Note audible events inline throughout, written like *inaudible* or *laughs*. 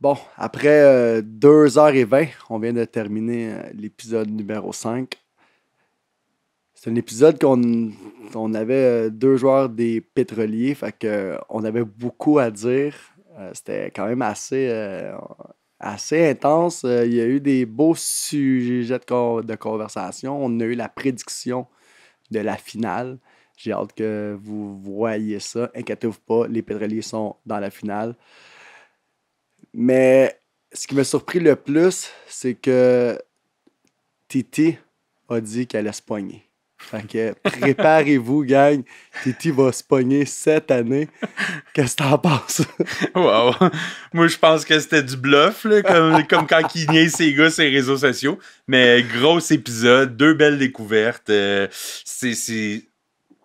Bon, après 2h20, euh, on vient de terminer euh, l'épisode numéro 5. C'est un épisode qu'on on avait euh, deux joueurs des pétroliers, fait que on avait beaucoup à dire. C'était quand même assez, intense. Il y a eu des beaux sujets de, de conversation. On a eu la prédiction de la finale. J'ai hâte que vous voyez ça. Inquiétez-vous pas, les pétroliers sont dans la finale. Mais ce qui m'a surpris le plus, c'est que Titi a dit qu'elle allait se poigner. Fait que *laughs* préparez-vous, gang. Titi va se pogner cette année. Qu'est-ce que t'en penses? *laughs* Moi, je pense que c'était du bluff, comme, quand il niait ses gars ses réseaux sociaux. Mais gros épisode, deux belles découvertes. Euh, c'est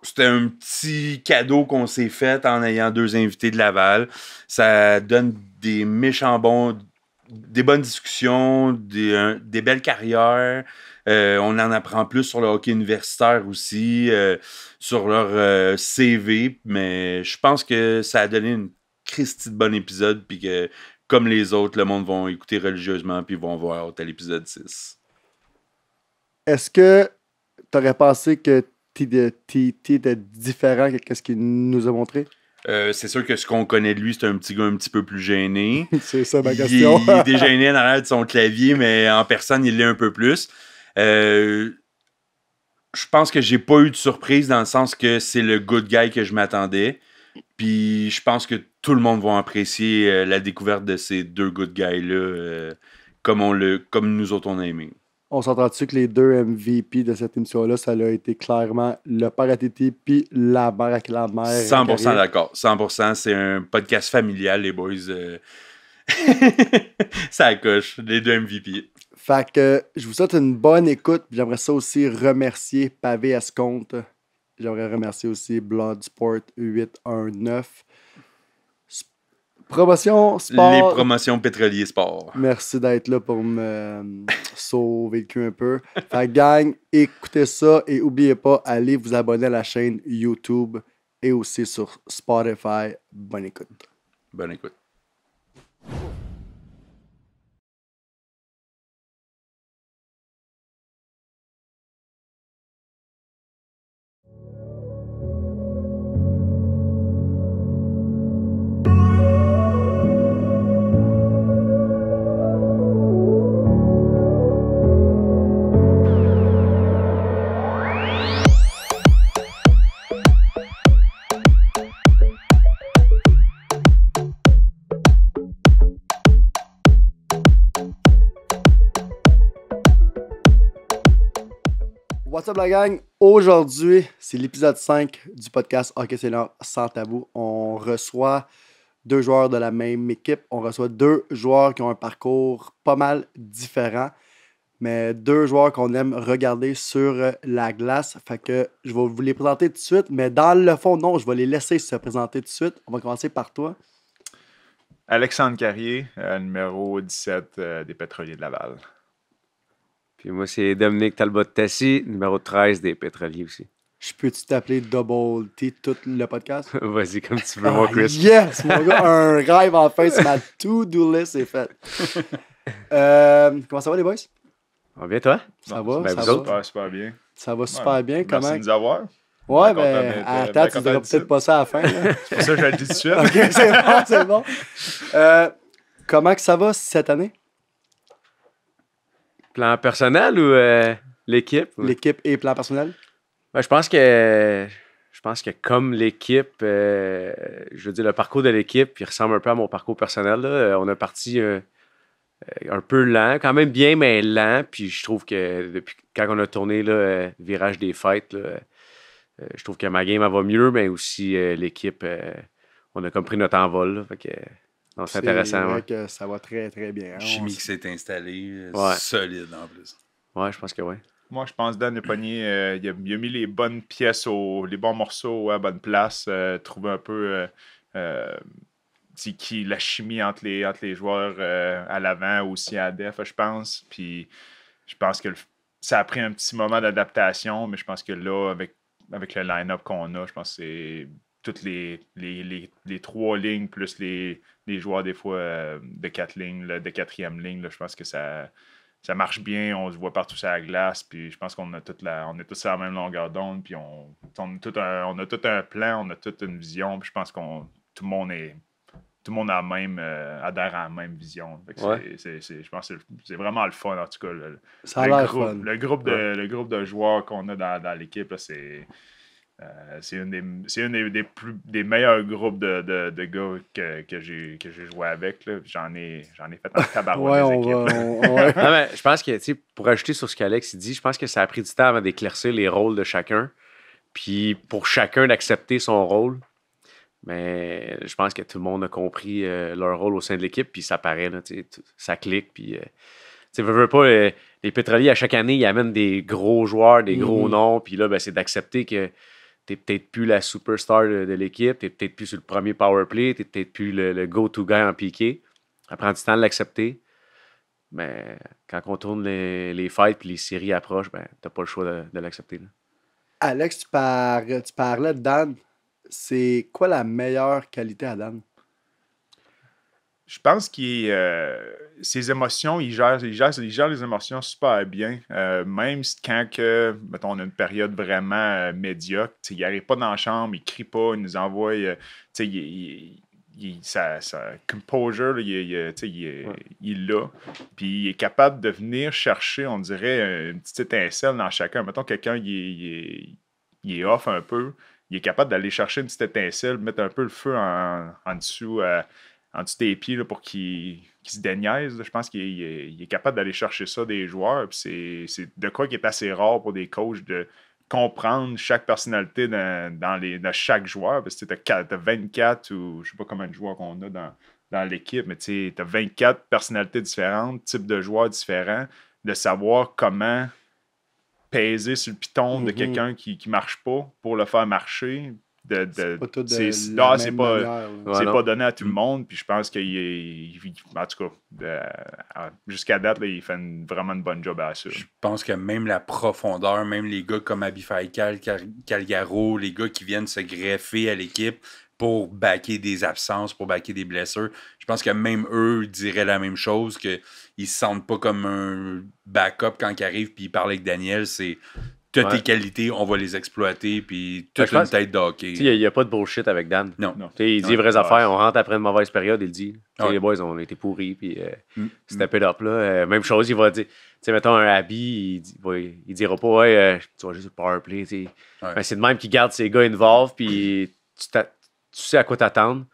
c'était un petit cadeau qu'on s'est fait en ayant deux invités de Laval. Ça donne des méchants bons, des bonnes discussions, des, belles carrières. Euh, on en apprend plus sur le hockey universitaire aussi, euh, sur leur euh, CV, mais je pense que ça a donné une christie de bon épisode, puis que, comme les autres, le monde vont écouter religieusement, puis vont voir tel épisode 6. Est-ce que tu aurais pensé que tu étais différent quest ce qu'il nous a montré? Euh, c'est sûr que ce qu'on connaît de lui, c'est un petit gars un petit peu plus gêné. *laughs* c'est ça ma il, est gêné en arrière de son clavier, mais en personne, il l'est un peu plus. Euh, je pense que j'ai pas eu de surprise dans le sens que c'est le good guy que je m'attendais. Puis je pense que tout le monde va apprécier euh, la découverte de ces deux good guys-là, comme, comme nous autres on aimé on s'entend-tu que les deux MVP de cette émission-là, ça a été clairement le Paratiti puis la avec la mer. 100% d'accord. 100%. C'est un podcast familial, les boys. Euh. *laughs* ça coche, les deux MVP. Fait que je vous souhaite une bonne écoute. J'aimerais ça aussi remercier Pavé Escompte. J'aimerais remercier aussi Bloodsport 819. Promotion sport. Les promotions pétrolier sport. Merci d'être là pour me euh, sauver le cul un peu. Fait gang, écoutez ça et n'oubliez pas, allez vous abonner à la chaîne YouTube et aussi sur Spotify. Bonne écoute. Bonne écoute. la gang? Aujourd'hui, c'est l'épisode 5 du podcast Hockey Senior sans tabou. On reçoit deux joueurs de la même équipe. On reçoit deux joueurs qui ont un parcours pas mal différent, mais deux joueurs qu'on aime regarder sur la glace. Fait que je vais vous les présenter tout de suite, mais dans le fond, non, je vais les laisser se présenter tout de suite. On va commencer par toi. Alexandre Carrier, euh, numéro 17 euh, des Pétroliers de Laval. Puis moi, c'est Dominique Talbot-Tassi, numéro 13 des Pétroliers aussi. Je peux-tu t'appeler Double T tout le podcast? *laughs* Vas-y, comme tu veux, mon ah, Chris. Yes, mon gars, un *laughs* rêve en face, ma to-do list est faite. *laughs* Euh, comment ça va, les boys? Ça va bien, toi? Ça va, ben, ça, ça va. Super, super bien. Ça va super bien. Merci comment... de nous avoir. Ouais, ben, attends, tu diras peut-être pas ça à la fin. c'est pour ça que je le dis tout de suite. OK, c'est bon, c'est bon. Euh, comment que ça va cette année? Plan personnel ou euh, l'équipe? L'équipe et plan personnel? Ben, je pense que je pense que comme l'équipe, euh, je veux dire, le parcours de l'équipe, il ressemble un peu à mon parcours personnel. Euh, on a parti un, peu lent, quand même bien, mais lent. Puis je trouve que depuis quand on a tourné le virage des fêtes, je trouve que ma game va mieux, mais aussi l'équipe, on a comme pris notre envol c'est intéressant. que ça va très, très bien. La Chimie qui s'est installée, euh, solide en plus. Ouais, je pense que oui. Moi, je pense que Dan Pognier, euh, il, a, mis les bonnes pièces, les bons morceaux à bonne place, euh, trouver un peu qui, la chimie entre les, entre les joueurs à l'avant, aussi à def, je pense. Puis je pense que ça a pris un petit moment d'adaptation, mais je pense que là, avec, avec le line-up qu'on a, je pense que c'est toutes les, les, trois lignes plus les, les joueurs des fois euh, de quatre lignes, de quatrième ligne. je pense que ça, ça marche bien. On se voit partout sur la glace. Puis je pense qu'on a toute la, on est tous à la même longueur d'onde. Puis on, on, a tout un, on a tout un plan, on a toute une vision. je pense que tout le monde est tout le monde a même, euh, adhère à la même vision. C'est, je pense que c'est vraiment le fun, en tout cas. Le, groupe, le groupe, de, joueurs qu'on a dans, l'équipe, c'est euh, c'est un des, des, meilleurs groupes de, de, gars que, j'ai joué avec. J'en ai, fait un équipes ouais, *laughs* ouais. je pense que, pour ajouter sur ce qu'Alex dit, je pense que ça a pris du temps avant d'éclaircir les rôles de chacun. Puis pour chacun d'accepter son rôle. Mais je pense que tout le monde a compris euh, leur rôle au sein de l'équipe. Puis ça paraît, ça clique. Puis. Euh, tu veux, pas, les pétroliers, à chaque année, ils amènent des gros joueurs, des gros mm-hmm. noms. Puis là, ben, c'est d'accepter que t'es peut-être plus la superstar de, l'équipe, t'es peut-être plus sur le premier power play, t'es peut-être plus le, go-to guy en piqué. Ça prend du temps de l'accepter. Mais quand on tourne les, les fights et les séries approchent, ben, t'as pas le choix de, l'accepter. Alex, tu parlais de Dan. C'est quoi la meilleure qualité à Dan? je pense qu'il euh, ses émotions, il gère, il, gère, les émotions super bien. Euh, même quand que, mettons, on a une période vraiment euh, médiocre, il n'arrive pas dans la chambre, il crie pas, il nous envoie. sa, composure, il, est là. Puis il est capable de venir chercher, on dirait, une petite étincelle dans chacun. Mettons, quelqu'un, il, est off un peu. Il est capable d'aller chercher une petite étincelle, mettre un peu le feu en, dessous en dessous des pieds pour qu'il se déniaise. Je pense qu'il est, capable d'aller chercher ça des joueurs. C'est de quoi qui est assez rare pour des coachs de comprendre chaque personnalité dans, les, chaque joueur. Parce que tu as, 24 ou je sais pas combien de joueurs qu'on a dans, l'équipe, mais tu as 24 personnalités différentes, types de joueurs différents, de savoir comment peser sur le piton de mm-hmm. quelqu'un qui ne marche pas pour le faire marcher, c'est pas, ah, pas, donné à tout le monde. Puis je pense qu'il en tout cas, euh, jusqu'à date, il fait vraiment une bonne job à ça. Je pense que même la profondeur, même les gars comme Abifai Calgaro, les gars qui viennent se greffer à l'équipe pour baquer des absences, pour baquer des blessures, je pense que même eux diraient la même chose, qu'ils ne se sentent pas comme un backup quand ils arrivent, puis ils parlent avec Daniel, c'est T'as tes qualités, on va les exploiter, puis ben, toute une tête d'hockey. Il n'y a, pas de bullshit avec Dan. Non. non. Il dit les vraies ah. affaires, on rentre après une mauvaise période, il dit. Les boys, ont été pourris, puis c'était euh, mm. Là. Euh, même chose, il va dire, tu sais, mettons un habit, il, dit, il dira pas, ouais, euh, tu vas juste le powerplay. Ben, c'est de même qui garde ses gars involved, puis tu, sais à quoi t'attendre.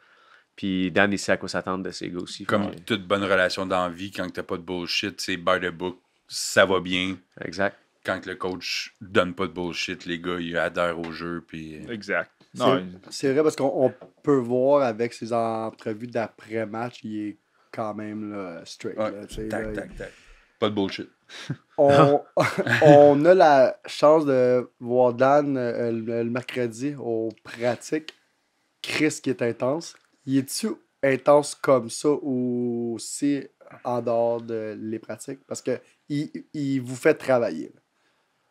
Puis Dan, il sait à quoi s'attendre de ses gars aussi. Comme toute bonne relation d'envie, quand t'as pas de bullshit, c'est by the book, ça va bien. Exact quand le coach donne pas de bullshit, les gars, ils adhèrent au jeu. Puis... Euh, exact. C'est vrai parce qu'on peut voir avec ses entrevues d'après-match, il est quand même strict. tac, tac, tac. Pas de bullshit. *laughs* *laughs* on, a la chance de voir Dan euh, le, mercredi aux pratiques. Chris qui est intense. Il est-tu intense comme ça ou aussi en dehors de les pratiques? Parce que il, vous fait travailler.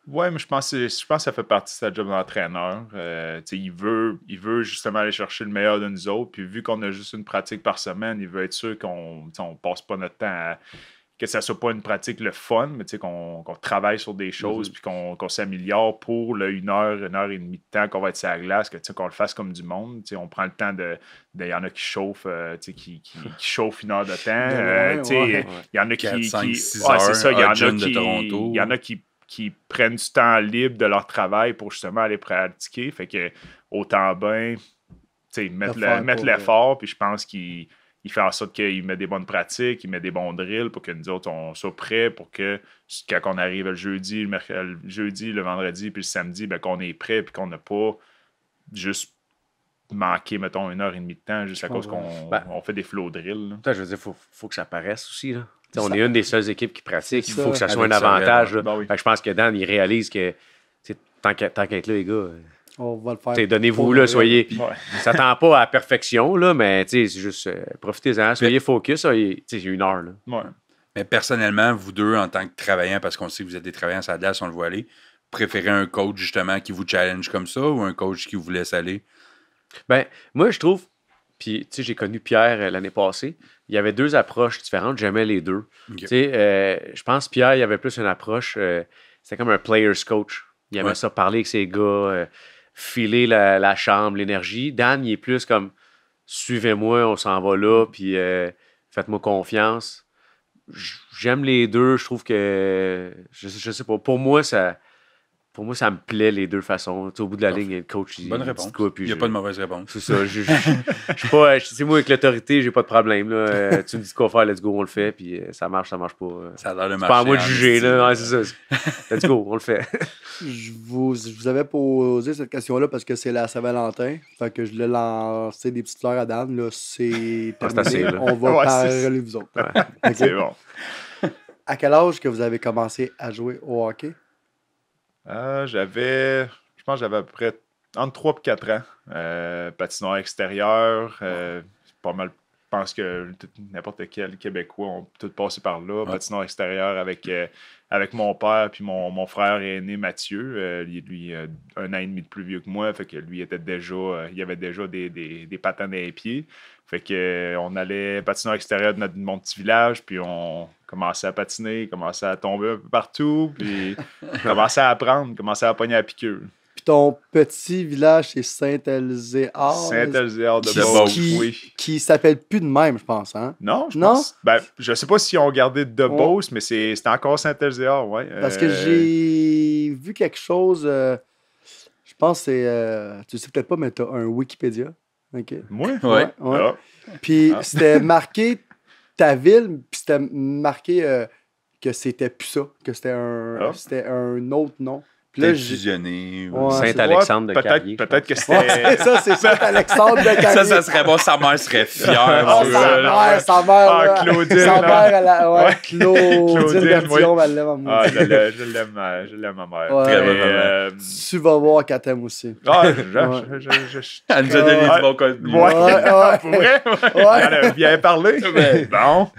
Oui, mais je pense, que, je pense ça fait partie de sa job d'entraîneur. Euh, il, veut, il veut justement aller chercher le meilleur de nous autres. Puis vu qu'on a juste une pratique par semaine, il veut être sûr qu'on ne passe pas notre temps à que ça soit pas une pratique le fun, mais qu'on travaille sur des choses, mm-hmm. puis qu'on s'améliore pour le une heure, une heure et demie de temps qu'on va être sur la glace, que qu'on le fasse comme du monde. on prend le temps de. Il y en a qui chauffent, euh, qui, *laughs* une heure de temps. Il y en a qui. 4, y en a qui. Il y en a qui qui prennent du temps libre de leur travail pour justement aller pratiquer. Fait que autant bien mettre l'effort, puis je pense qu'il fait en sorte qu'il met des bonnes pratiques, il met des bons drills pour que nous autres, on soit prêts pour que quand on arrive le jeudi, le, jeudi, le vendredi, puis le samedi, ben, qu'on est prêt, puis qu'on n'a pas juste manqué, mettons, une heure et demie de temps juste à cause qu'on ben on fait des flots drills. Je veux dire, il faut, faut, que ça paraisse aussi. Là on est une des seules équipes qui pratique. Il faut que ça soit un avantage. Bah je pense que Dan, il réalise que tant qu'être là, les gars. On va le faire. Donnez-vous, là, soyez. Ouais. ça pas à la perfection, là, mais c'est juste euh, profitez-en, soyez focus, c'est une heure. Mais personnellement, vous deux, en tant que travaillant, parce qu'on sait que vous êtes des travailleurs à glace, on le voit aller, préférez un coach justement qui vous challenge comme ça ou un coach qui vous laisse aller? Ben, moi, je trouve puis, tu sais, j'ai connu Pierre euh, l'année passée. Il y avait deux approches différentes. J'aimais les deux. Tu sais, euh, je pense Pierre, il avait plus une approche. Euh, c'était comme un player's coach. Il avait ça parler avec ses gars, filer la, chambre, l'énergie. Dan, il est plus comme suivez-moi, on s'en va là, mm. puis faites-moi confiance. J'aime les deux. Je trouve que, je, je sais pas, pour moi, ça pour moi, ça me plaît les deux façons. au bout de la ligne, le coach, il Bonne réponse. Quoi, il n'y a pas de mauvaise réponse. C'est ça. Je, je, pas, C'est moi, avec l'autorité, j'ai pas de problème. Là. Euh, tu me dis quoi faire, let's go, on le fait. Puis euh, ça marche, ça marche pas. Euh. ça a l'air marcher. pas à moi de juger. Là. c'est ça. Let's go, on le fait. je, vous, vous avais posé cette question-là parce que c'est la Saint-Valentin. Fait que je l'ai lancé des petites fleurs à Dan. Là, c'est *laughs* ah, terminé. On va ouais, parler vous autres. *laughs* C'est bon. À quel âge que vous avez commencé à jouer au hockey? Euh, j'avais, je pense, j'avais à peu près entre 3 et 4 ans. Euh, patinoire extérieur, euh, pas mal. Je pense que n'importe quel Québécois ont tout passé par là. Patinoire avec, euh, avec mon père puis mon, mon frère aîné Mathieu. lui, lui un an et demi de plus vieux que moi. Fait que lui était déjà. il avait déjà des, des, des patins dans les pieds. Fait que on allait patinoire extérieur de notre, mon petit village, puis on, commencé à patiner, commençait à tomber un peu partout, puis *laughs* commencer à apprendre, commencer à pogner à piqûre. Puis ton petit village, c'est saint elzéard saint elzéard de Beauce, oui. Qui s'appelle plus de même, je pense. Hein? Non, je Pense, ben, je sais pas si on gardé de oh. Beauce, mais c'est encore Saint-Elzéar, oui. Parce que euh, j'ai vu quelque chose. Euh, je pense que c'est. Euh, tu sais peut-être pas, mais tu as un Wikipédia. OK. Moi? Ouais. Ah. Puis ah. c'était marqué ta ville, puis c'était marqué euh, que c'était plus ça, que c'était ah. c'était un autre nom peut fusionné. Saint-Alexandre de Carrier. Peut-être que c'était. ça, c'est Saint-Alexandre de Carrier. ça, ça serait bon. Sa mère serait *laughs* fière. oh, sa mère, sa mère. Ah, Claudine. Sa mère, Ouais, Claudine Bertillon, elle l'aime Ah, je l'aime, je l'aime, ma mère. Très bonne euh, Tu vas voir qu'elle t'aime aussi. Ah, je. Elle nous a donné du bon contenu. Ouais, ah, pour vrai. Elle a bien parlé. Ben, bon.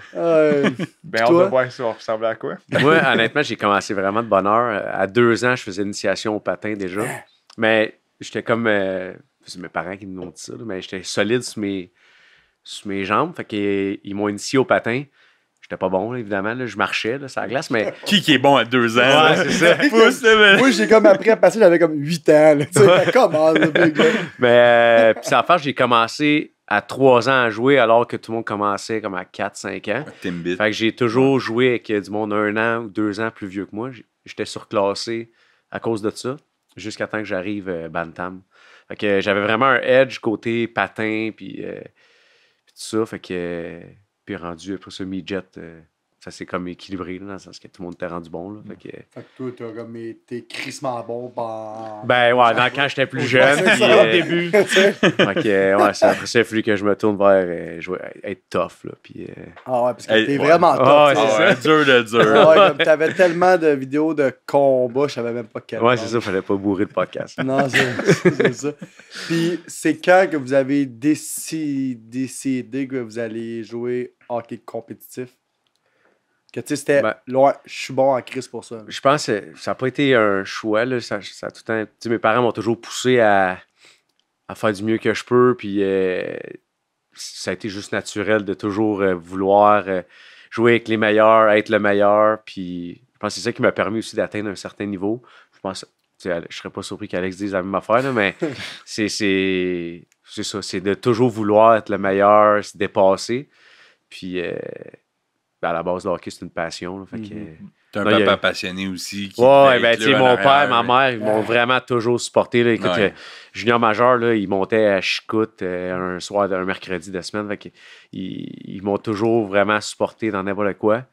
Ben, on va voir ça ressemble à quoi. Moi, honnêtement, j'ai commencé vraiment de bonheur. À deux ans, je faisais initiation au patin déjà. Hein? Mais j'étais comme. Euh, c'est mes parents qui m'ont dit ça, mais j'étais solide sur mes, mes jambes. Fait qu'ils ils, m'ont initié au patin. J'étais pas bon, évidemment. je marchais sur la glace, mais. *laughs* Qui qui est bon à deux ans? Ouais, *laughs* Moi, j'ai comme appris à passer, j'avais comme huit ans. Tu sais, comment, *laughs* Mais, euh, puis faire, j'ai commencé à trois ans à jouer alors que tout le monde commençait comme à quatre, cinq ans. Fait que j'ai toujours joué avec euh, du monde un an ou deux ans plus vieux que moi. J'étais surclassé à cause de ça, jusqu'à temps que j'arrive à euh, Bantam. Fait que j'avais vraiment un edge côté patin, puis, euh, tout ça. Fait que, euh, puis rendu après ce mi-jet ça s'est comme équilibré, dans le sens que tout le monde t'a rendu bon. Là, euh, fait, que... toi, t'as comme été crissement bon ben... ben ouais, dans, quand j'étais plus jeune, puis au euh, début. ok, *laughs* euh, ouais, c'est après ça, que je me tourne vers jouer, être tough. Là, puis, Ah ouais, parce que t'es vraiment ah, tough. Ah, c'est dur de dur. comme t'avais tellement de vidéos de combats, je savais même pas quel. Ouais, c'est ça, fallait pas bourrer le podcast. non, c'est ça. Puis c'est quand que vous avez décidé, décidé que vous allez jouer hockey compétitif? c'était ben je suis bon en crise pour ça. Je pense que ça n'a pas été un choix. Ça, tout mes parents m'ont toujours poussé à, à, faire du mieux que je peux. Puis euh, ça a été juste naturel de toujours euh, vouloir euh, jouer avec les meilleurs, être le meilleur. Puis je pense que c'est ça qui m'a permis aussi d'atteindre un certain niveau. Je pense, je serais pas surpris qu'Alex dise la même affaire, là, mais *laughs* c'est ça. C'est de toujours vouloir être le meilleur, se dépasser. Puis à la base, de hockey, c'est une passion. Là, fait mhm. un papa passionné aussi. Oui, ouais, ben, tu mon père, ma mère, ils m'ont vraiment toujours supporté. Là. Écoute, euh, junior majeur, ils montaient à Chicoute euh, un soir, un mercredi de semaine. Fait ils m'ont toujours vraiment supporté dans n'importe quoi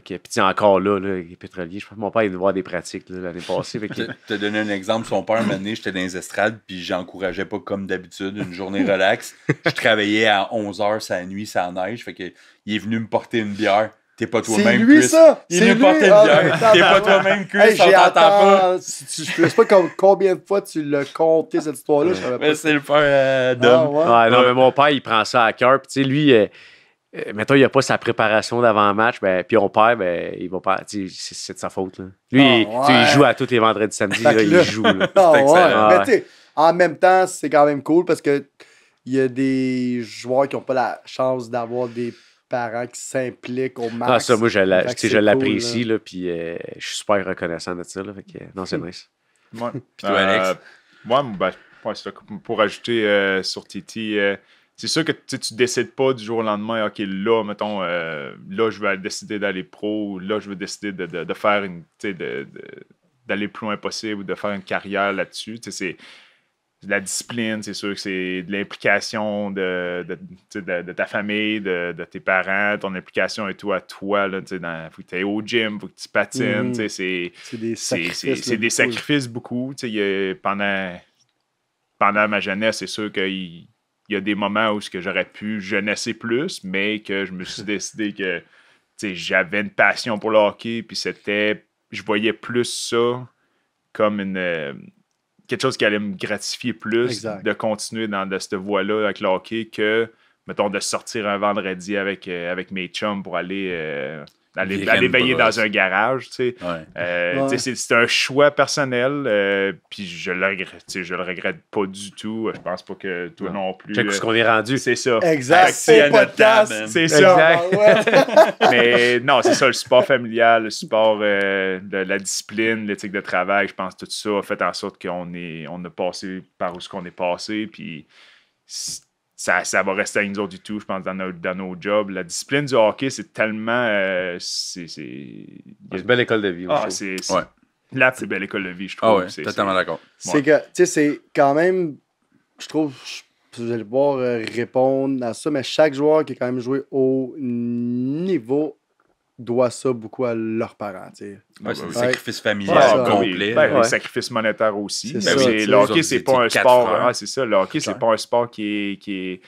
puis encore là, les pétroliers, je pense que mon père il venu voir des pratiques l'année passée. Tu te donné un exemple, son père, donné, j'étais dans les estrades, puis j'encourageais pas comme d'habitude, une journée relax. Je travaillais à 11h, ça nuit, ça neige, fait que il est venu me porter une bière. T'es pas toi-même, Chris. ça! Il est venu me porter une ah, bière. Ben, T'es pas toi-même, Chris, hey, à pas. je sais pas combien de fois tu l'as compté, cette histoire-là, c'est le père euh, d'homme. Ah, non, mais mon père, il prend ça à cœur, puis tu sais, lui... Euh, euh, mettons, il n'y a pas sa préparation d'avant-match, ben, puis on perd, ben, il va pas. C'est de sa faute. Lui, ah, il, joue à tous les vendredis samedi. samedis. il joue. *laughs* Ah, Mais ah, en même temps, c'est quand même cool parce que il y a des joueurs qui n'ont pas la chance d'avoir des parents qui s'impliquent au match. Ah, ça, moi, je l'apprécie, cool, puis euh, je suis super reconnaissant de ça. Là, euh, non, c'est *laughs* nice. Moi, puis toi, Alex? moi, ben, pour ajouter sur Titi, c'est sûr que tu ne décides pas du jour au lendemain, OK, là, mettons, euh, là, je vais décider d'aller pro, là, je vais décider de, de, faire une. d'aller plus loin possible ou de faire une carrière là-dessus. C'est de la discipline, c'est sûr que c'est de l'implication de, ta famille, de, tes parents, ton implication et tout à toi. Il faut que tu ailles au gym, il faut que tu patines. Mm. c'est des sacrifices, des sacrifices beaucoup. pendant, pendant ma jeunesse, c'est sûr qu'il il y a des moments où que j'aurais pu jeunesser plus, mais que je me suis *laughs* décidé que j'avais une passion pour le hockey, puis c'était. Je voyais plus ça comme une. Euh, quelque chose qui allait me gratifier plus de continuer dans cette voie-là avec le hockey que, mettons, de sortir un vendredi avec, euh, avec mes chums pour aller. Euh, aller veiller dans un garage. tu Euh, C'est un choix personnel, euh, puis je le regrette, je le regrette pas du tout. Je pense pas que toi non plus. C'est euh, ce qu'on est rendu. C'est ça. Exact. C'est tasse. C'est ça. *laughs* Mais non, c'est ça, le support familial, le support euh, de la discipline, l'éthique de travail, je pense tout ça a fait en sorte qu'on est on a passé par où ce qu'on est passé, puis ça, va rester à nous autres du tout, je pense, dans nos, jobs. La discipline du hockey, c'est tellement. Euh, c'est une belle école de vie. Ah, c'est ouais. la plus belle école de vie, je ah trouve. Ah ouais, c'est totalement d'accord. C'est que, tu sais, c'est quand même, je trouve, vous allez pouvoir euh, répondre à ça, mais chaque joueur qui a quand même joué au niveau doit ça beaucoup à leurs parents. c'est des sacrifices familial complets. Ben, sacrifice des aussi. le hockey, c'est pas un sport. Ah, c'est ça. Le hockey, c'est pas un sport qui est... Qui est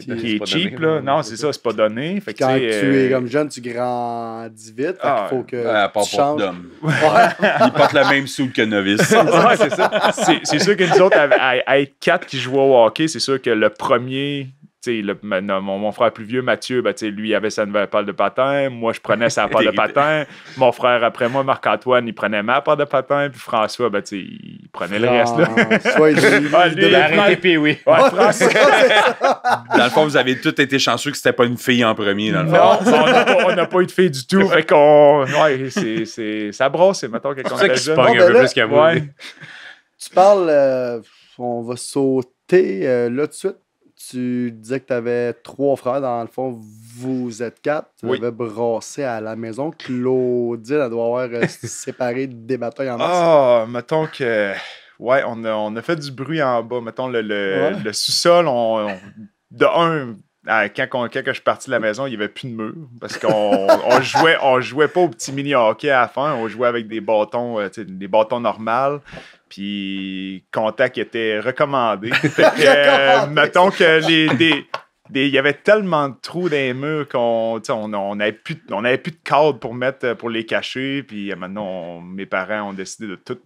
qui, est, cheap, là. Non, c'est ça, c'est pas donné. quand tu es euh, comme jeune, tu grandis vite. il ah, faut que. À part tu changes. *laughs* Ouais. Ils portent la même soude que novice. *laughs* c'est sûr que nous autres, à, être quatre qui jouent au hockey, c'est sûr que le premier mon, frère plus vieux, Mathieu, ben, lui, il avait sa nouvelle pâle de patin. Moi, je prenais sa part de *laughs* patin. Mon frère, après moi, Marc-Antoine, il prenait ma pâle de patin. Puis François, ben, il prenait le reste. il, oui. dans le fond, vous avez tous été chanceux que c'était pas une fille en premier. Dans le fond. on n'a pas, eu de fille du tout. c'est, ça brosse, c'est mettons quelqu'un qui un peu plus qu'à moi. Tu parles, euh, on va sauter euh, là tout de suite tu disais que tu avais trois frères. Dans le fond, vous êtes quatre. Tu avais brassé à la maison. Claudine, elle doit avoir euh, *laughs* séparé des batailles en masse. Ah, mettons que. Ouais, on a, fait du bruit en bas. Mettons, le, sous-sol, de un, quand, quand, je suis parti de la maison, il n'y avait plus de mur parce qu'on on jouait, on jouait pas au petit mini hockey à la fin, on jouait avec des bâtons, euh, sais, des bâtons normales, puis, contact était *laughs* euh, recommandé. mettons que des, il y avait tellement de trous dans les murs qu'on on, plus on plus de cadre pour mettre euh, pour les cacher puis euh, maintenant mes parents ont décidé de tout,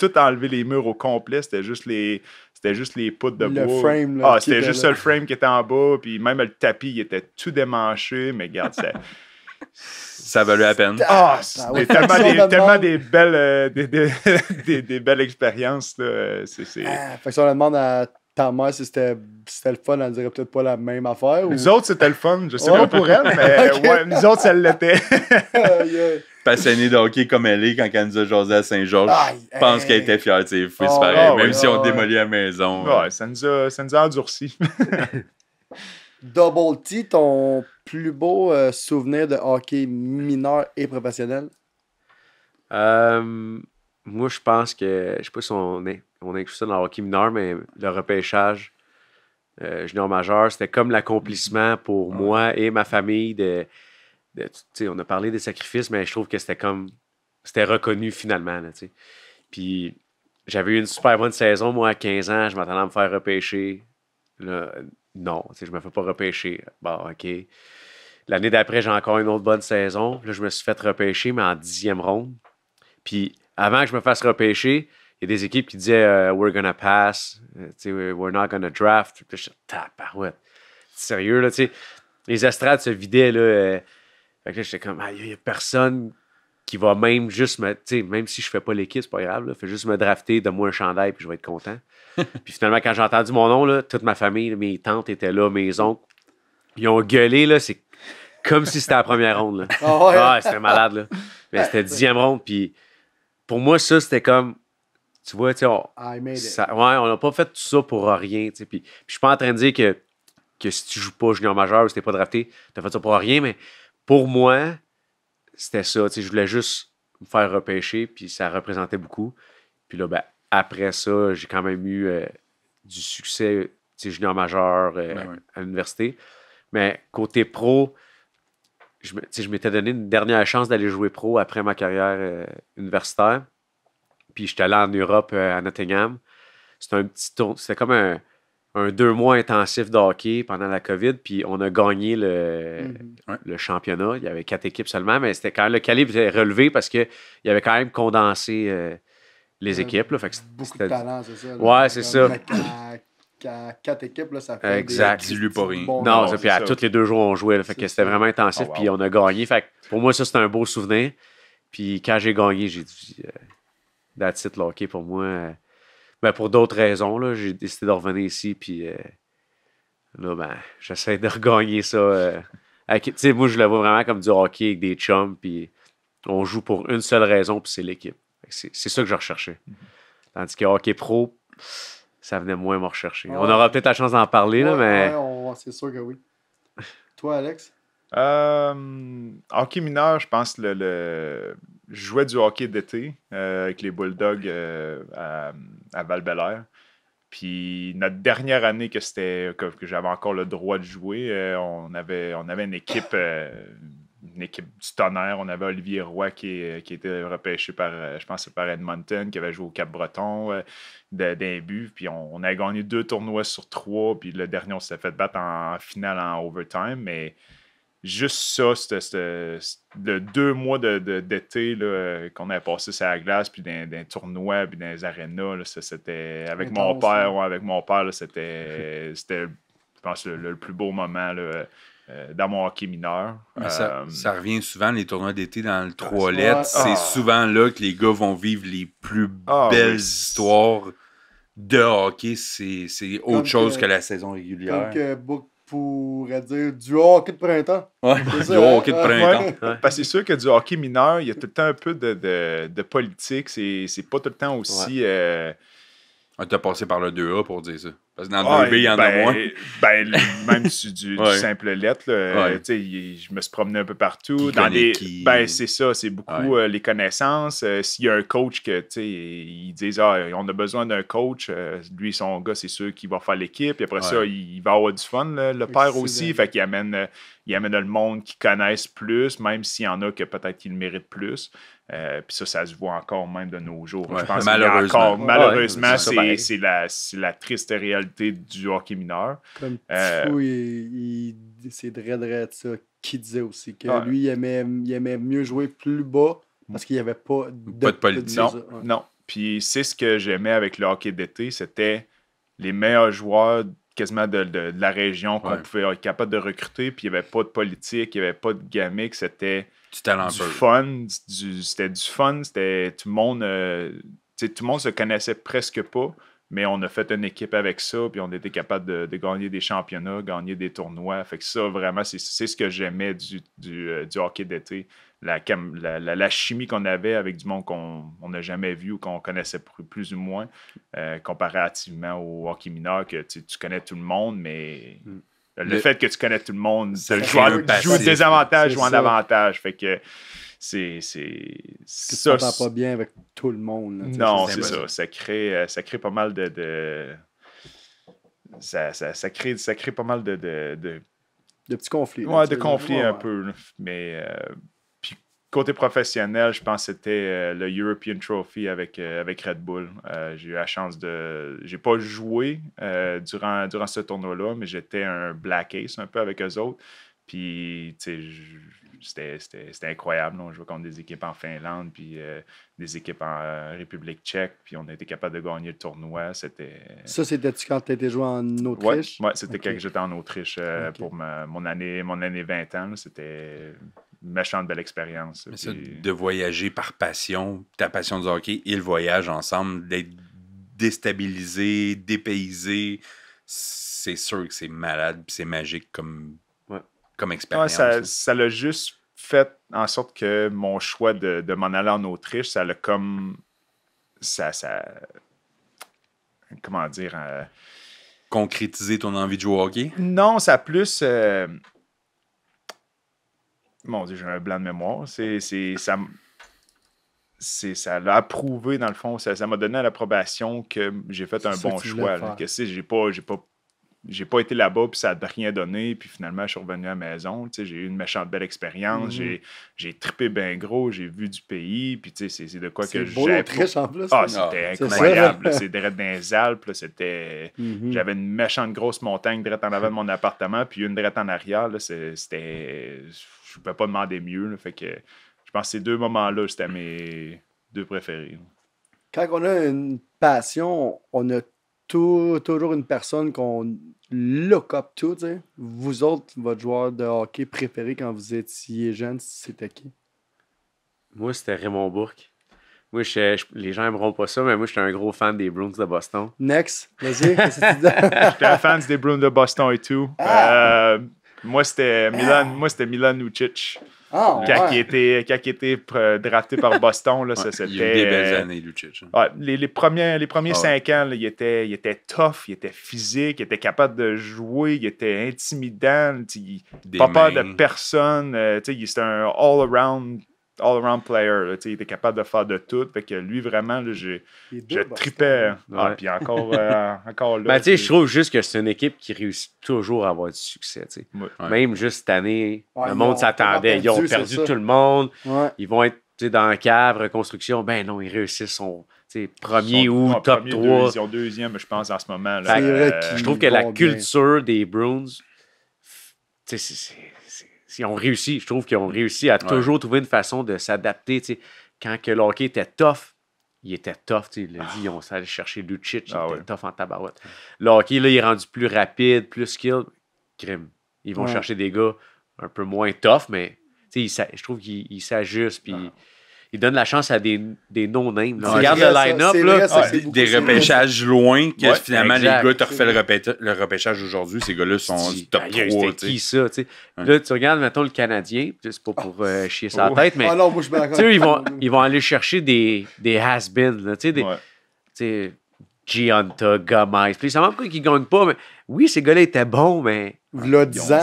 tout enlever les murs au complet c'était juste les c'était juste les poutres de le bois. Frame, ah, c'était juste le frame qui était en bas puis même le tapis il était tout démanché mais regarde ça *laughs* ça valait la peine. Ah, ah c'est tellement, des, belles, euh, *laughs* des, belles expériences. Là. Euh, ah, fait que si on la demande à ta mère si c'était le fun, elle dirait peut-être pas la même affaire. Ou... Nous autres, c'était le fun. Je sais pas pour elle, mais *laughs* nous autres, elle l'était. *laughs* Passionnée de hockey comme elle est quand elle nous a jasé à Saint-Georges. Je pense qu'elle était fière de Faut se ah, même si on démolit la maison. Ouais, ça nous a, ça nous a endurci. Double T, ton plus beau euh, souvenir de hockey mineur et professionnel? Euh, moi, je pense que, je sais pas si on, est, on ça dans le hockey mineur, mais le repêchage euh, junior majeur, c'était comme l'accomplissement pour moi et ma famille. De, on a parlé des sacrifices, mais je trouve que c'était comme, c'était reconnu finalement. Puis j'avais eu une super bonne saison, moi, à 15 ans. Je m'attendais à me faire repêcher. Là, non, je me fais pas repêcher. Bon, OK. L'année d'après, j'ai encore une autre bonne saison. Là, je me suis fait repêcher, mais en dixième ronde. Puis avant que je me fasse repêcher, il y a des équipes qui disaient we're euh, We're gonna pass, euh, we're not gonna draft. Puis je tabarouette. Sérieux, là, tu sais. Les estrades se vidaient, là. Euh. fait que là, j'étais comme, il n'y a personne qui va même juste me. Tu sais, même si je fais pas l'équipe, c'est pas grave, Fais fait juste me drafter, donne-moi un chandail, puis je vais être content. *laughs* puis finalement, quand j'ai entendu mon nom, là, toute ma famille, mes tantes étaient là, mes mm. oncles, ils ont gueulé, là, c'est comme si c'était la première ronde. Là. *laughs* Ah ouais. Hein? Ah, c'était malade, là. Mais c'était *laughs* dixième ronde, puis pour moi, ça, c'était comme. Tu vois, tu sais, on, ah, ouais, on n'a pas fait tout ça pour rien, Puis, je suis pas en train de dire que, que si tu joues pas junior majeur ou si t'es pas drafté, t'as fait ça pour rien, mais pour moi, c'était ça. Je voulais juste me faire repêcher, puis ça représentait beaucoup. Puis là, ben, après ça, j'ai quand même eu euh, du succès junior majeur euh, ben à l'université. Mais côté pro, je, je m'étais donné une dernière chance d'aller jouer pro après ma carrière euh, universitaire. Puis j'étais allé en Europe à Nottingham. C'était un petit tour, c'était comme un, un deux mois intensif d'hockey pendant la COVID, puis on a gagné mm-hmm. le, championnat. Il y avait quatre équipes seulement, mais c'était quand même, le calibre était relevé parce qu'il y avait quand même condensé euh, les équipes. Là, fait Beaucoup de talent, c'est ça. ouais, c'est ça. À, quatre équipes, ça fait exact. Des, rien. non, puis à tous les deux jours, on jouait. fait que c'était vraiment intensif, oh, puis on a gagné. Fait pour moi, ça, c'était un beau souvenir. Puis quand j'ai gagné, j'ai dit, euh, that's hockey, pour moi... Euh, ben, pour d'autres raisons, j'ai décidé de revenir ici. Puis euh, là, ben, j'essaie de regagner ça. Euh, moi, je le vois vraiment comme du hockey avec des chums. Puis on joue pour une seule raison, puis c'est l'équipe. C'est ça que je recherchais. Mm-hmm. Tandis que hockey pro, ça venait moins me rechercher. on aura peut-être la chance d'en parler, mais. c'est sûr que oui. Toi, Alex? Euh, hockey mineur, je pense le, Je jouais du hockey d'été euh, avec les Bulldogs euh, à, Val-Belair. Puis notre dernière année que c'était que, j'avais encore le droit de jouer, on, avait, on avait une équipe une équipe du tonnerre. On avait Olivier Roy qui, qui était repêché par, je pense, par Edmonton, qui avait joué au Cap-Breton d'un but. Puis on, a gagné deux tournois sur trois. Puis le dernier, on s'est fait battre en, en finale en overtime. Mais juste ça, c'était deux mois d'été euh, qu'on a passé sur la glace, puis dans des tournois, puis dans les arénas, c'était avec, mon père, hein. avec mon père, *laughs* c'était, je pense, le, plus beau moment euh, dans mon hockey mineur. Euh, ça, revient souvent, les tournois d'été dans le ah, toilette. c'est ah. souvent là que les gars vont vivre les plus ah, belles histoires de hockey. C'est autre chose que, la saison régulière pour dire du hockey de printemps. du hein? hockey de printemps. Parce que c'est sûr que du hockey mineur, il y a tout le temps un peu de, de, politique. C'est, c'est pas tout le temps aussi. on euh, t'a passé par le 2A pour dire ça. Parce que dans le il y en ben, a moins. Ben, *laughs* même si du, simple lettre, euh, je me suis promené un peu partout. dans les' Ben, c'est ça, c'est beaucoup euh, les connaissances. Euh, s'il y a un coach que ils disent ah, on a besoin d'un coach, lui, son gars, c'est sûr qu'il va faire l'équipe. et après ça, il, va avoir du fun, le, père aussi. Fait qu'il amène, il amène le monde qui connaissent plus, même s'il y en a que peut-être qu'il le méritent plus. Euh, puis ça, ça se voit encore même de nos jours. malheureusement, malheureusement c'est, la, c'est triste réalité du hockey mineur. Comme euh, il, c'est ça qui disait aussi que lui, il aimait, mieux jouer plus bas parce qu'il n'y avait pas de, politique. Non, non. Puis c'est ce que j'aimais avec le hockey d'été, c'était les meilleurs joueurs quasiment de, la région qu'on pouvait être capable de recruter. Puis il n'y avait pas de politique, il n'y avait pas de gamique, c'était du du C'était du fun. C'était tout le monde. Euh, tout le monde se connaissait presque pas, mais on a fait une équipe avec ça, puis on était capable de, gagner des championnats, gagner des tournois. Fait que ça, vraiment, c'est ce que j'aimais du, du, euh, hockey d'été. La, la, chimie qu'on avait avec du monde qu'on n'a jamais vu ou qu'on connaissait plus, ou moins, euh, comparativement au hockey mineur, que tu, connais tout le monde, mais mm. Le, fait que tu connais tout le monde, ça joue désavantage ou en avantage. Fait que c'est. ça. pas bien avec tout le monde. non, c'est ça. Euh, ça crée, pas mal de. de... Ça, crée, pas mal de. de, petits conflits. Ouais, de conflits un peu. Mais. Euh, Côté professionnel, je pense que c'était euh, le European Trophy avec, euh, avec Red Bull. Euh, j'ai eu la chance de. J'ai pas joué durant, durant ce tournoi-là, mais j'étais un black ace un peu avec eux autres. Puis, tu sais, c'était incroyable. On jouait contre des équipes en Finlande, puis des équipes en République tchèque, puis on a été capable de gagner le tournoi. C'était... Ça, cétait quand tu étais joué en Autriche? Oui, ouais, c'était quand j'étais en Autriche pour mon, année, mon année 20 ans. C'était méchante belle expérience. de voyager par passion, ta passion du hockey et le voyage ensemble, d'être déstabilisé, dépaysé, c'est sûr que c'est malade, c'est magique comme, comme ah, expérience. ça, ça l'a juste fait en sorte que mon choix de, m'en aller en Autriche, ça l'a comme. Ça, Comment dire. Euh, Concrétiser ton envie de jouer au hockey? Non, ça a plus. Euh, mon j'ai un blanc de mémoire. C'est, ça, c'est, ça l'a approuvé, dans le fond. Ça, m'a donné l'approbation que j'ai fait un bon choix. que j'ai pas, pas, pas été là-bas, puis ça n'a rien donné. Puis finalement, je suis revenu à la maison. J'ai eu une méchante belle expérience. Mhm. J'ai, trippé bien gros. J'ai vu du pays. Puis c'est, de quoi que j'ai. en Ah, c'était ah, incroyable. C'est direct dans les Alpes. c'était... Mhm. J'avais une méchante grosse montagne direct en avant de mon appartement. Puis une droite en arrière. c'était je ne pouvais pas demander mieux. fait que je pense que ces deux moments-là, c'était mes deux préférés. Quand on a une passion, on a toujours une personne qu'on look up to. Vous autres, votre joueur de hockey préféré quand vous étiez jeune, c'était qui? Moi, c'était Raymond Bourque. les gens n'aimeront pas ça, mais moi, j'étais un gros fan des Bruins de Boston. Next, vas-y. *laughs* j'étais un fan des Bruins de Boston et tout. Ah! Euh, moi, c'était ah. Milan, moi, c'était Milan Lucic. Ah, quand, il était, quand, était, euh, drafté par Boston, là, c'était. Il a eu des belles euh, années, Lucic. Hein. les, premiers, les premiers ah cinq ans, il, était, il était tough, il était physique, il était capable de jouer, il était intimidant, il, pas peur de personne. Euh, sais il était un all-around all-around player. il était capable de faire de tout. Fait que lui, vraiment, j'ai, je tripais. Hein, ah, puis encore, euh, *laughs* là. Ben, je trouve juste que c'est une équipe qui réussit toujours à avoir du succès. Même juste cette année, le monde s'attendait. Ils ont perdu, tout le monde. Ils vont être dans la cave, reconstruction. Ben non, ils réussissent. Son, premier ou top 3. Ils deuxième, je pense, en ce moment. Euh, je trouve que la culture des Bruins, c'est ils ont réussi. Je trouve qu'ils ont réussi à toujours trouver une façon de s'adapter. Quand que était tough, il était tough. Il l'a dit, on s'est allé chercher Lucic, il ah tough en tabarouette. Le là, il est rendu plus rapide, plus skill. Crime. Ils vont chercher des gars un peu moins tough, mais je trouve qu'ils s'ajustent. Puis ah il donne la chance à des, des no-names. Regarde le line-up. des repêchages loin, que finalement, les gars te refait le, repêchage aujourd'hui. Ces gars-là sont top 3. C'était qui ça? Là, tu regardes, mettons, le Canadien. C'est pas pour euh, chier sa tête, mais. Ah ils, vont, ils vont aller chercher des, des has-beens. Tu sais, Gianta, Gomez. Puis ça me qui qu'ils gagnent pas. Mais... Oui, ces gars-là étaient bons, mais. V'là 10 ans.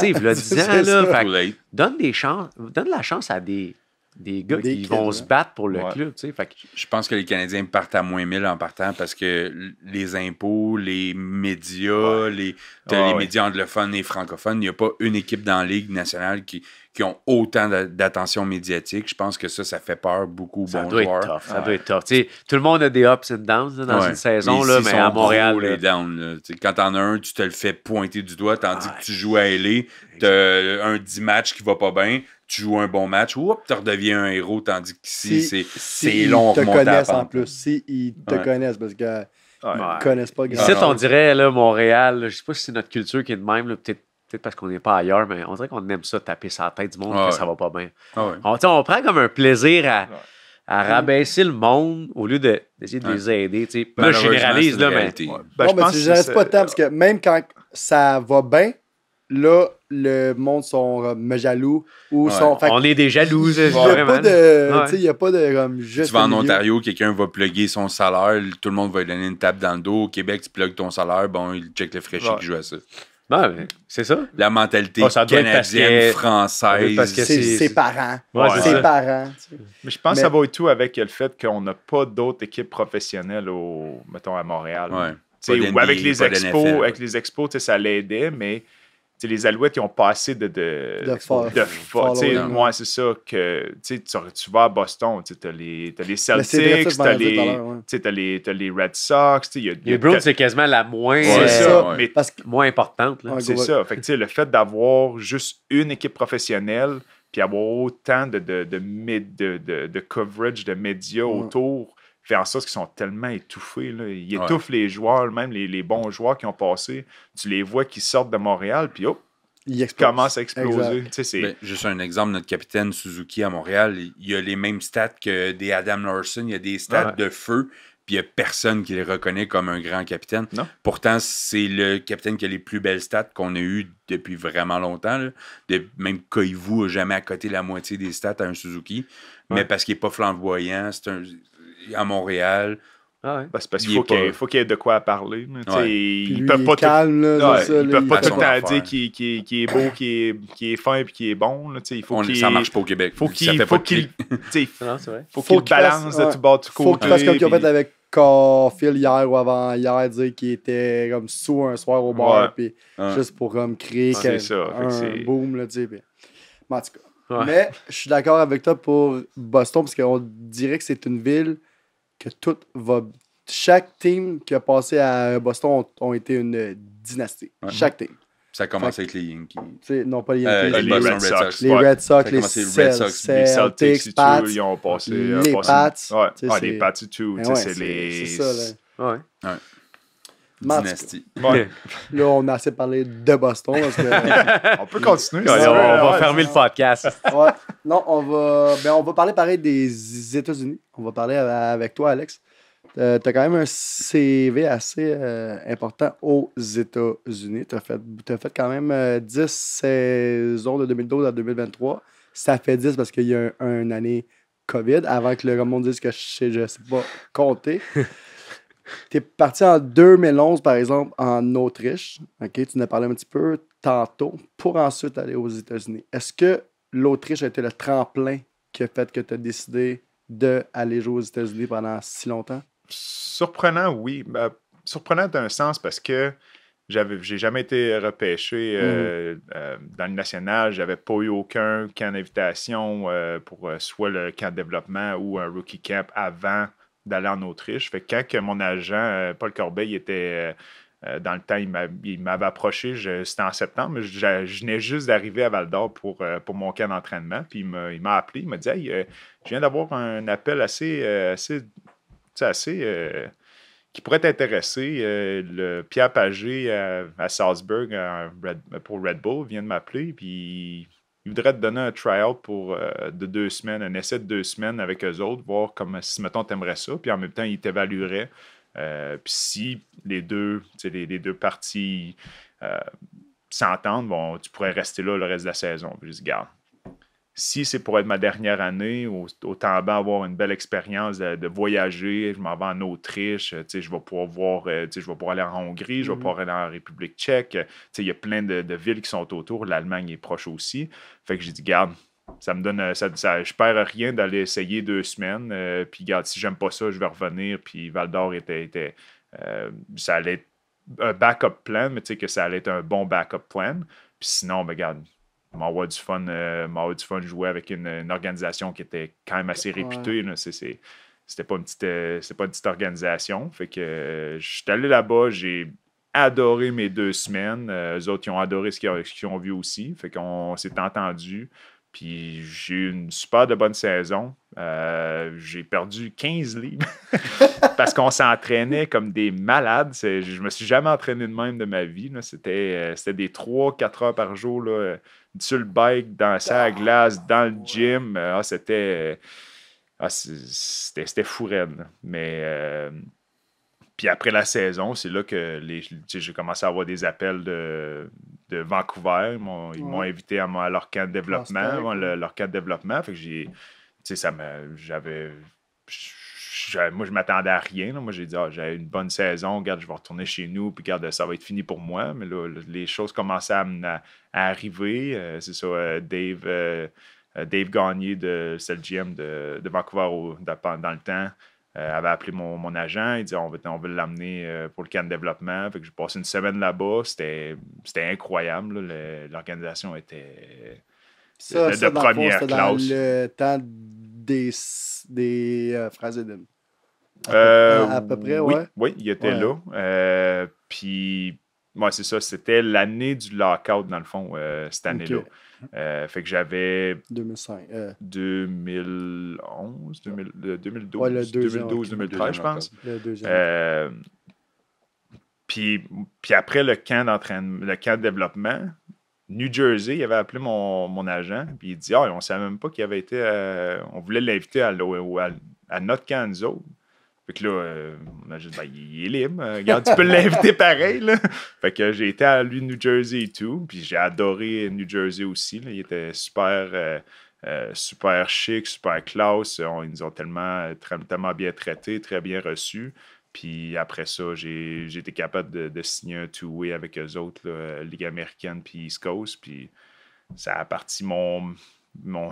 Donne des chances. Donne la chance à des des gars qui vont se battre pour le club. Je pense que les Canadiens partent à moins 1000 en partant parce que les impôts, les médias, les, les médias anglophones et francophones, il n'y a pas une équipe dans la Ligue nationale qui, qui ont autant d'attention médiatique. Je pense que ça, ça fait peur beaucoup aux ça ça doit être tout le monde a des ups and downs dans une saison, mais, là, mais à Montréal. Les downs, Tu quand as un, tu te le fais pointer du doigt, tandis que tu joues à LA, t'as un 10 matchs qui va pas bien tu joues un bon match, tu redeviens un héros, tandis que si, c'est si long. Ils te connaissent en plus. Si ils te connaissent, parce qu'ils ne connaissent pas grand Ici, on dirait, là, Montréal, je sais pas si c'est notre culture qui est de même, peut-être parce qu'on n'est pas ailleurs, mais on dirait qu'on aime ça taper sa tête du monde quand que ça va pas bien. Ah on, prend comme un plaisir à, rabaisser le monde au lieu d'essayer de, les aider. Moi, je généralise, là, mais. je ne tu pas pas temps euh, parce que même quand ça va bien, là, le monde sont euh, me jaloux ou sont, on est des jalouses il n'y a, pas de, tu vas en Ontario quelqu'un va plugger son salaire tout le monde va lui donner une tape dans le dos au Québec tu plugues ton salaire bon il check le fraîchis qui joue à ça ben, c'est ça. La mentalité ah, canadienne, française. Parce que c'est ses parents. C'est ses parents. Mais je pense que ça va être tout avec le fait qu'on n'a pas d'autres équipes professionnelles au, mettons, à Montréal. Ou avec les, expos, avec les expos, ça l'aidait, mais les Alouettes, ils ont passé de. De, de, fort, c'est ça. Que, tu, tu vas à Boston, tu as les, Celtics, tu as, les, Red Sox. Y a, les Bruins, c'est quasiment la moins, moins importante. c'est ça. le fait d'avoir juste une équipe professionnelle puis avoir autant de, de, de, coverage de médias autour, fait en sorte qu'ils sont tellement étouffés. Là. Ils étouffent les joueurs, même les, bons joueurs qui ont passé. Tu les vois qui sortent de Montréal, puis hop, ils commencent à exploser. Ben, juste un exemple, notre capitaine Suzuki à Montréal, il, a les mêmes stats que des Adam Larson, il a des stats de feu, puis il n'y a personne qui les reconnaît comme un grand capitaine. Pourtant, c'est le capitaine qui a les plus belles stats qu'on a eues depuis vraiment longtemps. même Koivu n'a jamais accoté la moitié des stats à un Suzuki, mais parce qu'il n'est pas flamboyant, c'est un à Montréal. Ah ouais. ben, c'est parce qu'il faut qu'il faut y, y, ait de quoi parler. Ils, peuvent pas tout, calme, là, ouais, pas tout dire qu'il est beau, qu'il est, est, fin et qu'il est bon. Là, il faut On, ça marche pas au Québec. Faut il faut qu'il balance de tout bord, tout côté. Faut qu'il fasse comme qu'il a fait avec Caulfield hier ou avant hier, dire qu'il était comme sous un soir au bar, puis juste pour comme, créer un, ça, boom. Mais je suis d'accord avec toi pour Boston, parce qu'on dirait que c'est une ville que tout va. Chaque team qui a passé à Boston ont, été une dynastie. Chaque team. Ça a commencé avec les Yankees. Non, pas les Yankees. les, Red Sox. Les Red Sox, les, Red les Celtics, les Pats, ils ont passé. Les Pats. Ouais, ah, les Pats, C'est ça, Ouais. ouais. Là, on a assez parlé de Boston. *laughs* on peut continuer. on, va fermer le podcast. *laughs* Non, on va, ben, on va parler pareil des États-Unis. On va parler avec toi, Alex. Euh, tu as quand même un CV assez euh, important aux États-Unis. Tu as, fait, quand même 10 euh, saisons de 2012 à 2023. Ça fait 10 parce qu'il y a une année COVID avant que le monde dise que je sais, sais pas compter. *laughs* Tu es parti en 2011, par exemple, en Autriche. OK, tu en as parlé un petit peu tantôt, pour ensuite aller aux États-Unis. Est-ce que l'Autriche a été le tremplin qui a fait que tu as décidé d'aller jouer aux États-Unis pendant si longtemps? Surprenant, oui. Ben, surprenant d'un sens parce que j'ai jamais été repêché euh, mm-hmm. euh, dans le national. J'avais pas eu aucun camp d'invitation euh, pour soit le camp de développement ou un rookie camp avant d'aller en Autriche. Fait que quand mon agent, euh, Paul Corbeil, était euh, euh, dans le temps, il m'avait approché, c'était en septembre, je, je venais juste d'arriver à Val d'Or pour, pour mon cas d'entraînement. Puis il m'a appelé, il m'a dit hey, Je viens d'avoir un appel assez. assez, qui pourrait t'intéresser. le Pierre Pagé à, Salzburg pour Red Bull vient de m'appeler, puis ils voudraient te donner un trial pour euh, de deux semaines, un essai de deux semaines avec eux autres, voir comme si, mettons, t'aimerais ça, puis en même temps, ils t'évalueraient. Euh, puis si les deux, les, les deux parties euh, s'entendent, bon, tu pourrais rester là le reste de la saison. Puis garde, si c'est pour être ma dernière année, autant bien avoir une belle expérience de, voyager. Je m'en vais en Autriche, je vais pouvoir voir, euh, je vais pouvoir aller en Hongrie, je vais mmh pouvoir aller en République tchèque. Il y a plein de, villes qui sont autour. L'Allemagne est proche aussi. Fait que j'ai dit, garde, ça me donne, ça, je perds rien d'aller essayer deux semaines. Euh, puis, garde, si j'aime pas ça, je vais revenir. Puis, Val d'Or était, était euh, ça allait être un backup plan, mais tu sais que ça allait être un bon backup plan. Puis sinon, ben, regarde, m'avoir du fun, euh, du fun jouer avec une, organisation qui était quand même assez réputée. Euh, c'était pas, une petite, organisation. Fait que euh, allé là-bas, j'ai adoré mes deux semaines. les autres, ils ont adoré ce qu'ils ont, vu aussi. Fait qu'on s'est entendu. Puis j'ai eu une super de bonne saison. Euh, j'ai perdu 15 livres *laughs* parce qu'on s'entraînait comme des malades. Je me suis jamais entraîné de même de ma vie. Euh, c'était des 3-4 heures par jour là, sur le bike, dans la à glace, dans le gym. Ah, C'était ah, fou Mais. Euh, puis après la saison, c'est là que j'ai commencé à avoir des appels de, Vancouver. Ils m'ont, invité à, leur camp de développement. leur de développement. Fait ça J'avais. moi, je m'attendais à rien. Moi, j'ai dit, ah, j'ai une bonne saison, regarde, je vais retourner chez nous, puis regarde, ça va être fini pour moi. Mais là, les choses commençaient à, arriver. Euh, c'est ça, euh, euh, Dave, Gagné, de, c'est GM de, Vancouver dans le temps, euh, avait appelé mon, mon, agent, il disait « on veut, on veut l'amener euh, pour le camp de développement. Fait que j'ai passé une semaine là-bas, c'était, c'était incroyable. l'organisation était de, de première classe. le temps des, des euh, phrases à, euh, à, peu près, oui, ouais. Oui, il était là. puis moi, c'est ça. C'était l'année du lockout, dans le fond, euh, cette année-là. Euh, fait que j'avais. 2011, 2012, 2012, 2013, je pense. Euh, puis, puis après le camp d'entraînement, le camp de développement, New Jersey, il avait appelé mon, agent, puis il dit ah, on ne savait même pas qu'il avait été. on voulait l'inviter à, à, à, notre camp, nous fait là, on a juste, il est libre. Euh, regarde, tu peux l'inviter pareil, Fait que j'ai été à lui, New Jersey et tout. Puis j'ai adoré New Jersey aussi, là. Il était super, euh, euh, super chic, super classe. ils nous ont tellement, tellement bien traités, très bien reçus. Puis après ça, j'ai été capable de, signer un two-way avec eux autres, Ligue américaine puis East Coast. Puis ça a parti mon, mon...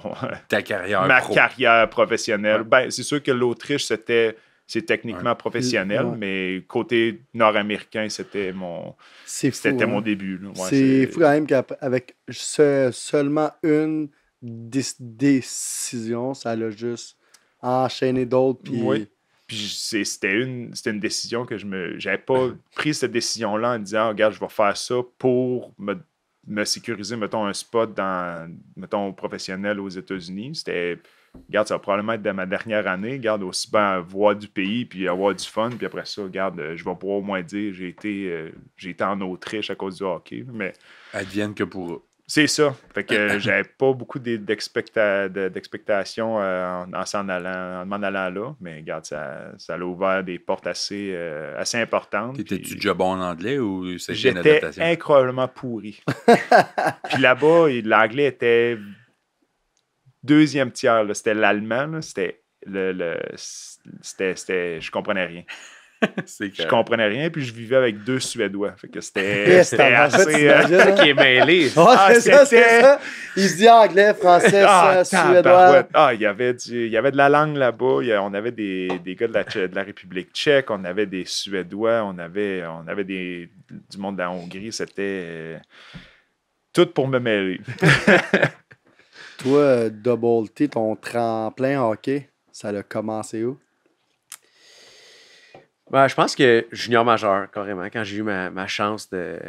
Ta carrière *laughs* Ma carrière professionnelle. Ben, c'est sûr que l'Autriche, c'était c'est techniquement professionnel, mais côté nord-américain, c'était mon, c'était mon hein. début. c'est fou quand même qu'avec seulement une décision, ça l'a juste enchaîné d'autres. Oui. Puis c'était une, une décision que je me. J'avais pas *laughs* pris cette décision-là en disant, regarde, je vais faire ça pour me, me sécuriser, mettons, un spot dans, mettons, professionnel aux États-Unis. C'était regarde, ça va probablement être dans ma dernière année, garde aussi bien voir du pays, puis avoir du fun, puis après ça, regarde, euh, je vais pouvoir au moins dire, j'ai été, euh, j'ai été en Autriche à cause du hockey, mais... Advienne que pour eux. C'est ça. Fait que euh, *laughs* j'avais pas beaucoup d'expectations en, en, allant, allant là, mais regarde, ça, ça a ouvert des portes assez, assez importantes. T'étais-tu déjà bon en anglais ou c'était J'étais incroyablement pourri. *laughs* puis là-bas, l'anglais était deuxième tiers, c'était l'allemand, c'était le, c'était, je comprenais rien. *laughs* je comprenais rien, puis je vivais avec deux Suédois. Fait que c'était, *laughs* assez... ça, Il se dit anglais, français, ah, Suédois. Ah, il y, avait il y avait de la langue là-bas. On avait des, gars de la, République tchèque, on avait des Suédois, on avait, on avait des, du monde de la Hongrie. C'était euh, tout pour me mêler. *laughs* Toi, Double T, ton tremplin hockey, ça a commencé où? Ben, je pense que junior majeur, carrément. Quand j'ai eu ma, chance d'aller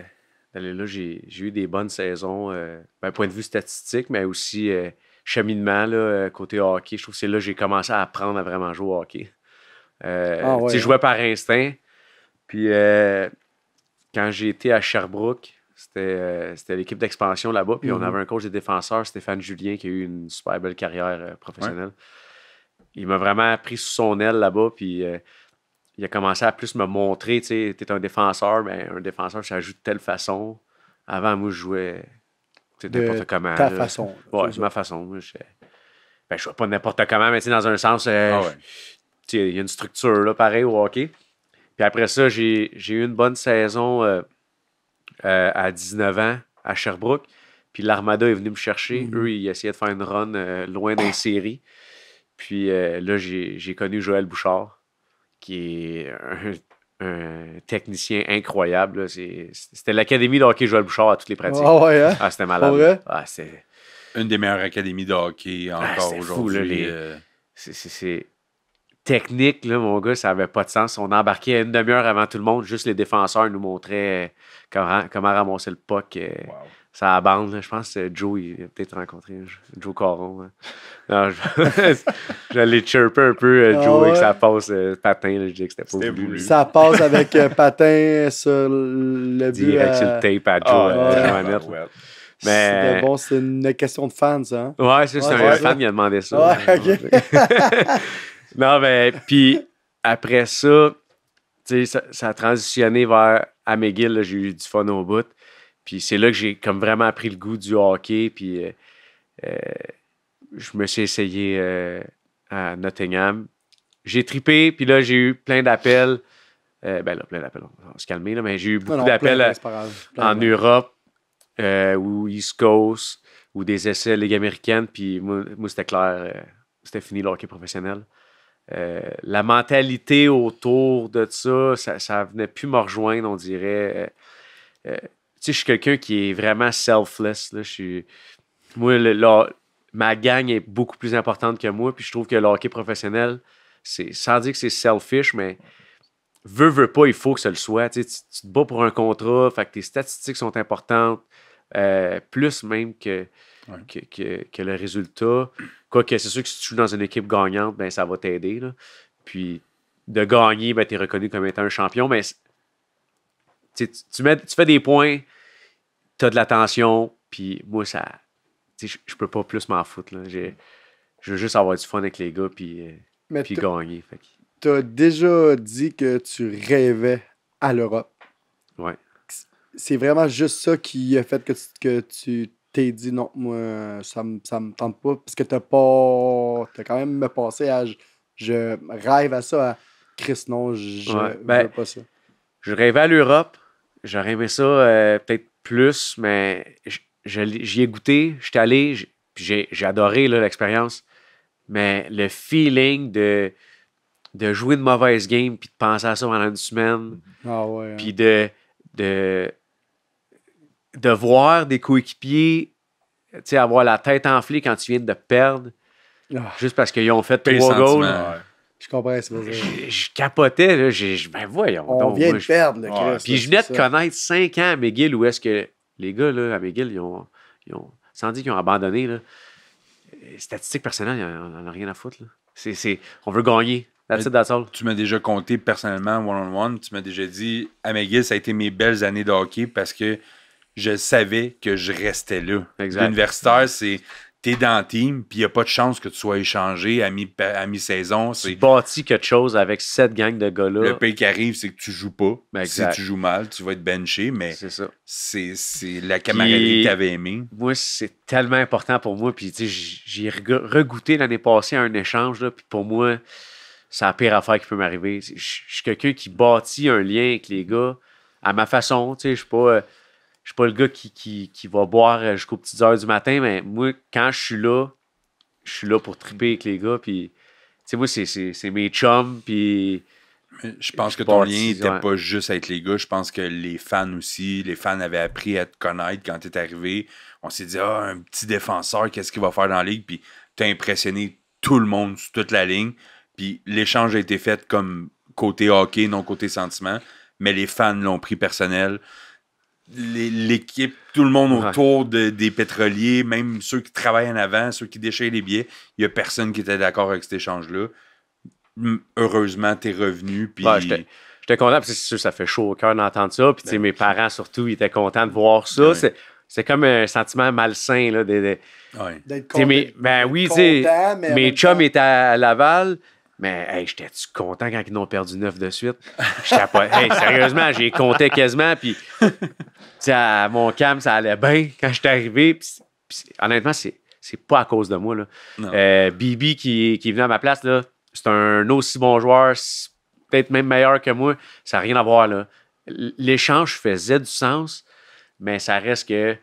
là, j'ai eu des bonnes saisons, euh, point de vue statistique, mais aussi euh, cheminement, euh, côté hockey. Je trouve que c'est là que j'ai commencé à apprendre à vraiment jouer au hockey. Euh, ah jouais hein? par instinct. Puis euh, quand j'ai été à Sherbrooke, euh, c'était, l'équipe d'expansion là-bas. Puis on mm-hmm. avait un coach des défenseurs, Stéphane Julien, qui a eu une super belle carrière euh, professionnelle. Il m'a vraiment pris sous son aile là-bas. Puis euh, il a commencé à plus me montrer, tu sais, es un défenseur, mais ben, un défenseur, ça joue de telle façon. Avant, moi, je jouais n'importe de comment. Ta façon. Ouais, ma façon. Ben, je ne jouais pas n'importe comment, mais dans un sens, ah il y a une structure là, pareil au hockey. Puis après ça, j'ai, j'ai eu une bonne saison euh, à 19 ans à Sherbrooke. Puis l'Armada est venu me chercher. Mhm. Eux, ils essayaient de faire une run euh, loin d'un ah! série. Puis euh, là, j'ai connu Joël Bouchard, qui est un, technicien incroyable. C'était l'académie de hockey Joël Bouchard à toutes les pratiques. Ah ouais, hein? Ah, c'était malade. Ah, une des meilleures académies de hockey ah, encore aujourd'hui. C'est technique, là, mon gars, ça n'avait pas de sens. On embarquait une demi-heure avant tout le monde, juste les défenseurs nous montraient euh, comment, ramasser le puck. Ça euh, abandonne je pense que Joe, il a peut-être rencontré Joe Coron. J'allais chirper un peu euh, Joe et que avec sa passe patin. je dis que c'était pas voulu. Ça passe *laughs* avec patin sur le but. Direct le tape à Joe. Ah, mais... bon, c'est une question de fans, hein? Ouais, c'est un fan qui a demandé ça. *laughs* *laughs* non, ben puis après ça, tu sais, ça, a transitionné vers à j'ai eu du fun au bout. Puis c'est là que j'ai comme vraiment appris le goût du hockey. Puis euh, euh, je me suis essayé euh, à Nottingham. J'ai tripé, puis là, j'ai eu plein d'appels. ben là, plein d'appels, on va se calmer, là, mais j'ai eu beaucoup d'appels en Europe ou East Coast ou des essais Ligue américaine. Puis moi, moi c'était clair, c'était fini le hockey professionnel. Euh, la mentalité autour de ça, ça, venait plus me rejoindre, on dirait. Euh, euh, tu sais, je suis quelqu'un qui est vraiment selfless. Je suis, moi, ma gang est beaucoup plus importante que moi, puis je trouve que le hockey professionnel, c'est, sans dire que c'est selfish, mais veut, veut pas, il faut que ça le soit. Tu, sais, te bats pour un contrat, fait que tes statistiques sont importantes, plus même que que, le résultat. que c'est sûr que si tu joues dans une équipe gagnante, ben, ça va t'aider. Puis de gagner, ben, tu es reconnu comme étant un champion. Mais tu, tu, mets, tu fais des points, tu as de l'attention, puis moi, ça. Je, je peux pas plus m'en foutre. Je veux juste avoir du fun avec les gars, puis, euh, puis gagner. Tu as déjà dit que tu rêvais à l'Europe. Ouais. C'est vraiment juste ça qui a fait que que tu t'es dit non, moi, ça me, ça me tente pas, parce que t'as pas. T'as quand même me passé à. Je, rêve à ça, à Chris, non, je, veux ben, pas ça. Je rêvais à l'Europe, j'aurais aimé ça euh, peut-être plus, mais j'y ai goûté, j'étais allé, j'ai adoré l'expérience, mais le feeling de de jouer une mauvaise game puis de penser à ça pendant une semaine. Ah hein. Puis de, de, de voir des coéquipiers avoir la tête enflée quand tu viens de perdre, ah. juste parce qu'ils ont fait trois goals. Je comprends ce je, capotais, là, je, ben voyons. On vient de perdre, le Puis je venais de connaître cinq ans à McGill où est-ce que les gars là, à McGill, ils ont, ils ont sans dire qu'ils ont abandonné. Là. Statistiques personnelles, on n'en a rien à foutre. Là. on veut gagner. Tu m'as déjà compté personnellement, one-on-one. tu m'as déjà dit, à McGill, ça a été mes belles années de hockey parce que je savais que je restais là. L'universitaire, c'est t'es dans le team, puis il n'y a pas de chance que tu sois échangé à mi-saison. tu bâtis quelque chose avec cette gang de gars-là. Le pire qui arrive, c'est que tu joues pas. Ben, si tu joues mal, tu vas être benché, mais c'est la camaraderie que tu avais aimée. Moi, c'est tellement important pour moi. Puis, j'ai regouté l'année passée à un échange, là, pour moi, c'est la pire affaire qui peut m'arriver. Je suis quelqu'un qui bâtit un lien avec les gars à ma façon. tu sais, Je suis pas euh, je suis pas le gars qui, qui, va boire euh, jusqu'aux petites heures du matin, mais moi, quand je suis là, je suis là pour triper avec les gars. Puis, tu sais, moi, c'est mes chums. Puis. Je pense que ton lien n'était pas juste avec les gars. Je pense que les fans aussi, les fans avaient appris à te connaître quand tu es arrivé. On s'est dit, ah, un petit défenseur, qu'est-ce qu'il va faire dans la ligue? Puis tu as impressionné tout le monde sur toute la ligne. Puis l'échange a été fait comme côté hockey, non côté sentiment. Mais les fans l'ont pris personnel l'équipe, tout le monde autour des pétroliers, même ceux qui travaillent en avant, ceux qui déchirent les billets, il n'y a personne qui était d'accord avec cet échange-là. Heureusement, tu es revenu. J'étais content parce que ça fait chaud au cœur d'entendre ça. Ben mes parents, surtout, ils étaient contents de voir ça. Ben c'est comme un sentiment malsain là, d'être content. Mais, ben oui, mais mes chums étaient à Laval. Mais j'étais-tu content quand ils ont perdu neuf de suite? J'étais pas. hey, sérieusement, j'ai compté quasiment. Puis mon cam, ça allait bien quand je j'étais arrivé. honnêtement, c'est, c'est pas à cause de moi. Là. Euh, Bibi qui, qui venait à ma place, là, c'est un aussi bon joueur, peut-être même meilleur que moi. Ça n'a rien à voir. Là. L'échange faisait du sens, mais ça reste que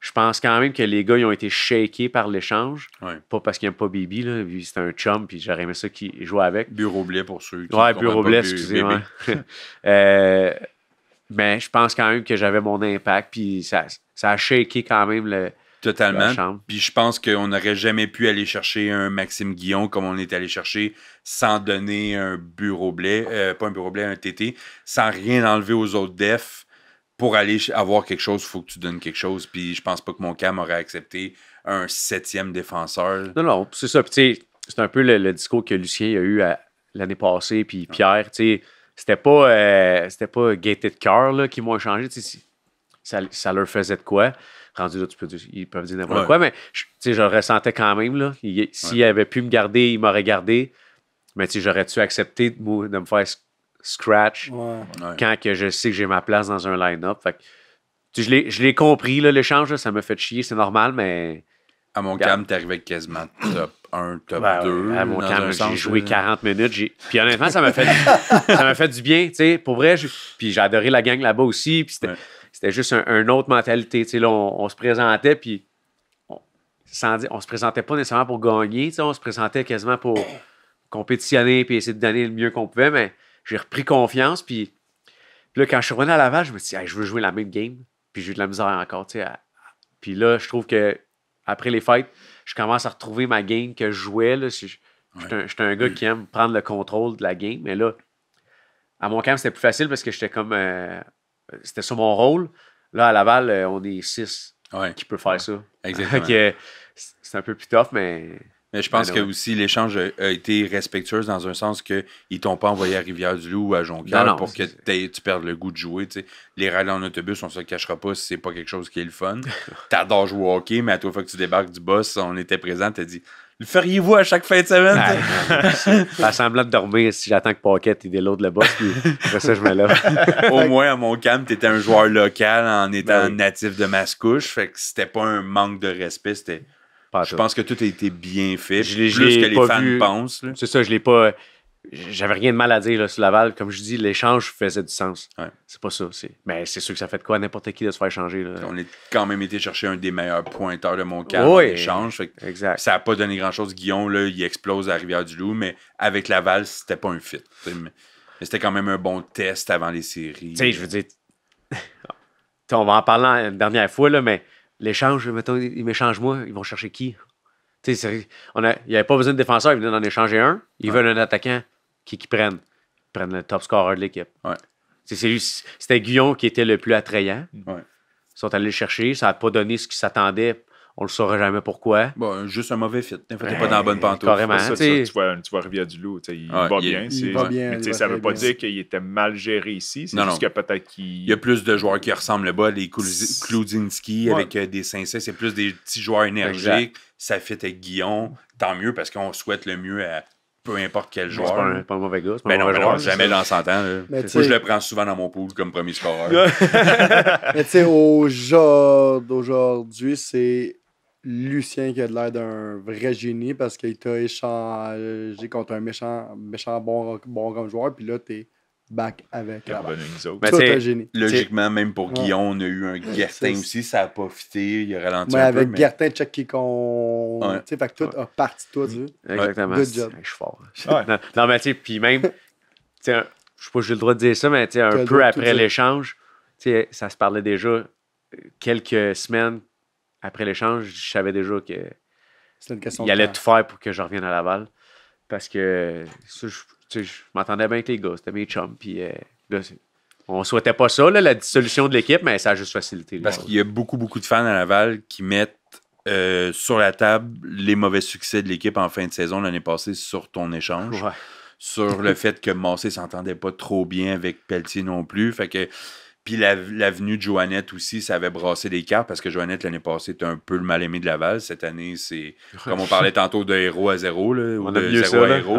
je pense quand même que les gars ils ont été shakés par l'échange. Pas parce qu'ils n'aiment pas Bibi, là, c'est un chum, puis j'aurais aimé ça qu'il joue avec. Bureau blé pour ceux qui Ouais, bureau blé, excusez-moi. *laughs* Mais ben, je pense quand même que j'avais mon impact, puis ça, ça a shaké quand même le, Totalement. Puis je pense qu'on n'aurait jamais pu aller chercher un Maxime Guillon comme on est allé chercher sans donner un bureau blé, euh, pas un bureau blé, un TT, sans rien enlever aux autres defs. Pour aller avoir quelque chose, il faut que tu donnes quelque chose. Puis je pense pas que mon cam aurait accepté un septième défenseur. Non, non, c'est ça. tu sais, c'est un peu le, discours que Lucien a eu euh, l'année passée, puis Pierre, tu sais c'était pas, euh, c'était pas Gated Car qui m'ont changé. Ça, leur faisait de quoi. Rendu là, tu peux ils peuvent dire n'importe quoi, mais je, le ressentais quand même. Là. s'il avait pu me garder, il m'aurait gardé. Mais j'aurais tu accepter de, de me faire scratch quand que je sais que j'ai ma place dans un line-up. je, l'ai, compris, l'échange, ça me fait chier, c'est normal, mais. À mon calme, t'arrivais quasiment top un top 2. Ben, j'ai joué 40 minutes. Puis honnêtement, ça m'a fait, *laughs* ça m'a fait du bien. Pour vrai, puis j'ai adoré la gang là-bas aussi. c'était, juste une un autre mentalité. on, se présentait, puis on, on se présentait pas nécessairement pour gagner. On se présentait quasiment pour compétitionner puis essayer de donner le mieux qu'on pouvait. Mais j'ai repris confiance. Puis, là, quand je suis revenu à Laval, je me suis dit, je veux jouer la même game. Puis j'ai eu de la misère encore. Puis là, je trouve que après les fêtes, je commence à retrouver ma game que je jouais. Là, un, gars qui aime prendre le contrôle de la game, mais là, à mon camp, c'était plus facile parce que j'étais comme. Euh, c'était sur mon rôle. Là, à Laval, euh, on est six qui peut faire ça. Exactement. *laughs* c'est un peu plus tough, mais mais je pense ben que aussi l'échange a été respectueux dans un sens qu'ils ne t'ont pas envoyé à Rivière-du-Loup ou à Jonquière pour que tu perdes le goût de jouer. Les rallies en autobus, on se cachera pas si c'est pas quelque chose qui est le fun. *laughs* T'adores jouer au hockey, mais à toi, fois que tu débarques du boss, on était présent, t'as dit le feriez-vous à chaque fin de semaine? Ah, Fais semblant de dormir si j'attends que Pocket il de le boss, puis après ça, je me lève. *laughs* Au moins, à mon camp, t'étais un joueur local en ben étant natif de Mascouche, fait que c'était pas un manque de respect, c'était je pense que tout a été bien fait. Je plus que les fans pensent. C'est ça, je l'ai pas. J'avais rien de mal à dire sur Laval. Comme je dis, l'échange faisait du sens. C'est pas ça. aussi. Mais c'est sûr que ça fait de quoi n'importe qui de se faire échanger. On est quand même été chercher un des meilleurs pointeurs de mon camp oui. Ça n'a pas donné grand-chose. Guillaume, là, il explose à Rivière-du-Loup, mais avec Laval, c'était pas un fit. Mais c'était quand même un bon test avant les séries. Tu sais, je veux dire, *laughs* on va en parler une dernière fois, là, mais l'échange, mettons, ils m'échangent moi, ils vont chercher qui? Tu sais, il n'y avait pas besoin de défenseur, ils venaient d'en échanger un. Ils veulent un attaquant qui, qui prennent. Ils prennent le top scorer de l'équipe. C'était Guillon qui était le plus attrayant. Ils sont allés le chercher, ça n'a pas donné ce qu'ils s'attendaient on le saura jamais pourquoi. Bon, juste un mauvais fit. En fait, t'es pas dans la bonne pantoufle. Carrément. tu, vois, tu vois Rivière-du-Loup, il, va, bien, il va bien. Mais, ça veut pas dire qu'il était mal géré ici. C'est juste que peut-être qu'il... Il y a plus de joueurs qui ressemblent là-bas. Les Kludzinski avec euh, des saint c'est plus des petits joueurs énergiques. Ça fit avec Guillon. Tant mieux, parce qu'on souhaite le mieux à peu importe quel joueur. C'est pas, mauvais gars. Mais non, jamais dans 100 ans. Moi, je le prends souvent dans mon pool comme premier scoreur. *laughs* mais tu sais, d'aujourd'hui c'est Lucien qui a l'air d'un vrai génie parce qu'il t'a échangé contre un méchant, méchant bon, bon joueur, puis là, t'es back avec c'est Logiquement, même pour Guillaume, on a eu un Gertin aussi, ça a profité, il a ralenti ouais, un avec Mais Avec Gertin, check qui qu'on... Tu sais, fait que tout a parti, toi, tu Exactement. Good job. Je suis fort. *laughs* non, mais tu sais, puis même, tu sais, je sais pas j'ai le droit de dire ça, mais tu un peu après l'échange, tu sais, ça se parlait déjà quelques semaines après l'échange, je savais déjà que allait tout faire pour que je revienne à Laval. Parce que je, m'entendais bien avec les gars, c'était mes chums. Puis euh, on souhaitait pas ça, la dissolution de l'équipe, mais ça a juste facilité. Parce qu'il y a beaucoup, beaucoup de fans à Laval qui mettent euh, sur la table les mauvais succès de l'équipe en fin de saison l'année passée sur ton échange. Sur le *laughs* fait que Massé s'entendait pas trop bien avec Pelletier non plus. Fait que puis la venue de Joannette aussi, ça avait brassé des cartes parce que Joannette, l'année passée, était un peu le mal-aimé de Laval. Cette année, c'est comme on parlait tantôt de héros à zéro, ou de zéro à héros.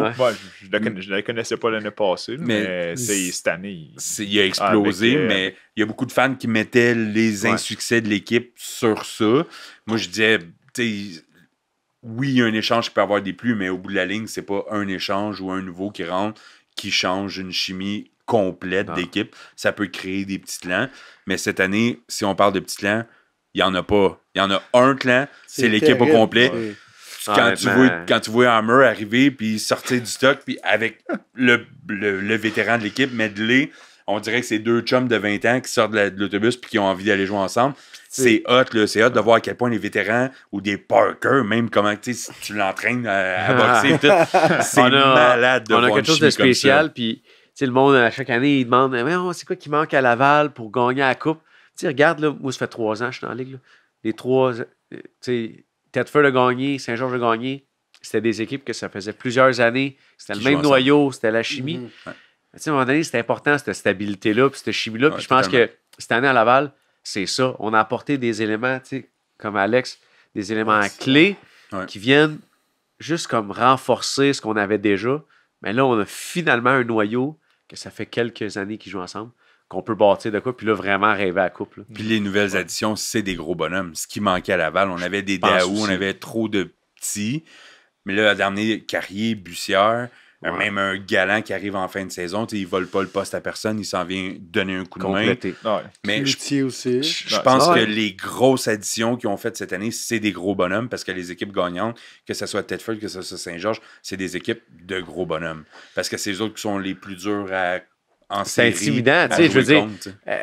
je ne la, connaissais pas l'année passée, mais, c'est cette année. Il, a explosé, euh, mais il y a beaucoup de fans qui mettaient les insuccès de l'équipe sur ça. Moi, je disais, oui, il y a un échange qui peut avoir des plus, mais au bout de la ligne, c'est pas un échange ou un nouveau qui rentre qui change une chimie complète ah. d'équipe. Ça peut créer des petits clans. Mais cette année, si on parle de petits clans, il n'y en a pas. Il y en a un clan, c'est l'équipe au complet. quand, tu vois, quand tu Hammer arriver, puis sortir du stock, puis avec le, vétéran de l'équipe, Medley, on dirait que c'est deux chums de 20 ans qui sortent de l'autobus puis qui ont envie d'aller jouer ensemble. C'est hot, C'est hot de voir à quel point les vétérans ou des parkers, même comment si tu l'entraînes à, boxer, *laughs* c'est malade de On a quelque chose de spécial, puis sais, le monde, à chaque année, il demande Mais oh, c'est quoi qui manque à Laval pour gagner la Coupe Tu regarde, là, moi, ça fait trois ans je suis dans la Ligue. Les trois, euh, tu sais, Tedford a gagné, Saint-Georges a gagné. C'était des équipes que ça faisait plusieurs années. C'était le même noyau, c'était la chimie. Mhm, tu sais, À un moment donné, c'était important, cette stabilité-là, puis cette chimie-là. je pense que cette année à Laval, c'est ça. On a apporté des éléments, tu sais, comme Alex, des éléments clés qui viennent juste comme renforcer ce qu'on avait déjà. Mais là, on a finalement un noyau que ça fait quelques années qu'ils jouent ensemble, qu'on peut bâtir de quoi, puis là, vraiment rêver à couple. Puis les nouvelles additions, c'est des gros bonhommes. Ce qui manquait à Laval, on avait des Daou, on avait trop de petits. Mais là, dernier Carrier, Bussière, euh, même un galant qui arrive en fin de saison, il ne vole pas le poste à personne, il s'en vient donner un coup de main. Mais je, aussi. je pense ah que les grosses additions qu'ils ont faites cette année, c'est des gros bonhommes parce que les équipes gagnantes, que ce soit Tedford, que ce soit Saint-Georges, c'est des équipes de gros bonhommes. Parce que c'est les autres qui sont les plus durs à, en série. C'est intimidant, tu je veux dire. Euh,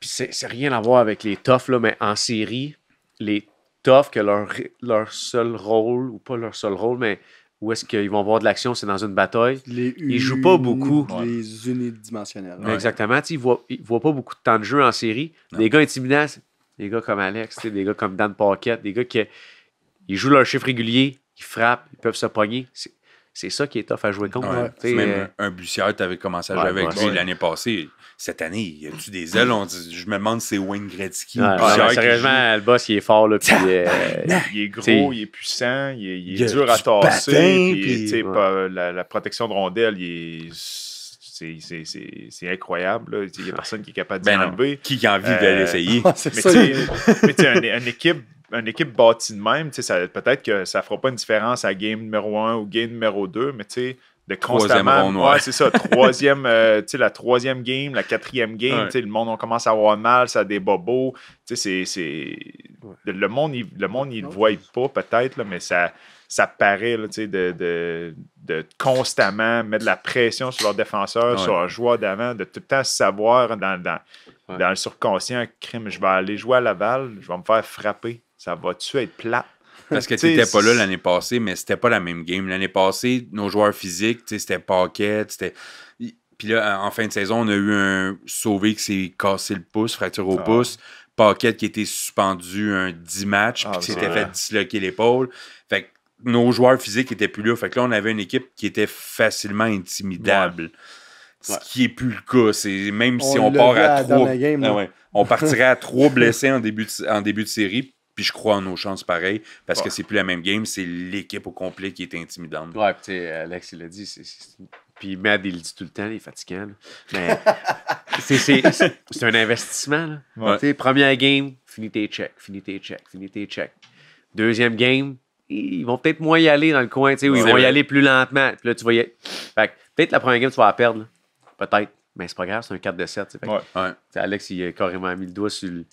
c'est rien à voir avec les toughs, là, mais en série, les toughs que leur, leur seul rôle, ou pas leur seul rôle, mais où est-ce qu'ils vont voir de l'action, c'est dans une bataille. Ils ils jouent pas beaucoup. Les unidimensionnels. Exactement. Ils voient, voient pas beaucoup de temps de jeu en série. Des gars intimidants, des gars comme Alex, des gars comme Dan Paquette, des gars qui jouent leur chiffre régulier, ils frappent, ils peuvent se pogner. C'est c'est ça qui est tough à jouer contre. Ouais. Même euh, un, Bussière, tu avais commencé à jouer avec lui l'année passée. Cette année, y a-tu des ailes? On je me demande si c'est Wayne Gretzky. sérieusement, le boss, il est fort. Là, euh, il est gros, il est puissant, il est, dur à tasser. puis, pas, euh, la, protection de rondelle, il c'est incroyable. Il n'y a personne qui est capable de ben Qui a envie euh, d'aller essayer? *laughs* *laughs* mais tu es une équipe une équipe bâtie de même, peut-être que ça ne fera pas une différence à game numéro 1 ou game numéro 2, mais de constamment. Troisième ouais, c'est ça. Troisième, *laughs* euh, la troisième game, la quatrième game, le monde, commence à avoir mal, ça a des bobos. C'est, Le monde, il, le monde, il le voit pas peut-être, mais ça, ça paraît de, de, constamment mettre de la pression sur leurs défenseurs, sur leurs joueurs d'avant, de tout le temps savoir dans, dans, dans le surconscient, crime, je vais aller jouer à Laval, je vais me faire frapper ça va-tu être plat? Parce que tu n'étais pas là l'année passée, mais c'était pas la même game. L'année passée, nos joueurs physiques, c'était Paquet, c'était. Puis là, en fin de saison, on a eu un sauvé qui s'est cassé le pouce, fracture au ah. pouce. Paquette qui était suspendu un 10 matchs, ah, qui s'était fait hein. disloquer l'épaule. Fait nos joueurs physiques étaient plus là. Fait là, on avait une équipe qui était facilement intimidable. Ce qui n'est plus le cas. même si on part à trois. Ah on partirait à trois *laughs* blessés en début en début de série je crois en nos chances pareil, parce que c'est plus la même game, c'est l'équipe au complet qui est intimidante. Ouais, puis Alex, il l'a dit, puis Mad, il le dit tout le temps, il est fatiguant. Mais *laughs* c'est un investissement. Là. Première game, finis tes checks, finis tes checks, finis tes checks. Deuxième game, ils vont peut-être moins y aller dans le coin, tu sais, où ils vont y aller plus lentement. Puis là, tu vas y peut-être la première game, tu vas la perdre. Peut-être. Mais c'est pas grave, c'est un 4 de 7. Ouais. ouais. Alex, il a carrément mis le doigt sur le,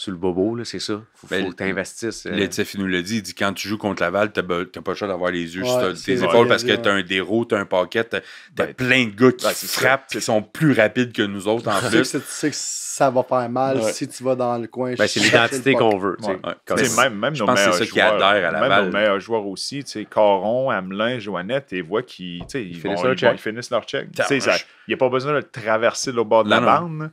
sur le bobo, là, c'est ça. Il ben, faut que tu investisses. Euh. nous le dit, il dit quand tu joues contre Laval, t'as, n'as pas le choix d'avoir les yeux sur tes épaules parce que as un déro, t'as un paquet, t'as, ben, plein de gars qui frappent, qui sont plus rapides que nous autres en plus. Tu sais que ça va faire mal si tu vas dans le coin. Ben, c'est l'identité qu'on veut. Même, même je nos pense c'est qui adhère à Laval. Même nos meilleurs joueurs aussi, Caron, Hamelin, Joannette, ils voient qu'ils finissent leur check. Il n'y a pas besoin de traverser le bord de la bande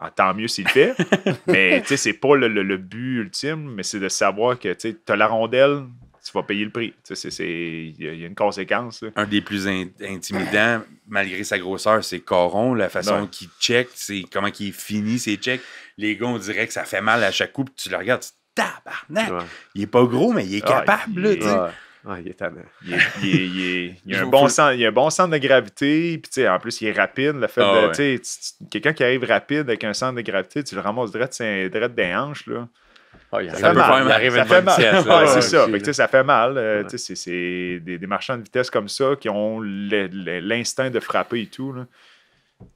ah, tant mieux s'il le fait. *laughs* mais tu sais, c'est pas le, but ultime, mais c'est de savoir que tu as la rondelle, tu vas payer le prix. Il y, a une conséquence. Un des plus intimidants, malgré sa grosseur, c'est Coron, la façon qu'il check, comment il finit ses checks. Les gars, on dirait que ça fait mal à chaque coup, puis tu le regardes, tu tabarnak! Il est pas gros, mais il est ah, capable. Ah, il est Il, a un bon sens, un bon centre de gravité. en plus, il est rapide. Le fait ah, Quelqu'un qui arrive rapide avec un centre de gravité, tu le ramasses direct, c'est direct des hanches. Là. Ah, ça, fait mal. ça, fait mal. ça. Fait ça fait mal. c'est des, marchands de vitesse comme ça qui ont l'instinct de frapper et tout.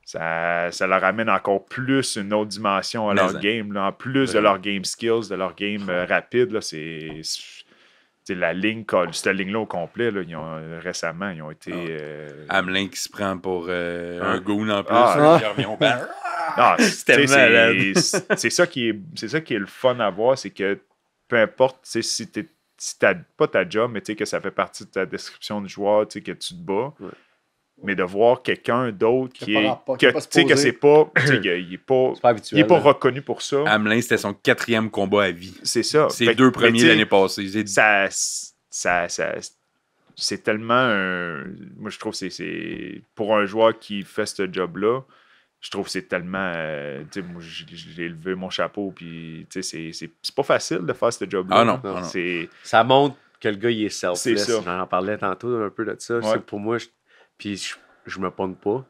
Ça, leur amène encore plus une autre dimension à leur game. En plus de leur game skills, de leur game euh, rapide, c'est la ligne, cette ligne-là au complet, récemment, ils ont été. Ah. Euh, Hamlin qui se prend pour euh, ah. un goon en plus. Ah. c'est ça, qui est, ça qui est le fun à voir, c'est que peu importe si tu si pas ta job, mais que ça fait partie de ta description de joueur, que tu te bats mais de voir quelqu'un d'autre qui est. c'est pas. n'est pas, est pas, hein. reconnu pour ça. Hamelin, c'était son quatrième combat à vie. C'est ça. Ses deux premiers l'année passée. Ça, ça, c'est tellement Moi, je trouve que c'est. Pour un joueur qui fait ce job-là, je trouve que c'est tellement. Euh, j'ai levé mon chapeau, puis, tu c'est pas facile de faire ce job-là. Ah non, ah Ça montre que le gars, il est selfless. On en parlait tantôt un peu de ça. Pour moi, puis je, je me pogne pas.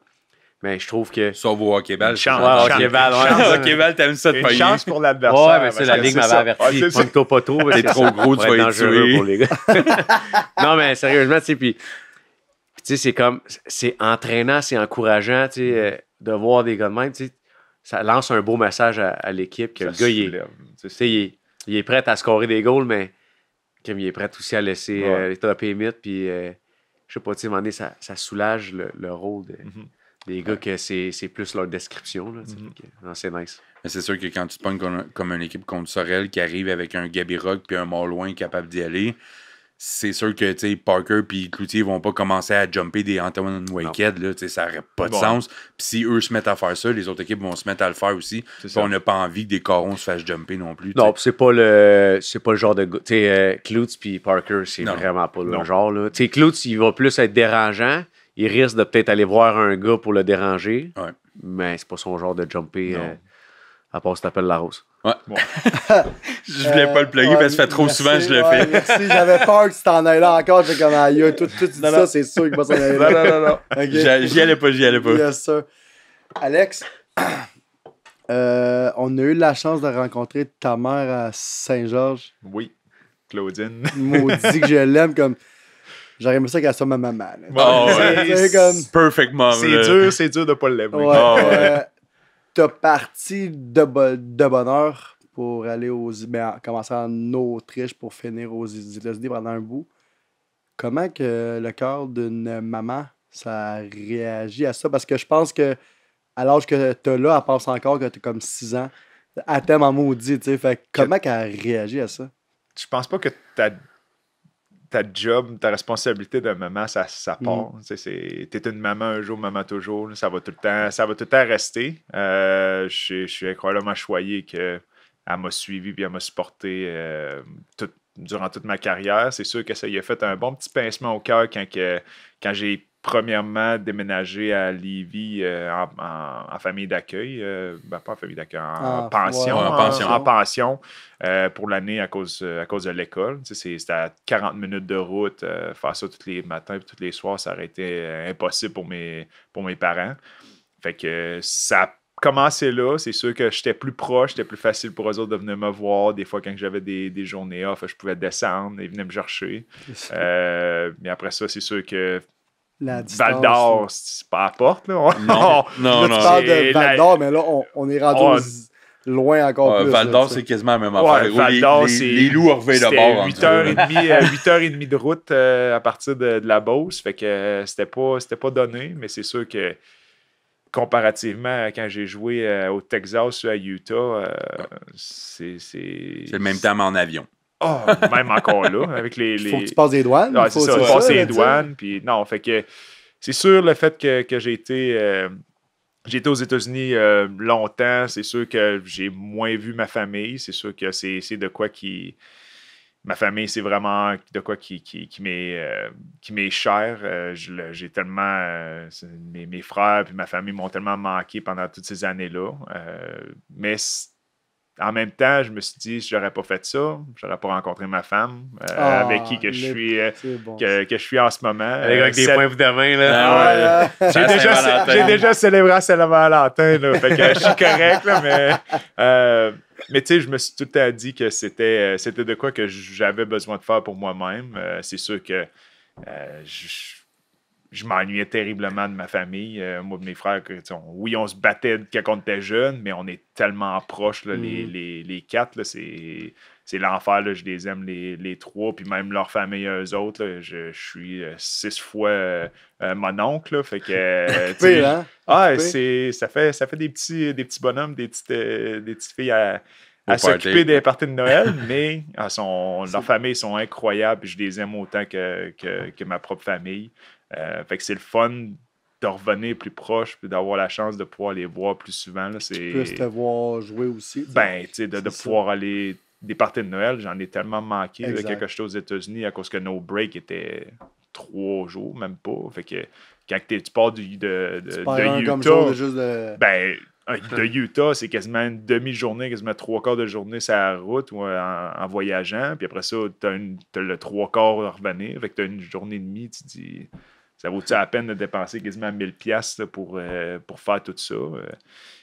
Mais je trouve que. Sauf au hockey-ball. Chance. Ouais, hockey-ball, ouais. hockey-ball, t'aimes ça de chance pour l'adversaire. Ouais, mais c'est la Ligue m'avait averti. Pogne-toi pas trop. T'es trop gros, tu vas être pour les gars. *laughs* non, mais sérieusement, tu sais, puis. Tu sais, c'est comme. C'est entraînant, c'est encourageant, tu sais, euh, de voir des gars de même, tu sais. Ça lance un beau message à, l'équipe que le gars, il est, tu sais, il, est, prêt à scorer des goals, mais comme il est prêt aussi à laisser euh, les top 8, puis. Euh, je sais pas, tu sais, ça, ça soulage le, rôle mhm. des gars que c'est plus leur description. Là, mhm. c'est nice. Mais c'est sûr que quand tu te pognes comme, une équipe contre Sorel qui arrive avec un Gabiroc puis un Loin capable d'y aller, c'est sûr que Parker puis Cloutier vont pas commencer à jumper des Antoine Wakehead. Là, ça n'aurait pas de sens. Puis si eux se mettent à faire ça, les autres équipes vont se mettre à le faire aussi. on n'a pas envie que des corons se fassent jumper non plus. Non, c'est pas le c'est pas le genre de sais euh, Cloutier puis Parker, c'est vraiment pas le genre. Là. Cloutier, il va plus être dérangeant. Il risque de peut-être aller voir un gars pour le déranger. Ouais. Mais c'est pas son genre de jumper euh, à part si t'appelles la rose. Ouais. Bon. *laughs* je voulais pas le plugger parce que ça fait trop euh, souvent je le fais. merci, j'avais peur que tu t'en ailles là encore. J'ai comme, ah, tout, tout ça, c'est sûr qu'il va s'en *laughs* aller là. Non, non, non. non. *laughs* J'y allais pas, j'y allais pas. Bien sûr. Alex, *clears throat* euh, on a eu la chance de rencontrer ta mère à Saint-Georges. Oui, Claudine. Maudit que je l'aime comme. J'aurais aimé ça qu'elle soit ma maman. Oh, comme... Perfect mom. C'est dur, c'est dur de pas l'aimer. Ouais, oh, euh, t'as parti de, de bonheur pour aller aux. Ben, commencer en Autriche pour finir aux États-Unis pendant un bout. Comment que le cœur d'une maman, ça réagit à ça? Parce que je pense que à l'âge que t'as là, elle pense encore que t'es comme 6 ans. Elle t'aime en maudit, tu sais. Fait comment qu'elle réagit à ça? Je pense pas que t'as ta job, ta responsabilité de maman, ça, ça mm. part. Tu une maman un jour, maman toujours. Ça va tout le temps, ça va tout le rester. Euh, je suis incroyablement choyé qu'elle m'a suivi et m'a supporté euh, durant toute ma carrière. C'est sûr que ça y a fait un bon petit pincement au cœur quand, que, quand j'ai premièrement déménager à Livy euh, en, famille d'accueil, euh, ben, pas en famille d'accueil, en, ah, pension, en, pension, euh, pour l'année à cause, à cause de l'école. C'était à 40 minutes de route, faire ça tous les matins et tous les soirs, ça aurait été impossible pour mes, pour mes parents. Fait que ça a commencé là, c'est sûr que j'étais plus proche, c'était plus facile pour eux autres de venir me voir. Des fois, quand j'avais des, journées off, je pouvais descendre, ils venaient me chercher. *laughs* mais après ça, c'est sûr que la Val d'Or, c'est pas à la porte. *laughs* Non, non, là, tu parles de Val d'Or, mais là, on, est rendu ah, loin encore plus. Val d'Or, c'est quasiment la même affaire. c'est. Les loups arrivaient de bord. 8h30 euh, de route euh, à partir de, la Beauce. Fait que euh, c'était pas, pas donné, mais c'est sûr que comparativement à quand j'ai joué au Texas ou à Utah, c'est. C'est le même temps en avion. Oh, *laughs* même encore là, avec les. les... Faut que tu passes des douanes. Ah, faut les douanes. Puis non, fait que c'est sûr le fait que, que j'ai été. Euh, j'ai été aux États-Unis euh, longtemps, c'est sûr que j'ai moins vu ma famille, c'est sûr que c'est de quoi qui. Ma famille, c'est vraiment de quoi qui, qui, qui m'est euh, cher. j'ai tellement. Mes, mes, frères et ma famille m'ont tellement manqué pendant toutes ces années-là. mais en même temps, je me suis dit, si j'aurais pas fait ça, j'aurais pas rencontré ma femme euh, ah, avec qui que je suis euh, que, que, je suis en ce moment. Avec, euh, des points de main là. Ah, ah, j'ai, déjà, j'ai déjà, célébré à Saint-Valentin là, fait que je suis correct là, mais mais tu sais, je me suis tout à dit que c'était c'était de quoi que j'avais besoin de faire pour moi-même. c'est sûr que je je m'ennuyais terriblement de ma famille. Euh, moi mes frères, oui, on se battait quand on était jeunes, mais on est tellement proches, les, mm-hmm. les, les, quatre. c'est, l'enfer, je les aime les, trois, puis même leur famille, eux autres. je, suis euh, six fois euh, mon oncle. fait que, *laughs* hein? ah, ça, fait, ça fait des petits, des petits bonhommes, des petites, filles à, s'occuper des parties de Noël, *laughs* mais ah, son, leurs familles sont incroyables. Je les aime autant que ma propre famille. Euh, fait que c'est le fun de revenir plus proche puis d'avoir la chance de pouvoir les voir plus souvent. Là, tu peux te voir jouer aussi. Ben, tu sais, de, pouvoir aller. Des parties de Noël, j'en ai tellement manqué là, quelque chose aux États-Unis à cause que nos break était trois jours, même pas. Fait que quand tu pars de, de, Utah. jour Ben, *laughs* de Utah, c'est quasiment une demi-journée, quasiment trois quarts de journée sur la route ou euh, en, voyageant. Puis après ça, tu as, le trois quarts de revenir. Fait que tu as une journée et demie, tu dis ça vaut-tu la peine de dépenser quasiment 1000$ pour, euh, pour faire tout ça? Euh,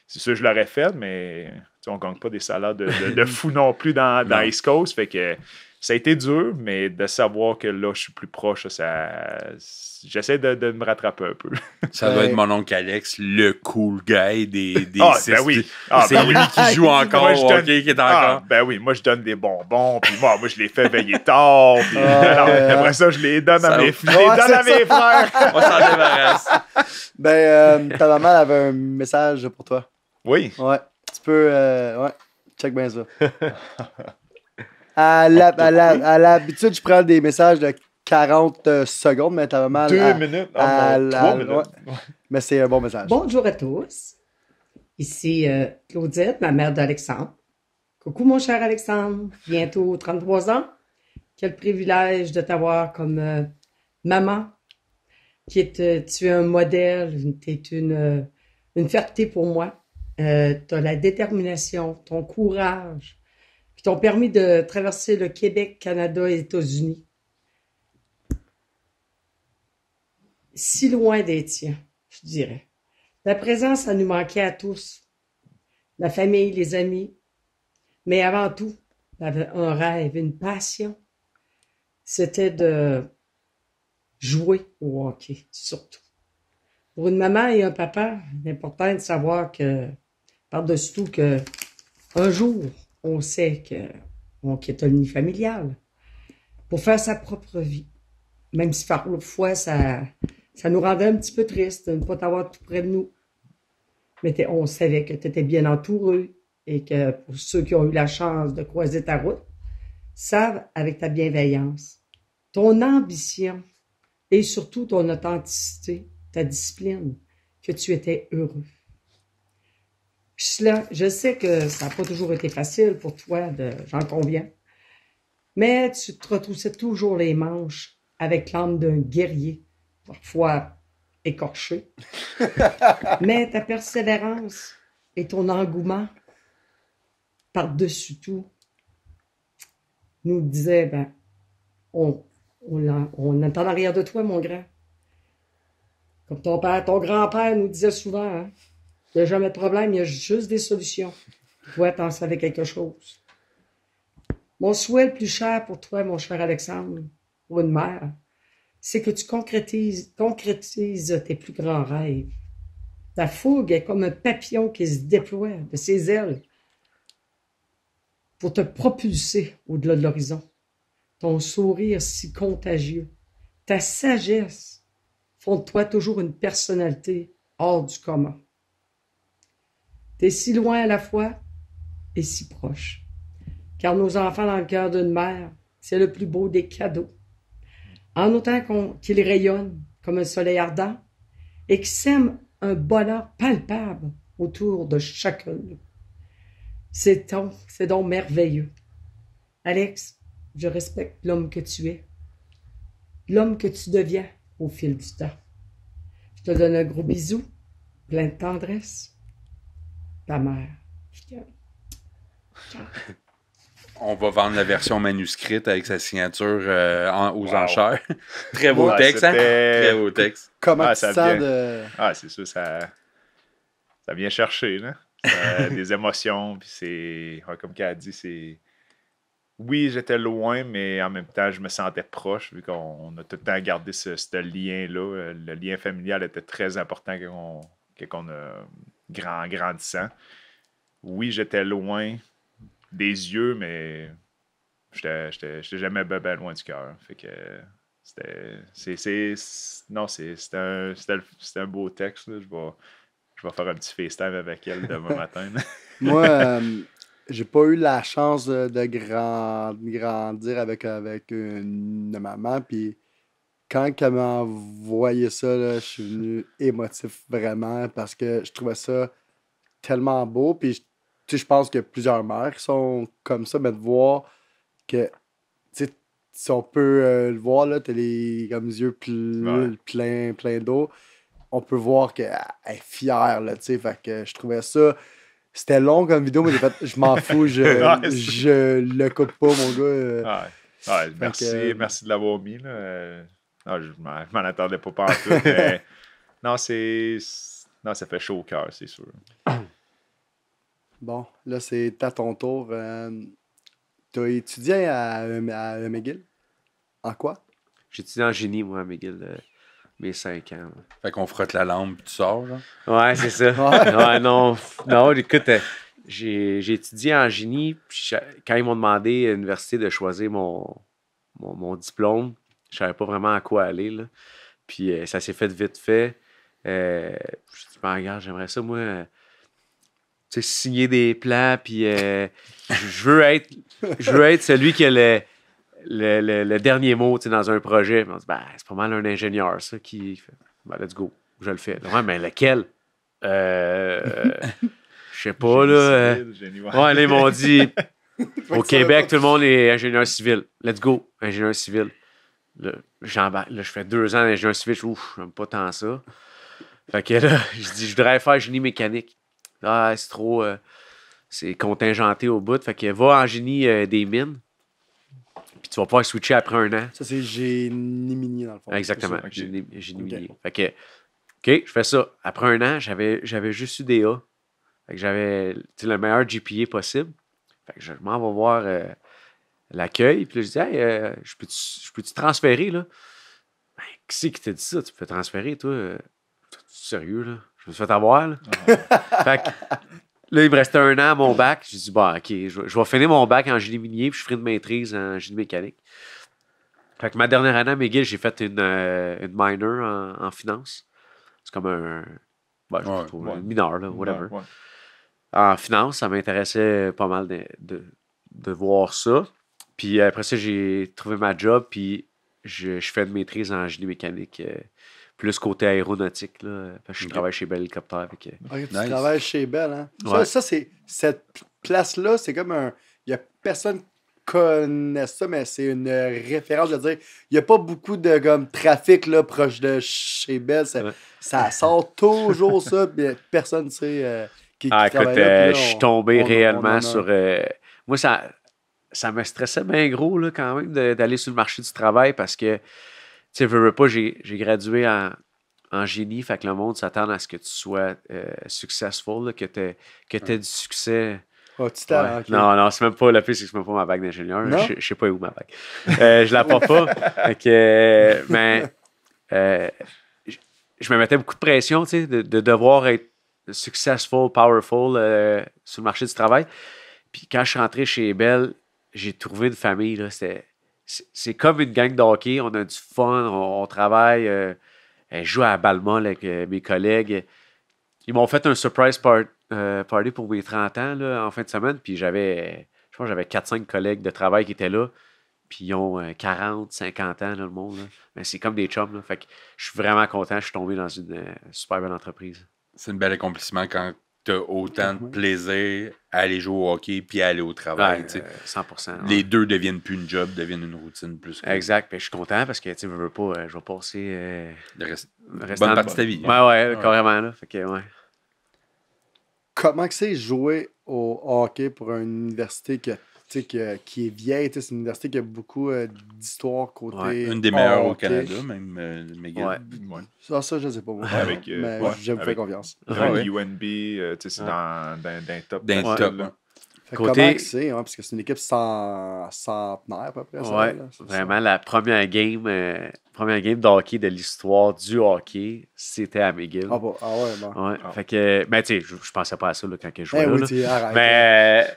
c'est sûr, je l'aurais fait, mais on ne gagne pas des salaires de, de, *laughs* fou non plus dans, dans East Coast. Fait que ça a été dur, mais de savoir que là, je suis plus proche, ça. J'essaie de, me rattraper un peu. *laughs* Ça doit être mon oncle Alex, le cool guy des. des ah, ben oui. Ah, c'est ben lui qui joue *laughs* encore, qui est encore. Ah, ben oui, moi, je donne des bonbons, puis moi, moi je les fais veiller tard, puis ah, après ça, je les donne à mes, frères. les donne à mes frères. *laughs* Ben, euh, ta maman avait un message pour toi. Oui. Ouais. Tu peux. Euh, ouais. Check bien ça à l'habitude, je prends des messages de 40 euh, secondes, mais t'as mal. Deux minutes. Ah, ben, minutes. Mais c'est un bon message. Bonjour à tous. Ici euh, Claudette, ma mère d'Alexandre. Coucou, mon cher Alexandre. Bientôt 33 ans. Quel privilège de t'avoir comme euh, maman. Qui est, tu es un modèle, tu es une, une fierté pour moi. tu as la détermination, ton courage, t'ont permis de traverser le Québec, Canada et États-Unis. Si loin des je dirais. La présence, ça nous manquait à tous. La famille, les amis. Mais avant tout, un rêve, une passion. C'était de jouer au hockey, surtout. Pour une maman et un papa, l'important est de savoir que, par-dessus tout, que un jour, on sait qu'on quitte familial pour faire sa propre vie. Même si parfois ça, ça nous rendait un petit peu triste de ne pas t'avoir tout près de nous. Mais on savait que tu étais bien entouré et que pour ceux qui ont eu la chance de croiser ta route, savent avec ta bienveillance, ton ambition et surtout ton authenticité, ta discipline, que tu étais heureux je sais que ça n'a pas toujours été facile pour toi, j'en conviens. Mais tu te retroussais toujours les manches avec l'âme d'un guerrier, parfois écorché. *laughs* Mais ta persévérance et ton engouement, par-dessus tout, nous disaient, ben, on, on, on de toi, mon grand. Comme ton père, ton grand-père nous disait souvent, hein. Il n'y a jamais de problème, il y a juste des solutions. Toi, t'en avec quelque chose. Mon souhait le plus cher pour toi, mon cher Alexandre, ou une mère, c'est que tu concrétises, concrétises tes plus grands rêves. Ta fougue est comme un papillon qui se déploie de ses ailes pour te propulser au-delà de l'horizon. Ton sourire si contagieux, ta sagesse font de toi toujours une personnalité hors du commun. T'es si loin à la fois et si proche. Car nos enfants dans le cœur d'une mère, c'est le plus beau des cadeaux. En autant qu'ils rayonnent comme un soleil ardent et qu'ils sèment un bonheur palpable autour de chacun de nous. C'est c'est donc merveilleux. Alex, je respecte l'homme que tu es, l'homme que tu deviens au fil du temps. Je te donne un gros bisou, plein de tendresse ta mère. *laughs* On va vendre la version manuscrite avec sa signature aux enchères. Très beau texte, hein? Très beau texte. Comment ah, ça vient... de... Ah, c'est sûr, ça... ça vient chercher, là. *laughs* des émotions, puis c'est... comme qu'elle a dit, c'est oui, j'étais loin, mais en même temps, je me sentais proche, vu qu'on a tout le temps gardé ce, lien-là. Le lien familial était très important qu'on a, grand, grandissant. Oui, j'étais loin des yeux, mais j'étais jamais ben, ben, loin du cœur. Fait que c'était. Non, c'était un, un, beau texte. Je, vais, faire un petit FaceTime avec elle demain *laughs* matin. Moi, euh, j'ai pas eu la chance de, grandir avec, avec une maman. Puis quand elle m'a envoyé ça, je suis venu émotif vraiment parce que je trouvais ça tellement beau. Puis je, je pense que plusieurs mères sont comme ça, mais ben, de voir que si on peut euh, le voir, là, t'as les comme, yeux pleins d'eau. On peut voir qu'elle est fière, là, tu Fait que je trouvais ça. C'était long comme vidéo, mais je m'en fous, *laughs* je, le coupe pas, mon gars. merci, euh, merci de l'avoir mis, là. Euh, non, ah, je m'en attendais pas partout. *laughs* mais non, c'est. Non, ça fait chaud au cœur, c'est sûr. *clears throat* Bon, là, c'est à ton tour. Euh, tu as étudié à, à, McGill? En quoi? J'ai étudié en génie, moi, à McGill, euh, mes cinq ans. Fait qu'on frotte la lampe, tu sors, là? Ouais, c'est ça. *laughs* ouais. non, non, écoute, euh, j'ai étudié en génie. Puis quand ils m'ont demandé à l'université de choisir mon, mon diplôme, je savais pas vraiment à quoi aller. Là. Puis euh, ça s'est fait vite fait. Euh, je dit, ben, regarde, j'aimerais ça, moi, euh, tu sais, signer des plans, puis euh, je veux être, être celui qui a le, dernier mot, dans un projet. Ben, c'est pas mal un ingénieur, ça, qui fait, ben, let's go, je le fais. Ouais, mais lequel? je sais pas, là. Civil, ouais, ils m'ont dit, *laughs* au Québec, tout le monde est ingénieur civil. Let's go, ingénieur civil. Là, là, je fais deux ans j'ai un switch, ouf, j'aime pas tant ça. Fait que là, *laughs* je dis, je voudrais faire génie mécanique. Ah, c'est trop. Euh, c'est contingenté au bout. Fait que va en génie euh, des mines. Puis tu vas pouvoir switcher après un an. Ça, c'est génie minier, dans le fond. Exactement. Génie, génie Fait que, OK, je fais ça. Après un an, j'avais, j'avais juste UDA. Fait que j'avais le meilleur GPA possible. Fait que je m'en vais voir euh, l'accueil. Puis là, je dis, hey, euh, je peux-tu transférer, là? Ben, qui c'est qui t'a dit ça? Tu peux transférer, toi? Euh, tu es sérieux, là? Je me suis fait avoir, là. Ah. fait que, là, il me restait un an à mon bac. J'ai dit, bah, OK, je, vais finir mon bac en génie minier, puis je ferai une maîtrise en génie mécanique. Fait que ma dernière année à McGill, j'ai fait une, euh, une minor en, en finance. C'est comme un. Ben, je trouve, mineur, là, whatever. en finance, ça m'intéressait pas mal de, de voir ça. Puis euh, après ça, j'ai trouvé ma job, puis je, fais une maîtrise en génie mécanique, euh, plus côté aéronautique, là, parce je travaille chez Bell Hélicoptère. tu travailles chez Bell, hein? Ça, c'est cette place-là, c'est comme un. Il n'y a personne qui connaît ça, mais c'est une référence. Je veux dire, il n'y a pas beaucoup de comme, trafic là, proche de chez Bell. Ça, sort toujours ça, *laughs* mais personne ne sait euh, qui, ah, travaille là, je suis tombé réellement sur. moi, ça ça me stressait bien gros quand même d'aller sur le marché du travail parce que, tu sais, veux, pas, j'ai gradué en, génie, fait que le monde s'attend à ce que tu sois euh, successful, que tu aies, du succès. Oh, tu Non, non, c'est même pas le plus, c'est même pas ma bague d'ingénieur. Je, je sais pas où ma bague. Euh, je la porte pas. *laughs* mais euh, je, me mettais beaucoup de pression, tu sais, de, de devoir être successful, powerful sur le marché du travail. Puis quand je suis rentré chez Bell, j'ai trouvé une famille. c'est, comme une gang d'hockey On a du fun, on, travaille. je euh, joue à Balmol avec euh, mes collègues. Ils m'ont fait un surprise euh, party pour mes 30 ans en fin de semaine. Puis j'avais, je pense, j'avais 4-5 collègues de travail qui étaient là. Puis ils ont 40, 50 ans, le monde. Mais c'est comme des chums. Fait que je suis vraiment content. Je suis tombé dans une super belle entreprise. C'est un bel accomplissement quand t'as autant de plaisir à aller jouer au hockey puis à aller au travail. 100 euh, Les deux deviennent plus une job, deviennent une routine plus. Exact. je suis content parce que tu veux pas, euh, je vais passer. Euh, bonne partie de ta vie. Oui, ouais, carrément. Là. ouais. Comment c'est jouer au hockey pour une université qui a que, qui est vieille. C'est une université qui a beaucoup euh, d'histoire côté. Ouais, une des meilleures au Canada, même euh, McGill. Ça, je ne sais pas. Moi, euh, mais je vous fais confiance. Avec UNB, c'est dans, dans, top. Dans top. côté... c'est, hein, parce que c'est une équipe sans centenaire à peu près. vraiment, la première game, première game de hockey de l'histoire du hockey, c'était à McGill. Ah, bon, ah ouais, bon. Ouais, ah. Fait que, mais ben, tu sais, je, ne pensais pas à ça là, quand je ben jouais là. Mais hein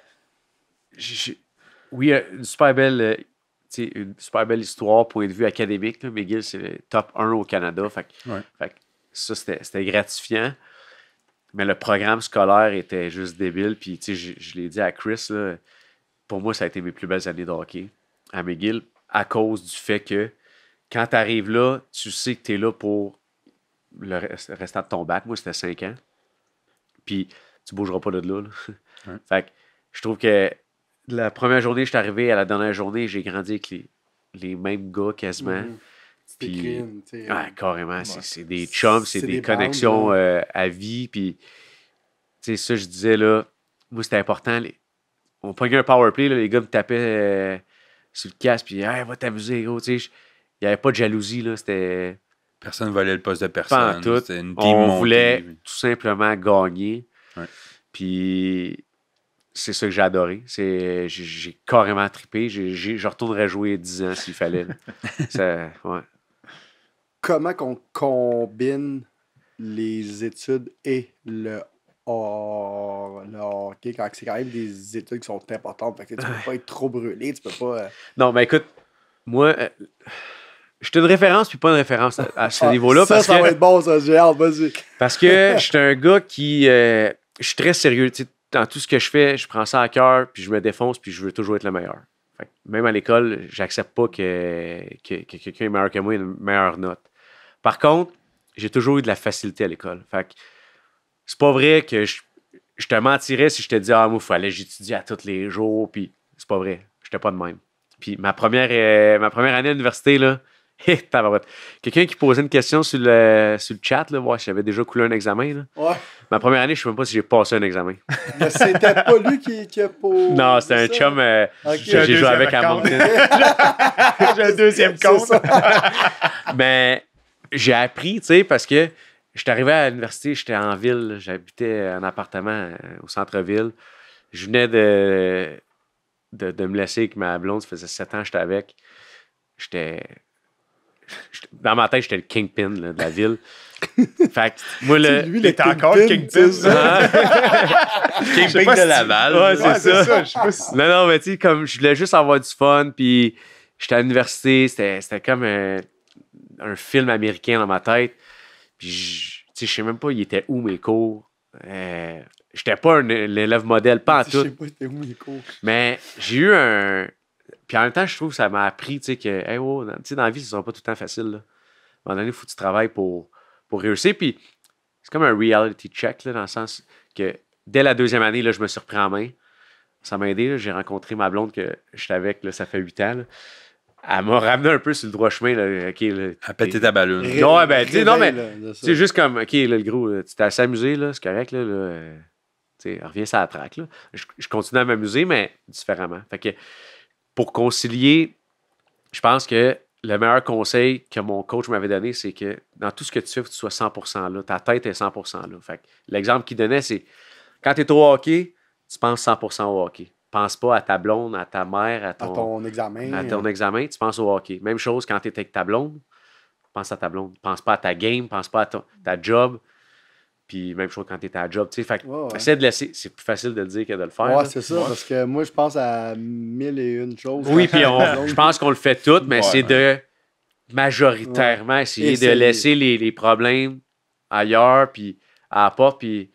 oui, euh, une super belle euh, une super belle histoire, point de vue académique. McGill, c'est top 1 au Canada. Fait, ça, c'était gratifiant. Mais le programme scolaire était juste débile. Puis, je, l'ai dit à Chris, pour moi, ça a été mes plus belles années de hockey à McGill à cause du fait que quand tu arrives là, tu sais que tu es là pour le restant de ton bac. Moi, c'était 5 ans. Puis, tu bougeras pas de là. *laughs* fait je trouve que la première journée je suis arrivé à la dernière journée, j'ai grandi avec les, mêmes gars quasiment. Mhm. Puis, carrément, c'est des chums, c'est des, connexions euh, à vie. Puis, tu sais, ça, je disais, là, moi, c'était important. Les, on prenait un power play, les gars me tapaient euh, sur le casque, puis, hey, va t'amuser, gros. Tu sais, il n'y avait pas de jalousie, là, c'était. Personne ne volait le poste de personne. Pas en tout. on voulait tout simplement gagner. Puis, c'est ça que j'ai adoré. C'est, j'ai, carrément trippé. J'ai, je retournerais jouer 10 ans s'il fallait. *laughs* ça, ouais. Comment qu'on combine les études et le, oh, le hockey quand c'est quand même des études qui sont importantes? Fait que, tu peux pas être trop brûlé, tu peux pas. Euh, non, mais écoute, moi. Euh, je suis une référence, puis pas une référence à, ce ah, niveau-là. Ça, parce ça va être bon, ça, j'ai vas-y. Parce que *laughs* je suis un gars qui. Euh, je suis très sérieux. Tu sais, dans tout ce que je fais, je prends ça à cœur, puis je me défonce, puis je veux toujours être le meilleur. Fait, même à l'école, j'accepte pas que, quelqu'un est meilleur que moi et une meilleure note. Par contre, j'ai toujours eu de la facilité à l'école. Fait c'est pas vrai que je, te mentirais si je te disais Ah, moi, il fallait j'étudie à tous les jours, puis c'est pas vrai. J'étais pas de même. Puis ma première, euh, ma première année à l'université, là, *laughs* Quelqu'un qui posait une question sur le, sur le chat, j'avais déjà coulé un examen. Ma première année, je ne sais même pas si j'ai passé un examen. *laughs* Mais c'était pas lui qui, qui a posé. Non, c'était un chum. Euh, j'ai joué avec à Moncton. *laughs* j'ai un deuxième compte. Mais ben, j'ai appris, tu sais, parce que j'étais arrivé à l'université, j'étais en ville, j'habitais un appartement euh, au centre-ville. Je venais de, de, de, me laisser avec ma blonde, ça faisait sept ans que j'étais avec. J'étais dans ma tête, j'étais le kingpin de la ville. *laughs* fait que, moi, Lui, il était encore kingpin. kingpin de Laval. Ouais, c'est ça. Je Non, non, mais tu sais, comme je voulais juste avoir du fun, puis j'étais à l'université, c'était comme un, film américain dans ma tête. Puis, je, tu sais, je sais même pas, il était où mes cours. Euh, j'étais pas l'élève modèle, pas en tout. Je sais pas, était où mes cours. Mais j'ai eu un, puis en même temps, je trouve que ça m'a appris que, hey, oh, dans, la vie, ce ne sera pas tout le temps facile. Là. À un moment donné, il faut que tu travailles pour, pour réussir. Puis c'est comme un reality check, dans le sens que dès la deuxième année, là, je me suis repris en main. Ça m'a aidé. J'ai rencontré ma blonde que j'étais avec, là, ça fait huit ans. Elle m'a ramené un peu sur le droit chemin. Là, a pété à péter ta ballonne. Ben, non, ben, mais c'est juste comme, OK, le gros, tu t'es assez amusé, c'est correct. Là, là, euh, reviens ça la traque. Je, je, continue à m'amuser, mais différemment. Fait que pour concilier, je pense que le meilleur conseil que mon coach m'avait donné, c'est que dans tout ce que tu fais, tu sois 100% là. Ta tête est 100% là. Fait l'exemple qu'il donnait, c'est quand tu es au hockey, tu penses 100% au hockey. Pense pas à ta blonde, à ta mère, à ton, examen. À ton examen, tu penses au hockey. Même chose quand tu es avec ta blonde, pense à ta blonde. Pense pas à ta game, pense pas à ta job, puis même chose quand tu es à la job. Tu sais, fait de C'est plus facile de le dire que de le faire. Ouais, c'est ça. Parce que moi, je pense à mille et une choses. Oui, puis je pense qu'on le fait tout, mais c'est de majoritairement essayer de laisser les, problèmes ailleurs, puis à la Puis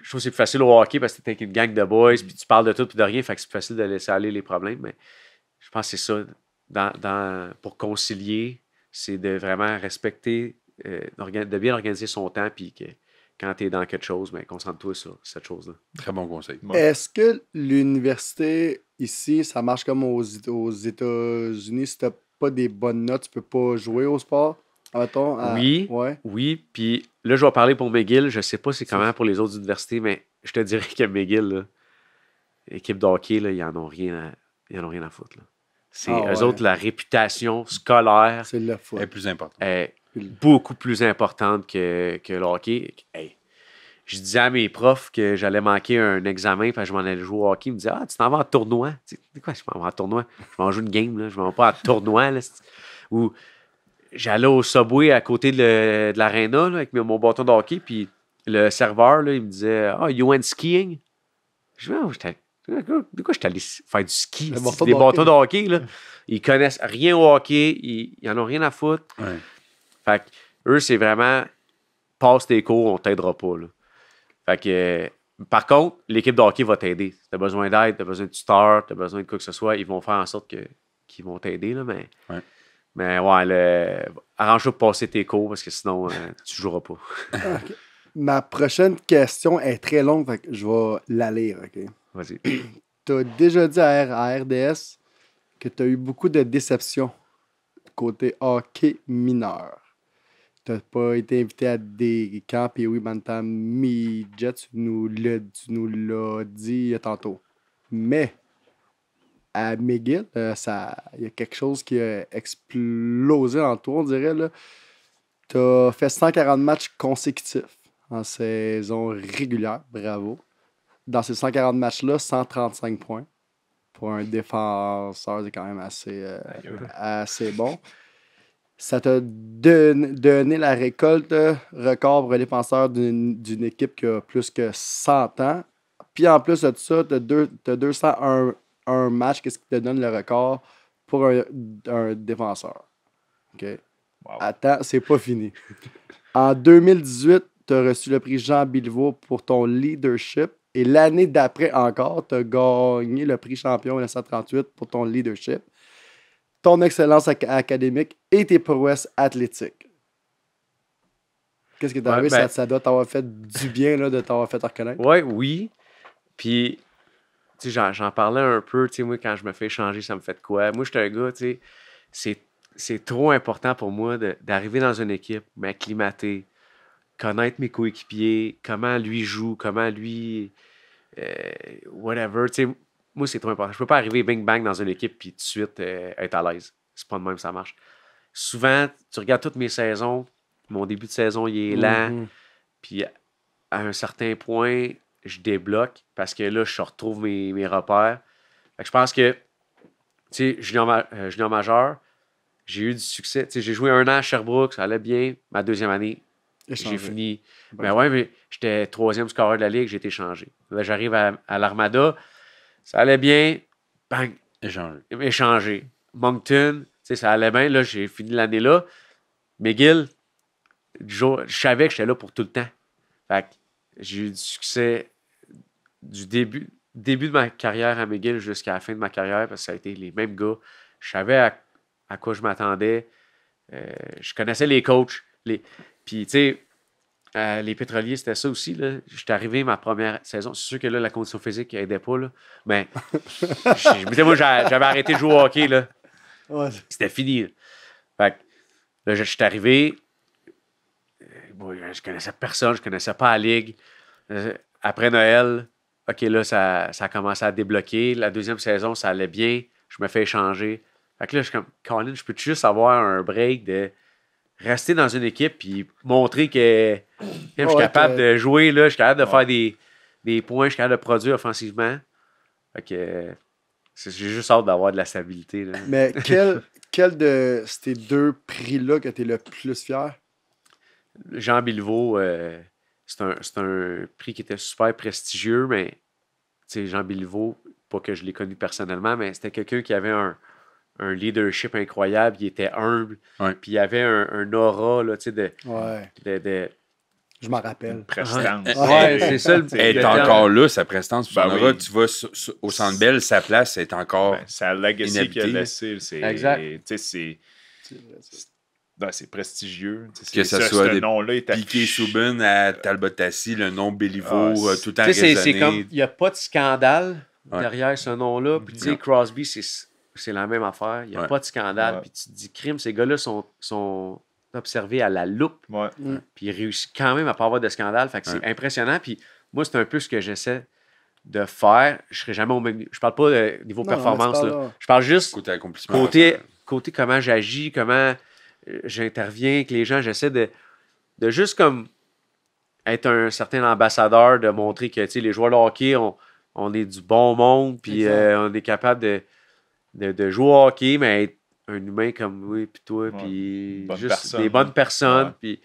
je trouve que c'est plus facile au hockey parce que t'es avec une gang de boys, puis tu parles de tout puis de rien, fait que c'est plus facile de laisser aller les problèmes. Mais je pense que c'est ça. Dans, pour concilier, c'est de vraiment respecter, euh, de bien organiser son temps, puis que quand tu es dans quelque chose, mais ben, concentre-toi sur cette chose-là. Très bon conseil. Est-ce que l'université ici, ça marche comme aux, États-Unis? Si tu n'as pas des bonnes notes, tu peux pas jouer au sport? Attends, Oui. Oui. Puis là, je vais parler pour McGill. Je sais pas si c'est comment pour les autres universités, mais je te dirais que McGill, équipe d'Hockey, ils n'en ont, rien à, en ont rien à foutre. C'est les ah eux autres, la réputation scolaire est, plus importante beaucoup plus importante que, que le hockey. je disais à mes profs que j'allais manquer un examen, parce je m'en allais jouer au hockey. Ils me disaient Ah, tu t'en vas en tournoi. Tu quoi, je m'en vais en tournoi Je m'en joue une game, là. je m'en vais pas en tournoi. Ou j'allais au subway à côté de, de l'aréna avec mon bâton de hockey, puis le serveur, là, il me disait Ah, you went skiing Je me dis ah, de quoi je suis allé faire du ski? Des bâtons de hockey, là. Ils connaissent rien au hockey, ils, n'en en ont rien à foutre. Fait que, eux, c'est vraiment passe tes cours, on t'aidera pas. Fait que, euh, par contre, l'équipe de hockey va t'aider. Si t'as besoin d'aide, t'as besoin de tuteur, t'as besoin de quoi que ce soit, ils vont faire en sorte que, qu'ils vont t'aider. Là, mais, ouais. mais ouais, le, arrange-toi de passer tes cours parce que sinon, euh, tu joueras pas. *laughs* Ma prochaine question est très longue, fait que je vais la lire. ok Vas-y. *clears throat* t'as déjà dit à, RDS que t'as eu beaucoup de déceptions côté hockey mineur t'as pas été invité à des camps, Et oui, Bantam Midget, tu nous l'as dit euh, tantôt. Mais à McGill, euh, il y a quelque chose qui a explosé en toi, on dirait. Tu as fait 140 matchs consécutifs en saison régulière, bravo. Dans ces 140 matchs-là, 135 points. Pour un défenseur, c'est quand même assez, euh, assez bon. Ça t'a donné la récolte record pour un défenseur d'une équipe qui a plus que 100 ans. Puis en plus de ça, tu as, 201 un match, qu'est-ce qui te donne le record pour un, défenseur. OK? Attends, c'est pas fini. *laughs* en 2018, tu as reçu le prix Jean Bilvaux pour ton leadership. Et l'année d'après encore, tu gagné le prix champion 1938 pour ton leadership ton excellence académique et tes prouesses athlétiques. Qu'est-ce qui est arrivé? Ben ça, doit t'avoir fait du bien de t'avoir fait reconnaître. Ouais, oui. Puis, tu sais, j'en parlais un peu. Tu sais, moi, quand je me fais changer, ça me fait quoi? Moi, je suis un gars, tu sais, c'est trop important pour moi d'arriver dans une équipe, m'acclimater, connaître mes coéquipiers, comment lui joue, comment lui. Euh, whatever. Tu sais, moi, c'est trop important. Je peux pas arriver bing bang dans une équipe puis tout de suite euh, être à l'aise. C'est pas de même, ça marche. Souvent, tu regardes toutes mes saisons. Mon début de saison, il est lent. Mm-hmm. Puis à un certain point, je débloque parce que là, je retrouve mes, repères. je pense que, tu sais, euh, junior, majeur, j'ai eu du succès. Tu sais, j'ai joué un an à Sherbrooke, ça allait bien. Ma deuxième année, j'ai fini. Mais ben ouais, mais j'étais troisième scoreur de la ligue, j'ai été changé. Là, ben, j'arrive à l'Armada. Ça allait bien. Bang, échangé. échangé. Moncton, ça allait bien. Là, j'ai fini l'année là. McGill, je savais que j'étais là pour tout le temps. Fait j'ai eu du succès du début, début de ma carrière à McGill jusqu'à la fin de ma carrière parce que ça a été les mêmes gars. Je savais à, quoi je m'attendais. Euh, je connaissais les coachs. Les... Puis, tu sais, euh, les pétroliers, c'était ça aussi. J'étais arrivé ma première saison. C'est sûr que là, la condition physique n'aidait pas. Là. Mais *laughs* moi, j'avais arrêté de jouer au hockey. C'était fini. Fait là, je suis arrivé. Bon, euh, je connaissais personne, je ne connaissais pas la ligue. Euh, après Noël, OK, là, ça, ça a commencé à débloquer. La deuxième saison, ça allait bien. Je me fais échanger. Fait là, je suis comme, Colin, je peux juste avoir un break de rester dans une équipe et montrer que je suis capable de jouer, là, je suis capable de faire des, points, je suis capable de produire offensivement. Fait j'ai juste hâte d'avoir de la stabilité. Là. Mais *laughs* quel, quel de ces deux prix-là que tu es le plus fier? Jean Bilvaux, euh, c'est un, un, prix qui était super prestigieux, mais Jean Bilvaux, pas que je l'ai connu personnellement, mais c'était quelqu'un qui avait un, un leadership incroyable, il était humble, puis il avait un, aura là, de, sais, de, de je m'en rappelle. Prestance. Ouais, c'est ça Elle est encore là, sa prestance. Ben tu vas au Centre Bell, sa place est encore. Ben, sa legacy qu'il a laissée. Exact. Ben, c'est prestigieux. Que ça, soit ce des nom-là Piqué Souben à Talbotassi, le nom Béliveau, ah, euh, tout en comme, Il n'y a pas de scandale derrière ce nom-là. Puis, tu sais, Crosby, c'est c'est la même affaire. Il n'y a pas de scandale. Puis tu dis, crime, ces gars-là sont, sont observés à la loupe. Mm. Puis ils réussissent quand même à ne pas avoir de scandale. Fait que c'est impressionnant. Puis moi, c'est un peu ce que j'essaie de faire. Je serai jamais au même. Je parle pas de niveau performance. Je parle juste côté Côté, comment j'agis, comment euh, j'interviens avec les gens. J'essaie de, de juste comme être un certain ambassadeur, de montrer que les joueurs de hockey, on, on est du bon monde, puis euh, on est capable de de, de jouer au hockey, mais être un humain comme lui et toi, puis juste des bonnes personnes. Puis,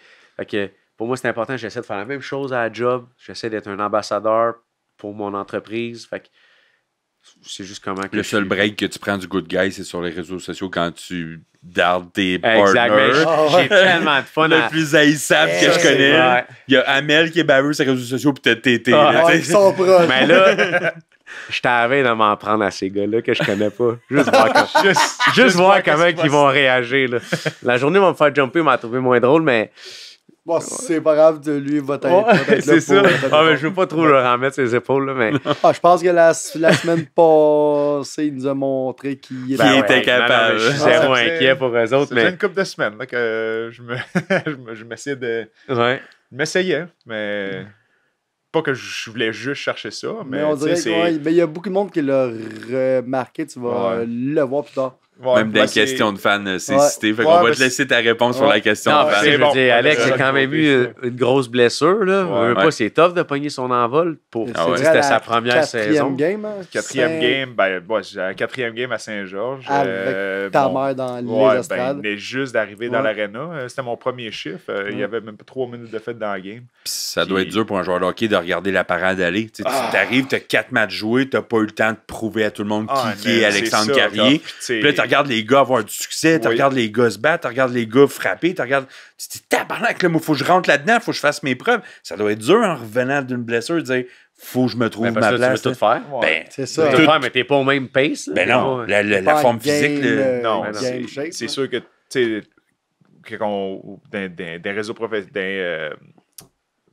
que pour moi, c'est important, j'essaie de faire la même chose à la job. J'essaie d'être un ambassadeur pour mon entreprise. Fait que, c'est juste comment que le seul break que tu prends du good guy c'est sur les réseaux sociaux quand tu dardes tes partners j'ai *laughs* ah tellement de fun le plus haïssable que je connais il y a Amel qui est baveux sur les réseaux sociaux puis t'as TT. Ah, ils sont proches mais là *laughs* je t'avais de m'en prendre à ces gars-là que je connais pas. Juste voir, *laughs* juste, voir comment ils vont réagir. Là. *laughs* La journée va me faire jumper, m'a trouvé moins drôle, mais. Bon, c'est pas grave de lui, il va c'est sûr. Ah, mais je veux pas trop le remettre ses épaules, là, mais. *laughs* Ah, je pense que la, la semaine passée, il nous a montré qu'il ben était capable. Non, moins je suis zéro ah, inquiet pour eux autres. Ça mais... une couple de semaines là, que je m'essayais me... je de. Ouais. Je m'essayais, mais pas que je voulais juste chercher ça, mais. mais on mais il y a beaucoup de monde qui l'a remarqué, tu vas le voir plus tard même des questions de fans, euh, c'est cité. Fait qu'on va te laisser ta réponse sur la question de Alex a quand même eu une grosse blessure. Là. pas, c'est tough de pogner son envol. Pour... Ah c'était sa première saison. Game, hein? Quatrième game. Ben, bon, quatrième game à Saint-Georges. Avec euh, ta mère dans les ben, estrades. Ben, juste d'arriver dans l'arena. Euh, c'était mon premier chiffre. Il y avait même pas trois minutes de fête dans la game. ça doit être dur pour un joueur de hockey de regarder la parade aller. Tu arrives, tu ah. as quatre matchs joués, tu pas eu le temps de prouver à tout le monde ah, qui est Alexandre Carrier. Puis regardes les gars avoir du succès, tu regardes les gars se battre, tu regardes les gars frapper, tu regardes. Tu te dis, tabarnak, là, il faut que je rentre là-dedans, il faut que je fasse mes preuves. Ça doit être dur en revenant d'une blessure de dire, faut que je me trouve ma place. Ben, tu veux tout faire. Ben, c'est ça. Tu veux tout mais t'es pas au même pace. Ben non, la, forme physique. Euh, non, c'est sûr que, tu sais, des réseaux professionnels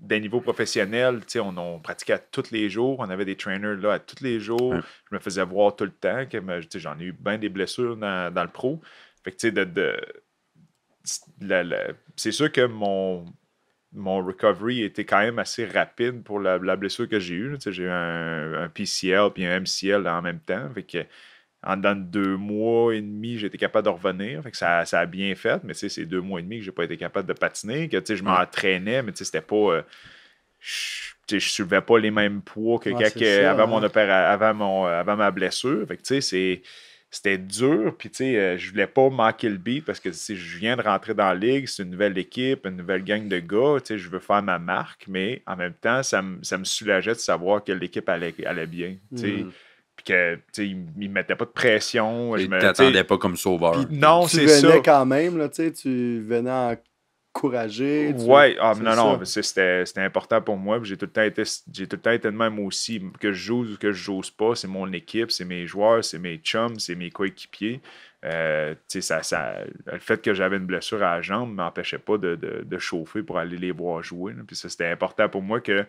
d'un niveau professionnel, on, on pratiquait à tous les jours. On avait des trainers là à tous les jours. Je me faisais voir tout le temps. que J'en ai eu bien des blessures dans, le pro. Fait que, de, de c'est sûr que mon, mon recovery était quand même assez rapide pour la, blessure que j'ai eue. J'ai eu un, un, PCL puis un MCL en même temps. Fait en deux mois et demi, j'étais capable de revenir. Fait que ça, a bien fait, mais c'est deux mois et demi que j'ai pas été capable de patiner, que tu je m'entraînais, mais tu sais, c'était pas. Euh, je soulevais pas les mêmes poids que avant, mon opéra, avant, mon, avant ma blessure. C'était dur, puis tu euh, je voulais pas manquer le beat parce que si je viens de rentrer dans la ligue, c'est une nouvelle équipe, une nouvelle gang de gars, je veux faire ma marque, mais en même temps, ça me, ça soulageait de savoir que l'équipe allait, allait bien. Hmm que il ne mettait pas de pression. Ils ne t'attendais pas comme sauveur. non, c'est ça. Tu venais quand même, là, tu venais encourager. Ouais, ah, non, non, c'était important pour moi. J'ai tout, le temps été, tout le de même aussi. Que je joue ou que je n'ose pas, c'est mon équipe, c'est mes joueurs, c'est mes chums, c'est mes coéquipiers. Euh, ça, ça, le fait que j'avais une blessure à la jambe ne m'empêchait pas de, chauffer pour aller les voir jouer. Puis ça, c'était important pour moi que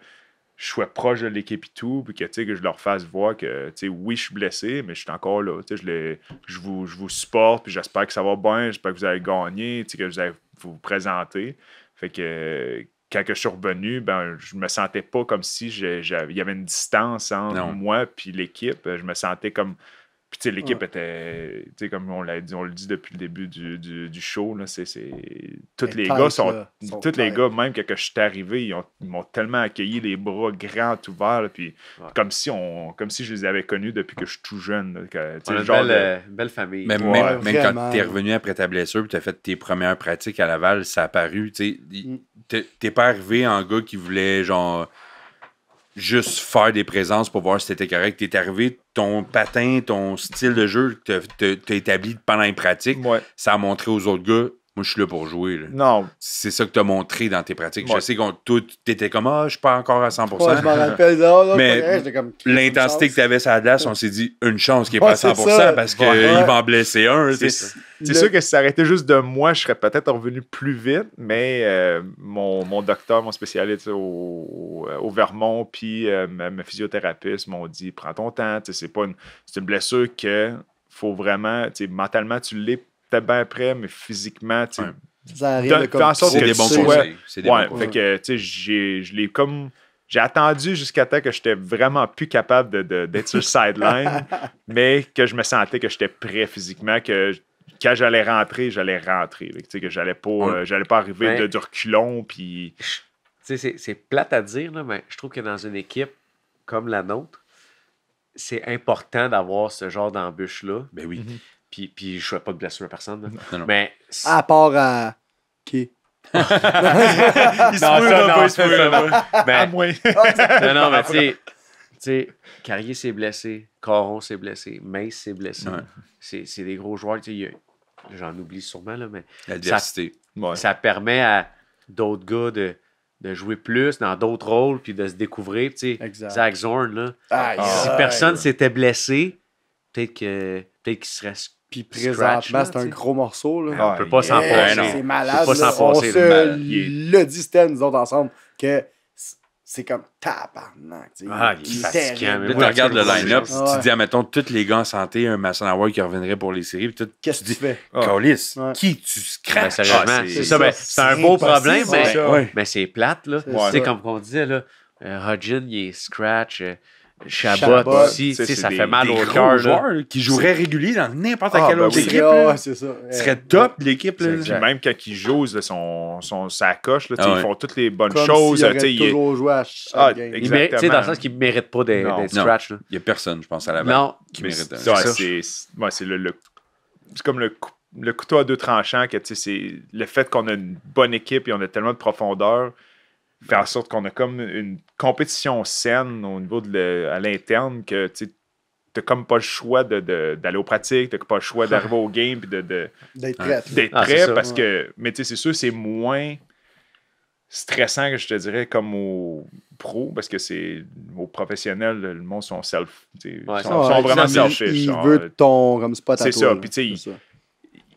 je suis proche de l'équipe et tout, puis que, que je leur fasse voir que, oui, je suis blessé, mais je suis encore là. Je, les, je, vous, vous supporte, puis j'espère que ça va bien, j'espère que vous allez gagner, que vous allez vous présenter. Fait que quand je suis revenu, ben, je me sentais pas comme si il y avait une distance entre moi et l'équipe. Je me sentais comme puis, tu sais, l'équipe était. Tu sais, comme on, l'a le dit depuis le début du, show, là, c'est. Tous les gars sont. tous les gars, même que, je suis arrivé, ils, m'ont tellement accueilli les bras grands ouverts, puis comme, si on, comme si je les avais connus depuis que je suis tout jeune. tu belle, famille. même, quand tu es revenu après ta blessure, puis tu as fait tes premières pratiques à Laval, ça a paru. Tu sais, mm. t'es pas arrivé en gars qui voulait, genre juste faire des présences pour voir si t'étais correct. T'es arrivé, ton patin, ton style de jeu t'as établi pendant les pratiques, ça a montré aux autres gars, moi, je suis là pour jouer. Non. C'est ça que tu as montré dans tes pratiques. Je sais que tu étais comme, ah, je suis pas encore à 100 mais l'intensité que tu avais sur glace, on s'est dit, une chance qu'il n'est pas à 100 parce qu'il va en blesser un. C'est sûr que si ça arrêtait juste de moi, je serais peut-être revenu plus vite, mais euh, mon, docteur, mon spécialiste au, Vermont, puis euh, ma, m'ont dit, prends ton temps. C'est une, une blessure que faut vraiment, mentalement, tu l'es t'es bien prêt, mais physiquement, tu des bons conseils. ouais, fait que, tu sais, je l'ai comme j'ai attendu jusqu'à temps que j'étais vraiment plus capable d'être de, sur le sideline, *laughs* mais que je me sentais que j'étais prêt physiquement, que quand j'allais rentrer, j'allais rentrer. tu sais que j'allais pas, euh, pas arriver de, de, reculon. Puis... C'est plate à dire, là, mais je trouve que dans une équipe comme la nôtre, c'est important d'avoir ce genre d'embûche-là. Mhm. Ben oui. Puis, je ne pas de blessure à personne. Mais, à part à. Qui non, ça, non, moi. non, non, mais tu sais, Carrier s'est blessé, Caron s'est blessé, Mace s'est blessé. C'est des gros joueurs. J'en oublie sûrement, là, mais. L'adversité. Ça, ça, permet à d'autres gars de, jouer plus dans d'autres rôles puis de se découvrir. Tu sais, Zach Zorn, là. si personne s'était blessé, peut-être que peut-être qu'il serait puis présentement, c'est un gros morceau. Là. ne ah, on peut pas s'en passer. C'est malade. on se le dit, nous autres ensemble, que c'est comme tabarnak. Ah, il est tu regardes le line-up, tu dis, admettons, tous les gars en santé, un à Award qui reviendrait pour les séries. Qu'est-ce que tu fais? Colis, qui tu scratches? Ben, ah, c'est ça, ben, un beau problème, mais ben, c'est plate. là. C'est comme on disait, là. Hodgin, euh, il est scratch. Euh, Chabot, aussi, ça fait mal au cœur. joueurs qui jouerait régulier dans n'importe ah, quelle ben autre équipe. Ah, c'est ça. serait top, l'équipe. même quand ils jouent, son, son, coche, ah ils font toutes les bonnes choses. Ils toujours joué à chaque Exactement. Dans le sens qu'ils ne méritent pas des, scratchs. Il n'y a personne, je pense, à la Non. qui mérite un C'est le. C'est comme le couteau à deux tranchants que le fait qu'on a une bonne équipe et on a tellement de profondeur faire en sorte qu'on a comme une compétition saine au niveau de à l'interne que tu n'as comme pas le choix d'aller de, d'aller aux pratiques, tu pas le choix d'arriver au game puis de, d'être prêt. Ah, parce que, mais tu sais, c'est sûr, c'est moins stressant que je te dirais comme au pros, parce que c'est aux professionnels le monde sont self ouais, sont, sont vraiment self veulent ton comme spot c'est ça puis tu sais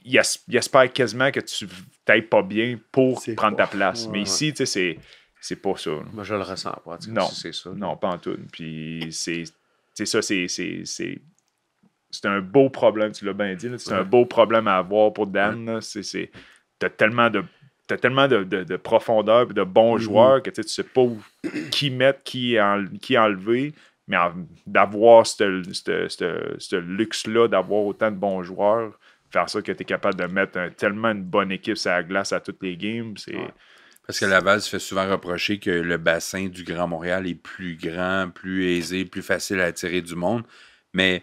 il, espère quasiment que tu t'ailles pas bien pour prendre ta place mais ici tu sais c'est c'est pas ça. Moi, ben, je le ressens pas. Non, c'est ça. Non, pas en tout. Puis c'est ça, c'est c'est un beau problème, tu l'as bien dit. C'est un beau problème à avoir pour Dan. Tu T'as tellement de as tellement de, profondeur et de bons mhm. joueurs que tu sais pas qui mettre, qui, en, qui enlever. Mais d'avoir ce luxe-là, d'avoir autant de bons joueurs, faire ça que tu es capable de mettre tellement une bonne équipe sur la glace à toutes les games, c'est. Parce que Laval se fait souvent reprocher que le bassin du Grand Montréal est plus grand, plus aisé, plus facile à attirer du monde. Mais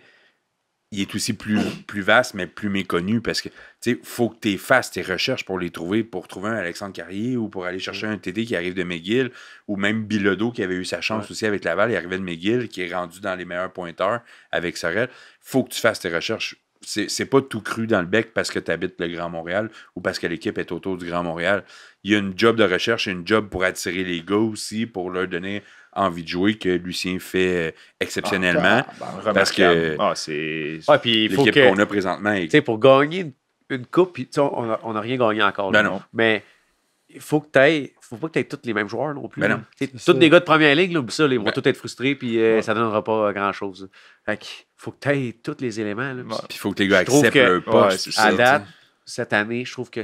il est aussi plus, plus vaste, mais plus méconnu parce que, tu sais, faut que tu fasses tes recherches pour les trouver, pour trouver un Alexandre Carrier ou pour aller chercher mm. un TD qui arrive de McGill ou même Bilodeau qui avait eu sa chance aussi avec Laval, et arrivait de McGill, qui est rendu dans les meilleurs pointeurs avec Sorel. faut que tu fasses tes recherches c'est pas tout cru dans le bec parce que tu habites le Grand Montréal ou parce que l'équipe est autour du Grand Montréal. Il y a une job de recherche une job pour attirer les gars aussi, pour leur donner envie de jouer que Lucien fait euh, exceptionnellement. Ah, ben, parce que ah, c'est l'équipe qu'on a présentement. Pour gagner une coupe, on n'a rien gagné encore. Ben non. Mais il faut que tu ailles faut pas que tu aies tous les mêmes joueurs non plus. Ben tous des gars de première ligue là, ça, ils vont tous être frustrés, puis euh, ça ne donnera pas grand-chose faut que tu aies tous les éléments. Puis il faut que les gars acceptent que, poste. à date, cette année, je trouve que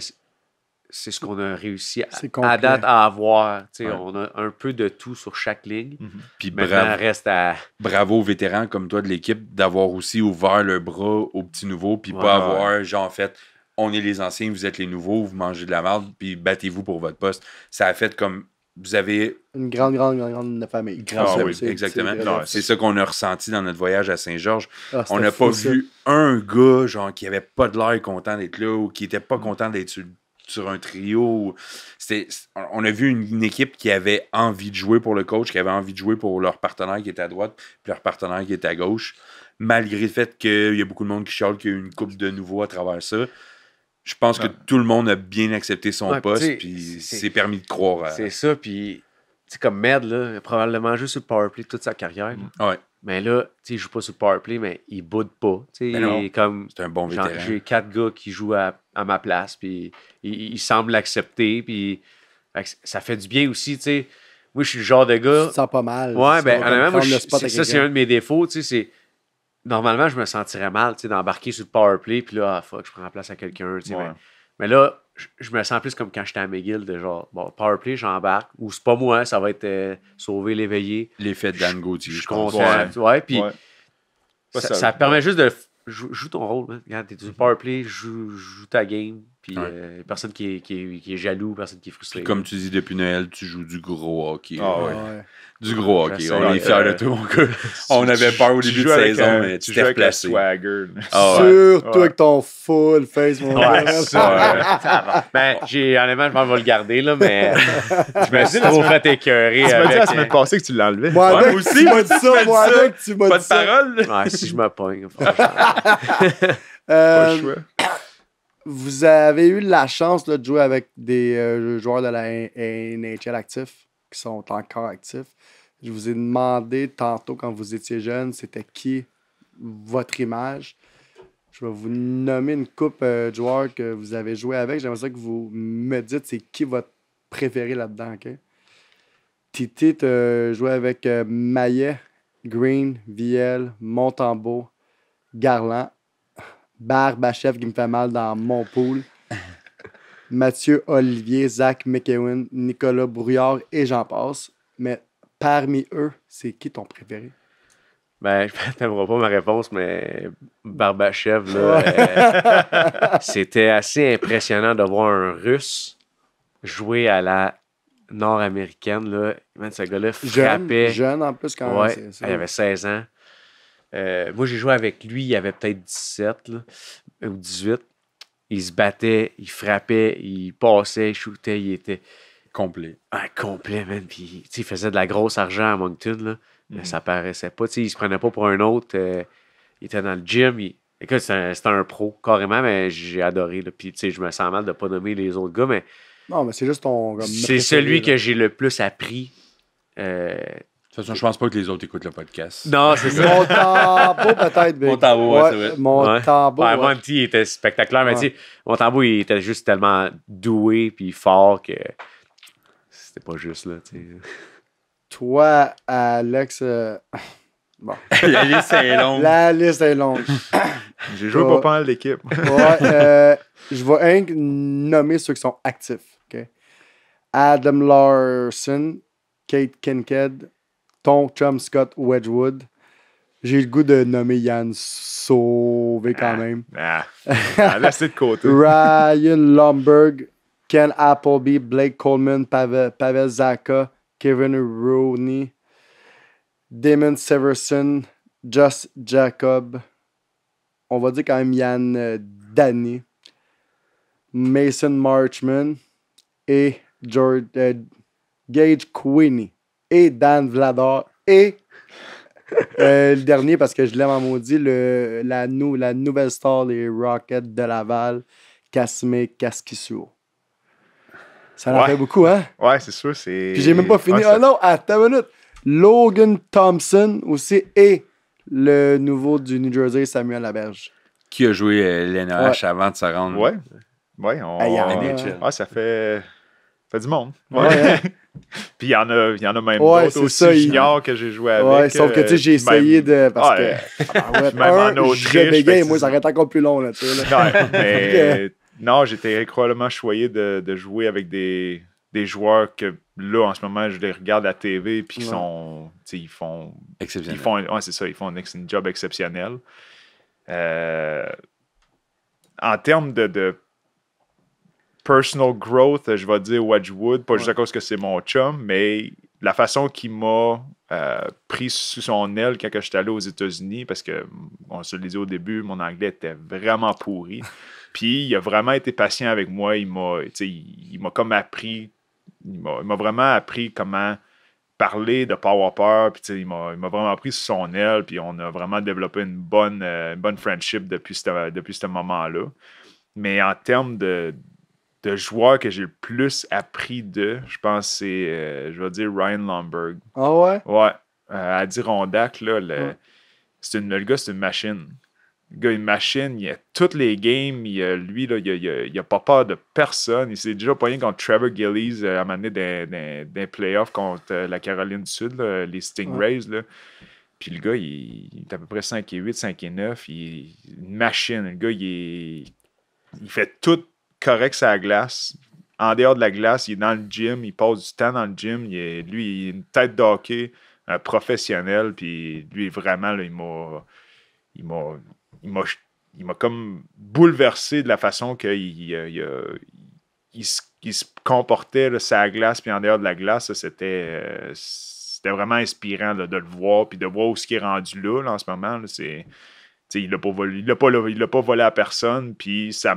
c'est ce qu'on a réussi à, à, date à avoir. On a un peu de tout sur chaque ligne. Mhm. Puis bravo, reste à... bravo aux vétérans comme toi de l'équipe d'avoir aussi ouvert le bras aux petits nouveaux, puis pas avoir, genre, en fait, on est les anciens, vous êtes les nouveaux, vous mangez de la merde, puis battez-vous pour votre poste. Ça a fait comme vous avez. Une grande, grande, grande, grande famille. oui, exactement. C'est ça qu'on a ressenti dans notre voyage à Saint-Georges. Ah, on n'a pas vu un gars, qui avait pas de l'air content d'être là ou qui était pas mm. content d'être sur, un trio. on a vu une, équipe qui avait envie de jouer pour le coach, qui avait envie de jouer pour leur partenaire qui était à droite, puis leur partenaire qui était à gauche. Malgré le fait qu'il y a beaucoup de monde qui chiale qu'il y a eu une coupe de nouveau à travers ça. Je pense que ah. tout le monde a bien accepté son poste, puis c'est permis de croire. C'est ça, puis comme Med, là, il a probablement joué sur le powerplay toute sa carrière. Ouais. Mais là, il joue pas sur le powerplay, mais il boude pas. Ben comme, c'est un bon vétéran. J'ai quatre gars qui jouent à, ma place, puis il, il semble l'accepter, puis ça fait du bien aussi, tu sais. Moi, je suis le genre de gars. Tu te sens pas mal. Ouais, ben, honnêtement, ça, c'est un de mes défauts, tu sais, c'est normalement, je me sentirais mal d'embarquer sur le powerplay, puis là, ah, fuck, je prends la place à quelqu'un. Mais, là, je, me sens plus comme quand j'étais à McGill, de genre, bon, powerplay, j'embarque, ou c'est pas moi, ça va être euh, sauver l'éveillé. L'effet de Dan Gauthier, je, comprends. Ouais, puis ça, permet juste de. jouer ton rôle, Regarde, t'es du powerplay, joue, joue ta game, puis euh, personne qui est, qui, qui est, jaloux, personne qui est frustré. comme tu dis depuis Noël, tu joues du gros hockey. Ah, ouais. Du gros hockey. On est fiers de toi, *laughs* On avait peur au début de saison, mais tu t'es replacé. Swagger. Ah, Surtout avec ton full face, mon ben, j'ai, honnêtement, je m'en vais le garder, là, mais je me suis trop fait écœurer. Tu m'as dit la semaine euh, passée que tu l'enlevais. Moi, aussi. Tu m'as dit ça, moi, avec, tu m'as dit ça. Pas de parole. si je me pogne, *laughs* euh, Pas le choix vous avez eu la chance de jouer avec des euh, joueurs de la NHL actifs qui sont encore actifs. Je vous ai demandé tantôt quand vous étiez jeune, c'était qui votre image. Je vais vous nommer une coupe euh, de joueurs que vous avez joué avec. J'aimerais que vous me dites c'est qui votre préféré là-dedans. Titi, tu joué avec euh, Maillet, Green, Viel, Montembeau, Garland, Barbachev qui me fait mal dans mon pool. Mathieu Olivier, Zach McEwen, Nicolas Brouillard et j'en passe. Mais parmi eux, c'est qui ton préféré? Ben, je *laughs* t'aimerais pas ma réponse, mais Barbachev, là, euh, *laughs* c'était assez impressionnant de voir un Russe jouer à la nord-américaine. Là. ce gars-là frappait. Jeune, jeune en plus quand Il avait 16 ans. Euh, moi, j'ai joué avec lui, il y avait peut-être 17 ou 18. Il se battait, il frappait, il passait, il shootait, il était. Complet. Ah, complet, man. Puis, il faisait de la grosse argent à Moncton, là. Mais mhm. ça paraissait pas. sais il se prenait pas pour un autre. Euh, il était dans le gym. Écoute, c'était un, pro, carrément, mais j'ai adoré. Là. Puis, je me sens mal de pas nommer les autres gars, Non, mais c'est juste ton. C'est celui que j'ai le plus appris. Euh, de toute façon, je pense pas que les autres écoutent le podcast. Non, c'est ça. Mon tabou peut-être. Mon tambour, ouais, c'est vrai. Mon tabou Ouais, petit, il était spectaculaire, mais tu sais, mon tambour, il était juste tellement doué puis fort que c'était pas juste, là, tu sais. Toi, Alex. Euh, bon. *laughs* La liste est longue. La liste est longue. *coughs* J'ai joué pas mal d'équipe. ouais, euh, je vais nommer ceux qui sont actifs. ok Adam Larson, Kate Kinked, Tom, chum Scott Wedgwood. J'ai le goût de nommer Yann Sauvé quand ah, même. Ah. Ah, côté. *laughs* Ryan Lomberg, Ken Appleby, Blake Coleman, Pavel, Zaka, Kevin Rooney, Damon Severson, Just Jacob. On va dire quand même Yann euh, Danny, Mason Marchman et George, euh, Gage Queenie et Dan Vlador, et euh, le dernier parce que je l'aime en maudit, le, la, la nouvelle star des Rockets de Laval, Kasme Kaskisuo. Ça en fait beaucoup, hein? Ouais, c'est sûr. Puis j'ai même pas fini. Ah, ah, non, attends une minute. Logan Thompson aussi et le nouveau du New Jersey, Samuel Laberge. Qui a joué l'NH euh, avant de se rendre. Ouais. Ouais, on... Ah, ça fait... fait du monde. Ouais. Hein. *laughs* *laughs* Puis il y en a, y en a même ouais, d'autres aussi ça, juniors que j'ai joué avec. Ouais, sauf que tu sais, j'ai euh, essayé même... de. Parce ouais. que. *laughs* ouais, même un, en Autriche. Je bégaye, moi, ça arrête encore plus long, là, tu sais. Non, *laughs* mais. non, j'étais incroyablement choyé de, de, jouer avec des, des joueurs que là, en ce moment, je les regarde à la TV, puis ils sont. ils font. Exceptionnel. Ils font, ouais, c'est ça, ils font un, job exceptionnel. Euh, en termes de, de personal growth, je vais dire Wedgwood, pas juste à cause que c'est mon chum, mais la façon qu'il m'a euh, pris sous son aile quand je suis allé aux États-Unis, parce que on se le disait au début, mon anglais était vraiment pourri. *laughs* Puis il a vraiment été patient avec moi. Il m'a, il m'a comme appris, il m'a, vraiment appris comment parler de Power peur, Puis il m'a, vraiment pris sous son aile. Puis on a vraiment développé une bonne, euh, bonne friendship depuis depuis ce moment-là. Mais en termes de, de joueurs que j'ai le plus appris de, je pense, c'est, euh, je vais dire, Ryan Lomberg. Ah ouais? Ouais. Euh, à là, le, c'est une, le gars, c'est une machine. Le gars, une machine, il a toutes les games, lui, là, il a, pas peur de personne. Il s'est déjà pogné contre Trevor Gillies euh, à un des d'un, playoff contre la Caroline du Sud, les Stingrays. Là. Puis le gars, il, est à peu près 5 et 8, 5 et 9. Il, une machine. Le gars, il est il fait tout correct sa glace. En dehors de la glace, il est dans le gym, il passe du temps dans le gym. Il lui, il a une tête d'hockey un euh, professionnel. Puis lui, vraiment, il m'a. Il m'a. comme bouleversé de la façon qu'il euh, euh, il, se, comportait sa sur glace, puis en dehors de la glace. c'était. c'était vraiment inspirant de le voir, puis de voir où ce qui est rendu là, en ce moment. c'est, il ne l'a, l'a pas volé à personne, puis ça,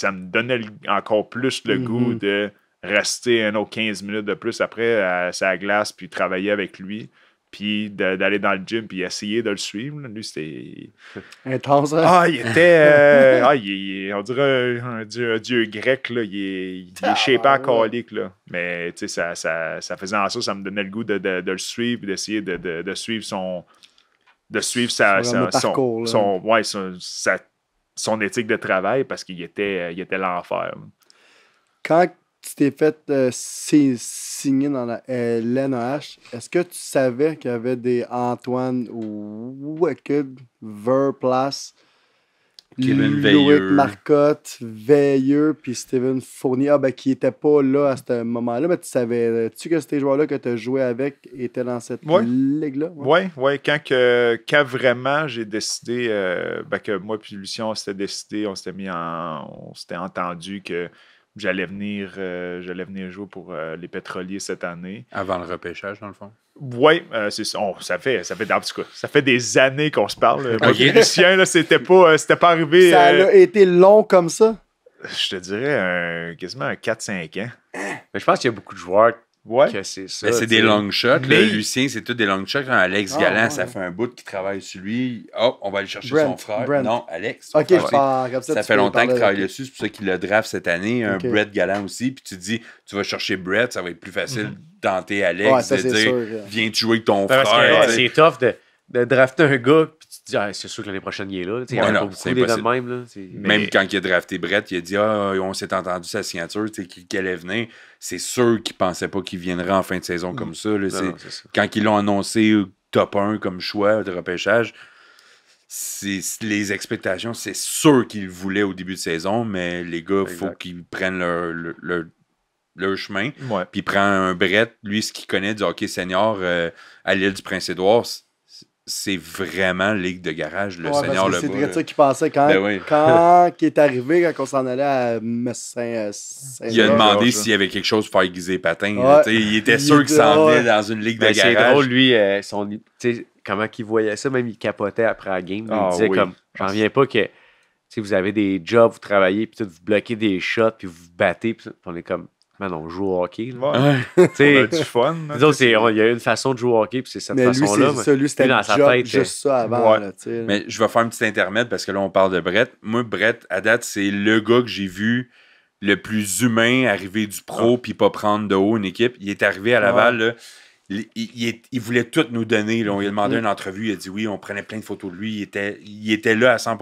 ça me donnait encore plus le mm-hmm. goût de rester un autre 15 minutes de plus après à sa glace, puis travailler avec lui, puis d'aller dans le gym, puis essayer de le suivre. Lui, c'était. *laughs* Intense, hein? Ah, il était. Euh, *laughs* ah, on dirait un, dieu, grec, là. Il est, il est Mais, tu sais, ça, ça, faisait en ça, ça me donnait le goût de, le suivre, d'essayer de, suivre son. De suivre sa, son, son, ouais, sa son éthique de travail parce qu'il était, euh, il était l'enfer. Quand tu t'es fait euh, signer dans la euh, est-ce que tu savais qu'il y avait des Antoine Wicked, Verplace, Kevin Veilleux. Marcotte, Veilleux, puis Steven Fournier, ah, ben, qui n'était pas là à ce moment-là, mais tu savais-tu que ces joueurs-là que tu as joué avec étaient dans cette ligue-là? Oui, Quand, que, vraiment j'ai décidé, euh, ben, que moi puis Lucien, on s'était décidé, on s'était mis en. On s'était entendu que j'allais venir, euh, venir jouer pour euh, les pétroliers cette année. Avant le repêchage, dans le fond? Oui, euh, ça. Fait, ça fait, ça fait des années qu'on se parle. Euh, okay. Lucien, là, c'était pas, euh, pas arrivé. Ça a été long comme ça? Je te dirais quasiment un 4-5 ans. je pense qu'il y a beaucoup de joueurs Ouais. c'est ça. Ben, c'est des long shots. Lucien, c'est tout des long shots. Alex ah, ça fait un bout qui travaille sur lui. Oh, on va aller chercher son frère. Non, Alex. ça, fait longtemps qu'il travaille dessus. C'est pour ça qu'il le draft cette année. Un Brett Galant aussi. Puis tu dis, tu vas chercher Brett, ça va être plus facile mhm. de tenter Alex. de dire, viens jouer avec ton frère. C'est tough de, de drafter un gars. Ah, c'est sûr que l'année prochaine, il est là. Il de même. Même quand il a drafté Brett, il a dit, ah, on s'est entendu sa signature, qu'elle allait venir. C'est sûr qu'il pensait pas qu'il viendrait en fin de saison mm. comme ça, Quand ils l'ont annoncé euh, top 1 comme choix de repêchage, les expectations, c'est sûr qu'il voulait au début de saison, mais les gars, il faut qu'ils prennent leur, chemin. Puis il prend un Brett, lui, ce qu'il connaît du hockey senior euh, à l'île du Prince-Édouard, c'est vraiment Ligue de garage, le Seigneur le C'est ça qui pensait quand, ben quand qui est arrivé, quand on s'en allait à Saint, euh, Saint Il a demandé s'il y avait quelque chose pour faire aiguiser Patin. il était sûr qu'il s'en allait dans une Ligue de ben, garage. C'est drôle, lui, euh, comment il voyait ça, même il capotait après la game. il ah disait comme, j'en reviens pas que vous avez des jobs, vous travaillez, puis vous bloquez des shots, puis vous battez. Pis on est comme, Man, on joue au hockey. Là. Ouais. on a du fun. Hein, il y a une façon de jouer au hockey, puis c'est cette façon-là. Mais ça, lui, c'était dans sa tête, juste ça euh, avant. Mais je vais faire un petit intermède parce que là, on parle de Brett. Moi, Brett, à date, c'est le gars que j'ai vu le plus humain arriver du pro, ah. puis pas prendre de haut une équipe. Il est arrivé à Laval. Là, il, voulait tout nous donner. Là. On lui a demandé mm. une entrevue, il a dit oui, on prenait plein de photos de lui. Il était, là à 100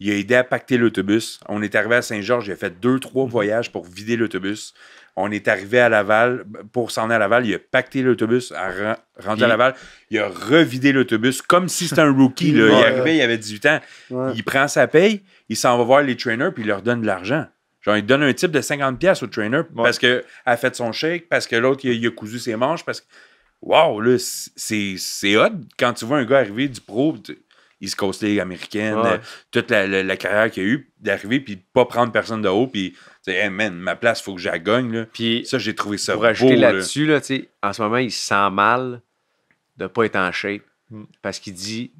Il a aidé à pacter l'autobus. On est arrivé à Saint-Georges, il a fait deux, trois mm. voyages pour vider l'autobus. On est arrivé à Laval, pour s'en aller à Laval, il a pacté l'autobus, à rendu à Laval, il a revidé l'autobus comme si c'était un rookie. *laughs* Il est arrivé, il avait 18 ans. Il prend sa paye, il s'en va voir les trainers, puis il leur donne de l'argent. Genre, il donne un type de 50$ au trainer parce qu'elle a fait son shake, parce que l'autre, il, a cousu ses manches, parce que. Waouh, là, c'est hot quand tu vois un gars arriver du pro, il se cause américaine, Américaines. Euh, toute la, carrière qu'il a eu d'arriver puis pas prendre personne de haut, puis tu man, ma place, il faut que je la gagne. Là. Puis, ça, j'ai trouvé ça pour ajouter là-dessus, là, en ce moment, il sent mal de pas être en shape hmm. parce qu'il dit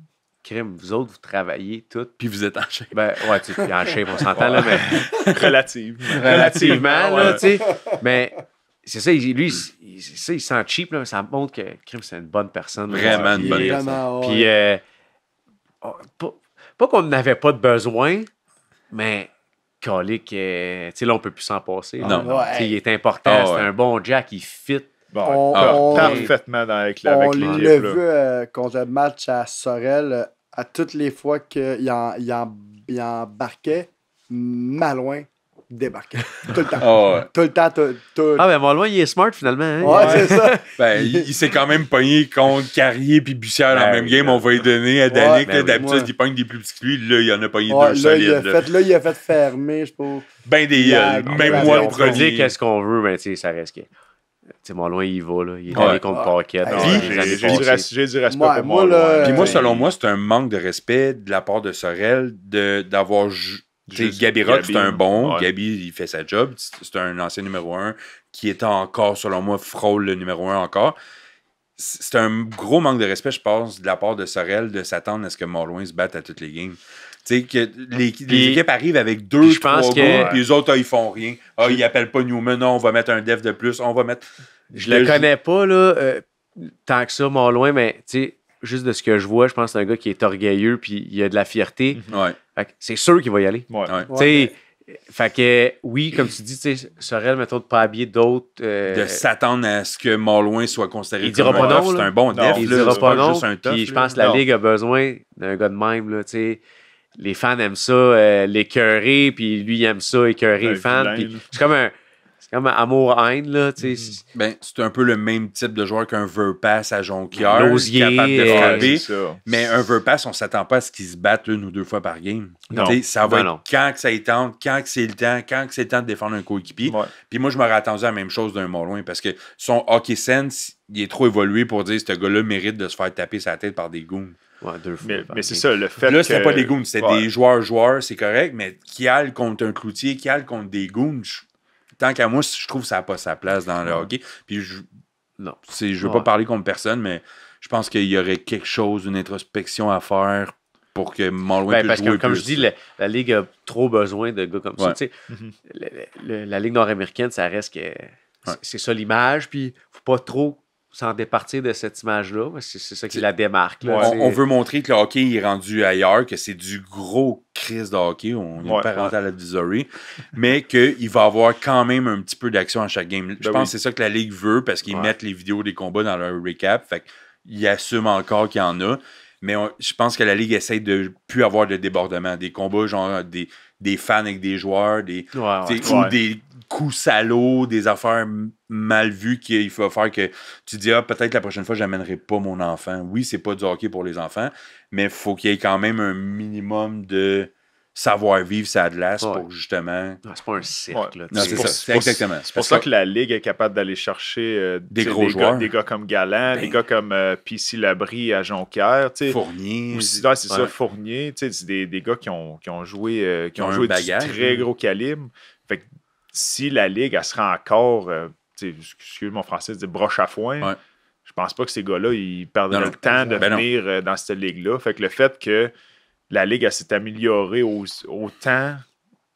crime, vous autres, vous travaillez tout. Puis vous êtes en shape. Ben, ouais, tu es en shape, on s'entend, là, mais. *laughs* Relative. Relativement, là, tu sais. Mais c'est ça, lui, il, ça, il sent cheap, là, mais ça montre que crime, c'est une bonne personne. Vraiment une bonne personne. Puis, euh, oh, pas, qu'on n'avait pas de besoin, mais colique, euh, tu sais, là, on peut plus s'en passer. non. Il est important, ah, c'est un bon Jack, il fit ah, parfaitement avec, avec l'équipe. On le veut euh, contre le match à Sorel à toutes les fois qu'il il en, il embarquait, Malouin débarquait. Tout le temps. *laughs* Ah tout le temps. Ah, mais Malouin, il est smart finalement. Hein. Ouais, c'est ça. *laughs* ben, il, s'est quand même pogné contre Carrier et Bussière en même game. On va lui donner à Danick. Ben D'habitude, il pogne des plus petits que lui. Là, il en a pogné deux solides. Il a là. Fait, là, il a fait fermer, je pense. Ben, des. Euh, même moi, le premier. On qu'est-ce qu'on veut, mais ben, tu sais, ça reste sais, Morloin il y va, là. Il est allé contre ah. Paquette. J'ai du respect pour moi. Puis moi, euh, selon moi, c'est un manque de respect de la part de Sorel d'avoir... Gabi Rock, c'est un bon. Gabi, il fait sa job. C'est un ancien numéro 1 qui est encore, selon moi, frôle le numéro 1 encore c'est un gros manque de respect, je pense, de la part de Sorel de s'attendre à ce que Morloin se batte à toutes les games sais, que les, équipes arrivent avec deux, je puis les autres, ah, ils font rien. Ah, ils appellent pas Newman, non, ah, on va mettre un dev de plus, on va mettre. Je le, connais pas, là, euh, tant que ça, mon mais tu sais, juste de ce que je vois, je pense que c'est un gars qui est orgueilleux, puis il a de la fierté. Mhm. Ouais. C'est sûr qu'il va y aller. Ouais. Fait que oui, comme tu dis, Sorel, mettons, de pas habiller d'autres. Euh, de s'attendre à ce que Marloin soit considéré comme un C'est un bon def. Il pas, je pense que la Ligue a besoin d'un gars de même. Là, les fans aiment ça, les euh, l'écœurer, puis lui, aime ça, écœurer les fans. C'est comme un. C'est comme amour-haine, là, mm-hmm. ben, c'est un peu le même type de joueur qu'un Verpass à Jonquière. L'osier. Capable de euh, mais un Verpass, on s'attend pas à ce qu'il se batte une ou deux fois par game. Ça va être quand que ça temps, quand c'est le temps, quand que c'est le temps de défendre un coéquipier. Puis moi, je m'aurais attendu à la même chose d'un loin, parce que son hockey sense, il est trop évolué pour dire ce gars-là mérite de se faire taper sa tête par des goons. Ben, mais, c'est ça, le fait Là, c'était pas des goons, c'était des joueurs-joueurs, c'est correct, mais qui Kial contre un cloutier, qui le contre des goons, tant qu'à moi, je trouve que ça n'a pas sa place dans le hockey. Puis je. Non. veux pas parler contre personne, mais je pense qu'il y aurait quelque chose, une introspection à faire pour que Malouin ben, parce que, Comme je dis, la, Ligue a trop besoin de gars comme ça. Mhm. la Ligue nord-américaine, ça reste que... C'est ça l'image, puis faut pas trop sans départir de cette image-là. C'est ça qui la démarque. on, veut montrer que le hockey est rendu ailleurs, que c'est du gros crise de hockey. On est ouais, parental la advisory. *laughs* mais qu'il va y avoir quand même un petit peu d'action à chaque game. Je ben pense que c'est ça que la Ligue veut parce qu'ils mettent les vidéos des combats dans leur recap. Fait a assument encore qu'il y en a mais je pense que la Ligue essaie de plus avoir de débordement, des combats, genre des, fans avec des joueurs, des, ou des, coups salauds, des affaires mal vues qu'il faut faire que tu dis, ah, peut-être la prochaine fois, j'amènerai pas mon enfant. Oui, c'est pas du hockey pour les enfants, mais faut qu'il y ait quand même un minimum de savoir-vivre ça de pour justement. Ah, c'est pas un cercle. c'est exactement. C'est pour ça, que la Ligue est capable d'aller chercher euh, des gros joueurs. Gars, des gars comme Galant, ben des gars comme euh, PC Labrie à Jonquière. Fournier. c'est ça, Fournier. des, gars qui ont, joué, qui ont, joué euh, du très hein. gros calibre. Fait si la Ligue, elle sera encore, euh, excuse mon français, broche à foin, je pense pas que ces gars-là, ils perdraient le temps de ben venir euh, dans cette Ligue-là. Fait que le fait que la Ligue, s'est améliorée autant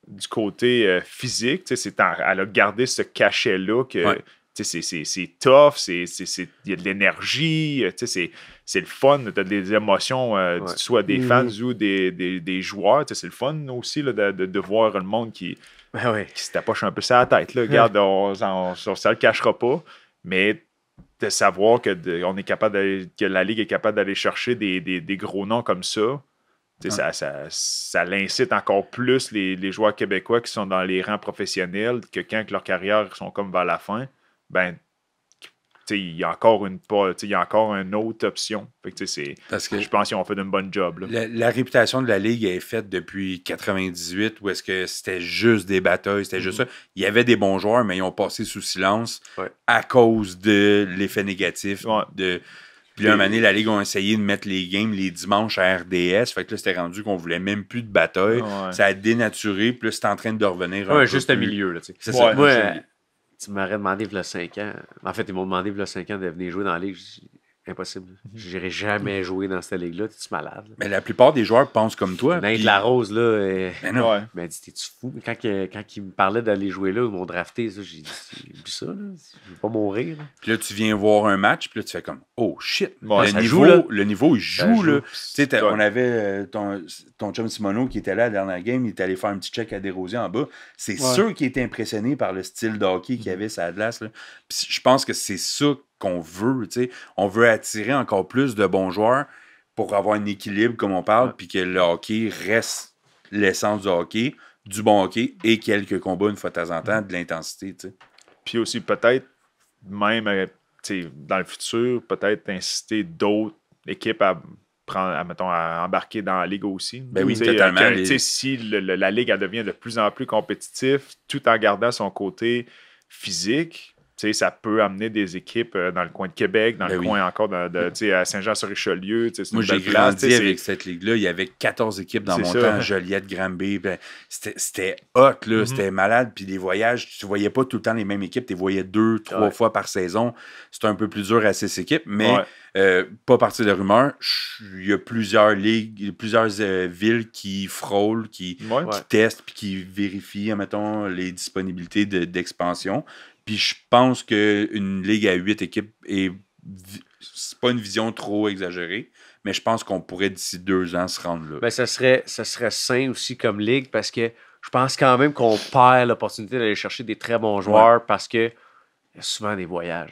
du côté euh, physique, c'est elle a gardé ce cachet-là que... C'est, c'est, c'est tough, il y a de l'énergie, c'est, c'est le fun, tu des émotions, soit des fans mm. ou des, des, joueurs, c'est le fun aussi de, de, voir le monde qui, ben qui se un peu à la tête. Là. Regarde, *laughs* on ne le cachera pas, mais de savoir que, on est capable que la Ligue est capable d'aller chercher des, gros noms comme ça, ça, ça, ça l'incite encore plus les, joueurs québécois qui sont dans les rangs professionnels que quand leur carrière sont comme vers la fin, ben il y a encore une il y encore autre option. Parce que je pense qu'ils ont fait une bon job. La, réputation de la Ligue est faite depuis 98 où est-ce que c'était juste des batailles. c'était juste mhm. Il y avait des bons joueurs, mais ils ont passé sous silence à cause de l'effet négatif de. Puis un année, la Ligue a essayé de mettre les games les dimanches à RDS. Fait que là, c'était rendu qu'on voulait même plus de batailles. Ça a dénaturé. Puis là, c'est en train de revenir. juste au milieu. C'est ça, tu m'aurais demandé il y a 5 ans. En fait, ils m'ont demandé il y a 5 ans de venir jouer dans la ligue. Impossible. Mhm. J'irai jamais jouer dans cette ligue-là. tu es malade? Mais la plupart des joueurs pensent comme toi. Nain de la Rose, là. Mais euh, ben non. Ben, dit, t'es-tu fou? Quand, euh, quand me parlait d'aller jouer là, ils m'ont drafté. j'ai dit, ça, là. Je vais pas mourir. Puis là, tu viens voir un match, puis là, tu fais comme, oh shit. le, niveau, le niveau, il joue, là. Tu sais, on avait euh, ton, ton chum Simono qui était là la dernière game. Il est allé faire un petit check à Desrosiers en bas. C'est sûr qu'il était impressionné par le style d'hockey qu'il y mhm. avait sa Atlas. Puis je pense que c'est ça qu'on veut. On veut attirer encore plus de bons joueurs pour avoir un équilibre, comme on parle, puis que le hockey reste l'essence du hockey, du bon hockey et quelques combats une fois de temps en temps, mm. de l'intensité. Puis aussi, peut-être même euh, dans le futur, peut-être inciter d'autres équipes à prendre, mettons, à embarquer dans la ligue aussi. Ben oui, totalement. Si la ligue devient de plus en plus compétitive, tout en gardant son côté physique, ça peut amener des équipes euh, dans le coin de Québec, dans ben le coin encore de, à Saint-Jean-sur-Richelieu. Moi, j'ai grandi avec cette ligue-là. Il y avait 14 équipes dans mon temps, Joliette, Granby. Ben, c'était hot, mm-hmm. C'était malade. Puis les voyages, tu voyais pas tout le temps les mêmes équipes. Tu les voyais deux, trois fois par saison. C'était un peu plus dur à ces équipes, mais euh, pas partir de rumeurs. Il y a plusieurs ligues, plusieurs euh, villes qui frôlent, qui, testent, puis qui vérifient, mettons, les disponibilités d'expansion. Puis je pense qu'une ligue à huit équipes ce c'est pas une vision trop exagérée, mais je pense qu'on pourrait d'ici deux ans se rendre là. Mais ben, ça serait, ça serait sain aussi comme ligue parce que je pense quand même qu'on perd l'opportunité d'aller chercher des très bons joueurs parce que y a souvent des voyages.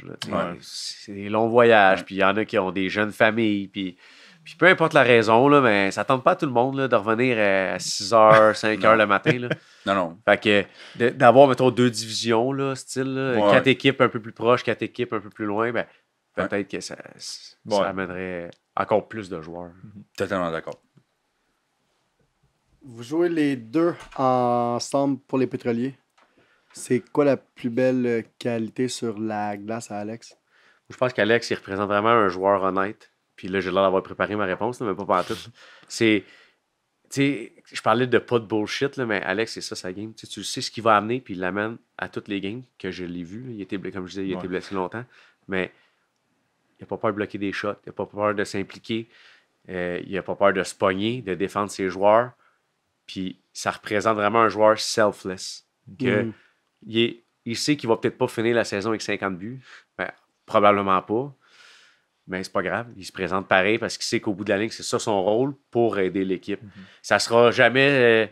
C'est des longs voyages, puis il y en a qui ont des jeunes familles, puis. peu importe la raison, là, mais ça tente pas tout le monde de revenir à 6h, 5h *laughs* le matin. Là. Non, non. Fait que d'avoir, mettons, deux divisions, là, style, quatre équipes un peu plus proches, quatre équipes un peu plus loin, ben, peut-être que ça, ça amènerait encore plus de joueurs. Mhm. Totalement d'accord. Vous jouez les deux ensemble pour les pétroliers. C'est quoi la plus belle euh, qualité sur la glace à Alex? Je pense qu'Alex, il représente vraiment un joueur honnête. Puis là, j'ai l'air d'avoir préparé ma réponse, mais pas partout. *laughs* C'est sais, je parlais de pas de bullshit, mais Alex, c'est ça sa game. tu sais ce qu'il va amener, puis il l'amène à toutes les games que je l'ai vu. Il était, comme je disais, il était blessé longtemps. Mais il n'a pas peur de bloquer des shots, il n'a pas peur de s'impliquer, euh, il n'a pas peur de se pogner, de défendre ses joueurs. Puis ça représente vraiment un joueur selfless. Mm. il, sait qu'il va peut-être pas finir la saison avec 50 buts. mais ben, probablement pas mais ben, c'est pas grave, il se présente pareil parce qu'il sait qu'au bout de la ligne, c'est ça son rôle pour aider l'équipe. Mhm. Ça sera jamais euh,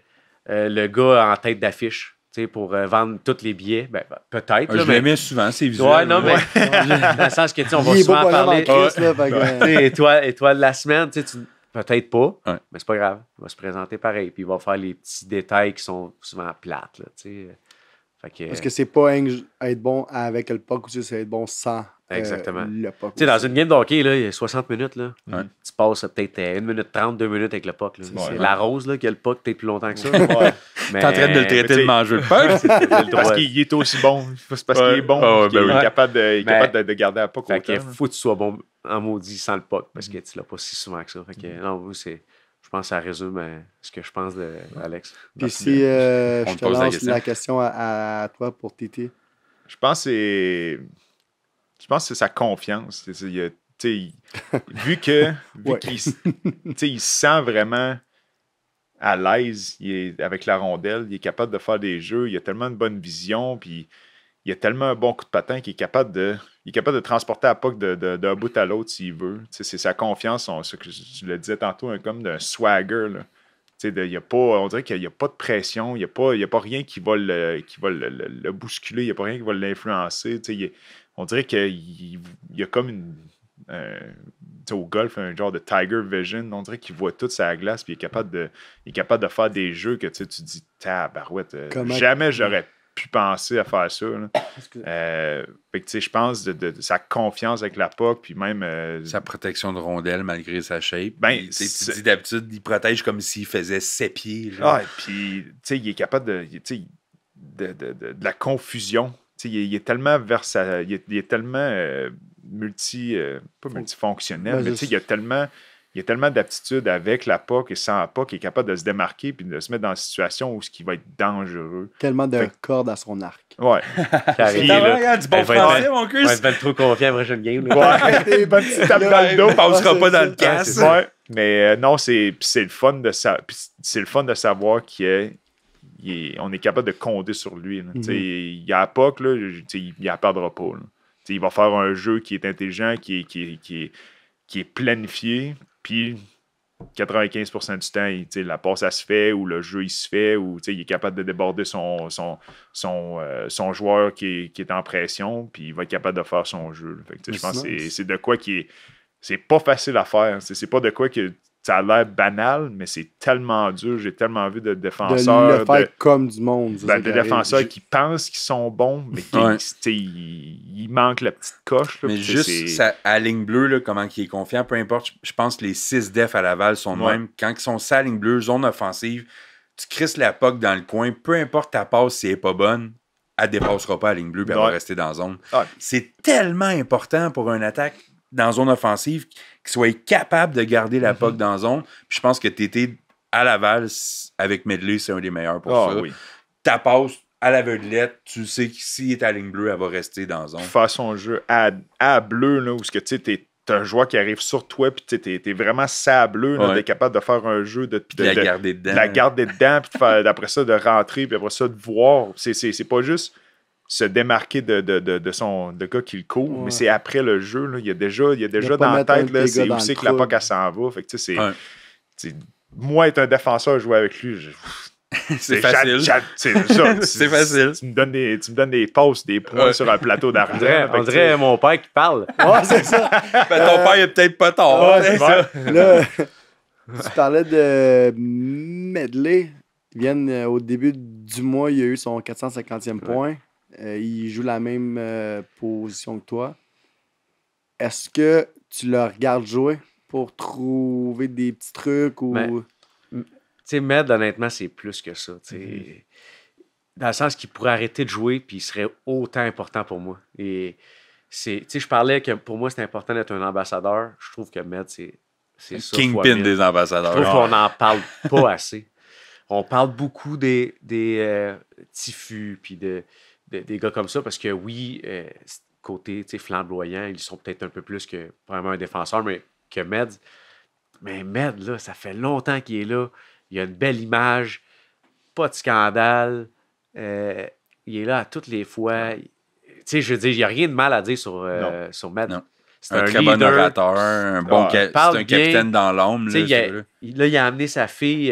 euh, le gars en tête d'affiche. Pour euh, vendre tous les billets, ben, ben, peut-être. Ah, je l'aimais souvent, c'est visuel. Ouais, non, mais *laughs* dans le sens que on va souvent parler. de là, la semaine, tu... peut-être pas, mais c'est pas grave. Il va se présenter pareil. Puis il va faire les petits détails qui sont souvent plates. Là, est Parce euh, que c'est pas être bon avec le puck ou c'est être bon sans euh, le puck. Tu sais, dans une game de hockey, là, il y a 60 minutes. Là, Tu passes peut-être 1 minute 30, 2 minutes avec le puck. C'est la rose là, qui a le puck t'es plus longtemps que ça. mais... *laughs* T'es en train de le traiter de manger *laughs* le puck. parce qu'il est aussi bon. C'est parce qu'il est bon. Ah ben il est capable, de, garder la puck. faut que tu sois bon en maudit sans le puck parce que mm. tu l'as pas si souvent que ça. Mm. non, c'est pense que ça résume euh, ce que je pense de Alex. si euh, euh, je te lance la question, à, toi pour Titi. Je pense que c'est. Je pense sa confiance. vu que *laughs* qu'il se sent vraiment à l'aise avec la rondelle, il est capable de faire des jeux, il a tellement de bonne vision, puis il a tellement un bon coup de patin qu'il est capable de, il est capable de transporter à puck d'un bout à l'autre s'il veut. C'est sa confiance, ce que je, le disais tantôt, comme d'un swagger. De, pas, on dirait qu'il n'y a, pas de pression, il n'y a, pas, a pas rien qui va le, qui va le, bousculer, il n'y a pas rien qui va l'influencer. On dirait qu'il y a comme une. au golf, un genre de Tiger Vision. On dirait qu'il voit toute sa glace et il est capable de, faire des jeux que tu te dis, tabarouette, euh, jamais j'aurais pu penser à faire ça. Euh, je pense de, sa confiance avec la POC, puis même. Euh, sa protection de rondelle malgré sa shape. Ben, tu dis d'habitude, il protège comme s'il faisait ses pieds. Ah, puis, il est capable de, de, la confusion. Il est, tellement versatile, il, est, tellement euh, multi, pas multifonctionnel, ben, mais il a tellement il y a tellement d'aptitudes avec la POC et sans la POC, il est capable de se démarquer puis de se mettre dans une situation où ce qui va être dangereux. Tellement de corps dans à son arc. Ouais. *laughs* Carré, là. Regarde, du bon français, ben, mon cul. être trop confiant après game. Ouais, *laughs* bonne petite tape dans le dos, on ne sera pas dans le casse. Ouais. Mais euh, non, c'est le fun de c'est le fun de savoir qu'on est on est capable de compter sur lui. Mhm. Il y a POC, là, il ne perdra pas. Il va faire un jeu qui est intelligent, qui qui qui est, qui est planifié, puis 95% du temps, la passe, ça se fait, ou le jeu, il se fait, ou il est capable de déborder son, euh, joueur qui est, en pression, puis il va être capable de faire son jeu. je pense que c'est de quoi qui est. C'est pas facile à faire. Hein. C'est pas de quoi que ça a l'air banal, mais c'est tellement dur. J'ai tellement envie de défenseurs. De le faire comme du monde. Ben, Des défenseurs qui pensent qu'ils sont bons, mais qui manquent il, manque la petite coche. mais juste à ligne bleue, comment il est confiant, peu importe. Je pense que les six defs à Laval sont ouais. même. Quand ils sont ça à ligne bleue, zone offensive, tu crisses la poque dans le coin, peu importe ta passe si elle n'est pas bonne, elle ne dépassera pas à ligne bleue et elle va rester dans zone. C'est tellement important pour une attaque dans zone offensive qui soit capable de garder la mm-hmm. POC dans zone. Puis je pense que étais à Laval avec Medley, c'est un des meilleurs pour ah ça. Oui. Ta passe à l'aveuglette, tu sais si est ta ligne bleue, elle va rester dans zone. Faire son jeu à, à bleu, là, où ce que tu sais, un joueur qui arrive sur toi, puis tu es vraiment sableux, d'être t'es capable de faire un jeu, de, de, la garder dedans, de, la puis d'après ça, de rentrer, puis après ça, de voir. C'est pas juste se démarquer de, de, de, son de gars qui le court, mais c'est après le jeu. Là. Il y a déjà, il y a déjà dans la tête là, c'est où c'est que la POC s'en va. Fait c'est, Moi, être un défenseur, jouer avec lui, *laughs* c'est facile. C'est *laughs* facile. Tu, me donnes des, tu me donnes des passes, des points sur un plateau d'argent. On dirait, mon père qui parle. *laughs* Ouais, c'est ça. Ben, ton père, il est peut-être pas tort. Hein, là, tu parlais de Medley. vient euh, au début du mois, il a eu son 450e point. Euh, il joue la même euh, position que toi. Est-ce que tu le regardes jouer pour trouver des petits trucs ou. Tu sais, Med, honnêtement, c'est plus que ça. Mm-hmm. Dans le sens qu'il pourrait arrêter de jouer puis il serait autant important pour moi. Et c'est. Je parlais que pour moi, c'est important d'être un ambassadeur. Je trouve que Med, c'est. Kingpin des ambassadeurs. Je trouve ah. qu'on n'en parle pas assez. On parle beaucoup des, des et euh, puis de, des gars comme ça parce que oui, euh, côté flamboyant, ils sont peut-être un peu plus que vraiment un défenseur, mais que Med. Mais Med, là, ça fait longtemps qu'il est là. Il a une belle image, pas de scandale. Euh, il est là à toutes les fois. Tu sais, je veux dire, il n'y a rien de mal à dire sur, euh, sur Med. C'est un, très bon orateur, un bon un capitaine dans l'ombre. Là, il a, amené sa fille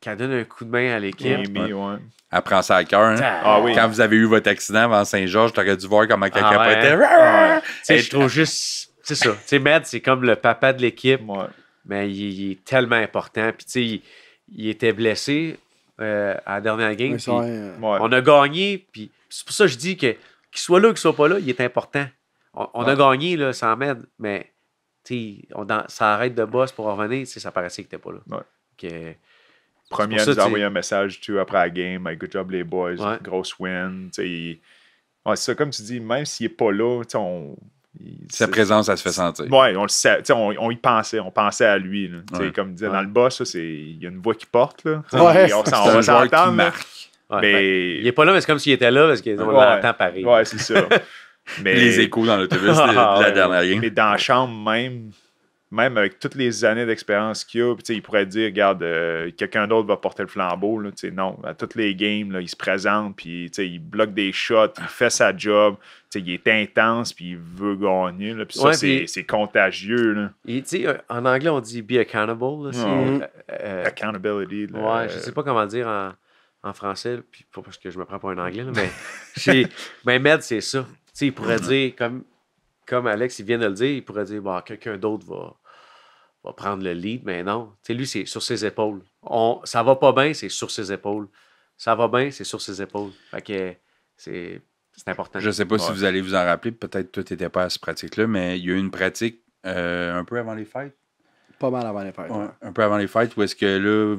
qui a donné un coup de main à l'équipe elle prend ça à cœur. Hein. Ah Quand vous avez eu votre accident avant Saint-Georges, t'aurais dû voir comment quelqu'un ah, Je hein? trouve juste. C'est ça. Tu sais, c'est comme le papa de l'équipe. Mais il, est tellement important. Puis, tu sais, il, était blessé euh, à la dernière game. Hein. on a gagné. Puis, c'est pour ça que je dis que qu'il soit là ou qu'il soit pas là, il est important. On, a gagné là, sans Matt, mais tu sais ça arrête de boss pour revenir. Ça paraissait qu'il n'était pas là. Premier à nous envoyer un message tu, après la game, good job les boys, grosse win. Ouais, c'est ça, comme tu dis, même s'il n'est pas là, sa présence, ça se fait sentir. Oui, on, le sait, on, y pensait, on pensait à lui. Comme ouais. Comme disait dans le boss, c'est... il y a une voix qui porte. Là, on, s'en, va Mais... Ben, il n'est pas là, mais c'est comme s'il était là parce qu'on ont l'entend Paris. Oui, c'est ça. *laughs* mais... Les échos dans l'autobus, ah, *laughs* la dernière Mais dans la chambre même, même avec toutes les années d'expérience qu'il a, il pourrait dire, regarde, euh, quelqu'un d'autre va porter le flambeau. Là, non, à toutes les games, là, il se présente, puis il bloque des shots, il fait sa job, il est intense, puis il veut gagner. Là, ça, c'est contagieux. Là. Et, euh, en anglais, on dit be accountable. Euh, Accountability. Là, ouais, je sais pas comment dire en, français, puis pas parce que je me prends pas un anglais, mais mais *laughs* ben, Med, c'est ça. il pourrait dire, comme, comme Alex il vient de le dire, il pourrait dire bah, quelqu'un d'autre va va prendre le lead, mais non. lui, c'est sur ses épaules. On, ça va pas bien, c'est sur ses épaules. Ça va bien, c'est sur ses épaules. Fait que c'est, important. Je sais pas si vous allez vous en rappeler, peut-être que tu n'étais pas à cette pratique-là, mais il y a eu une pratique euh, un peu avant les fêtes. Pas mal avant les fêtes. Un peu avant les fêtes, où est-ce que là,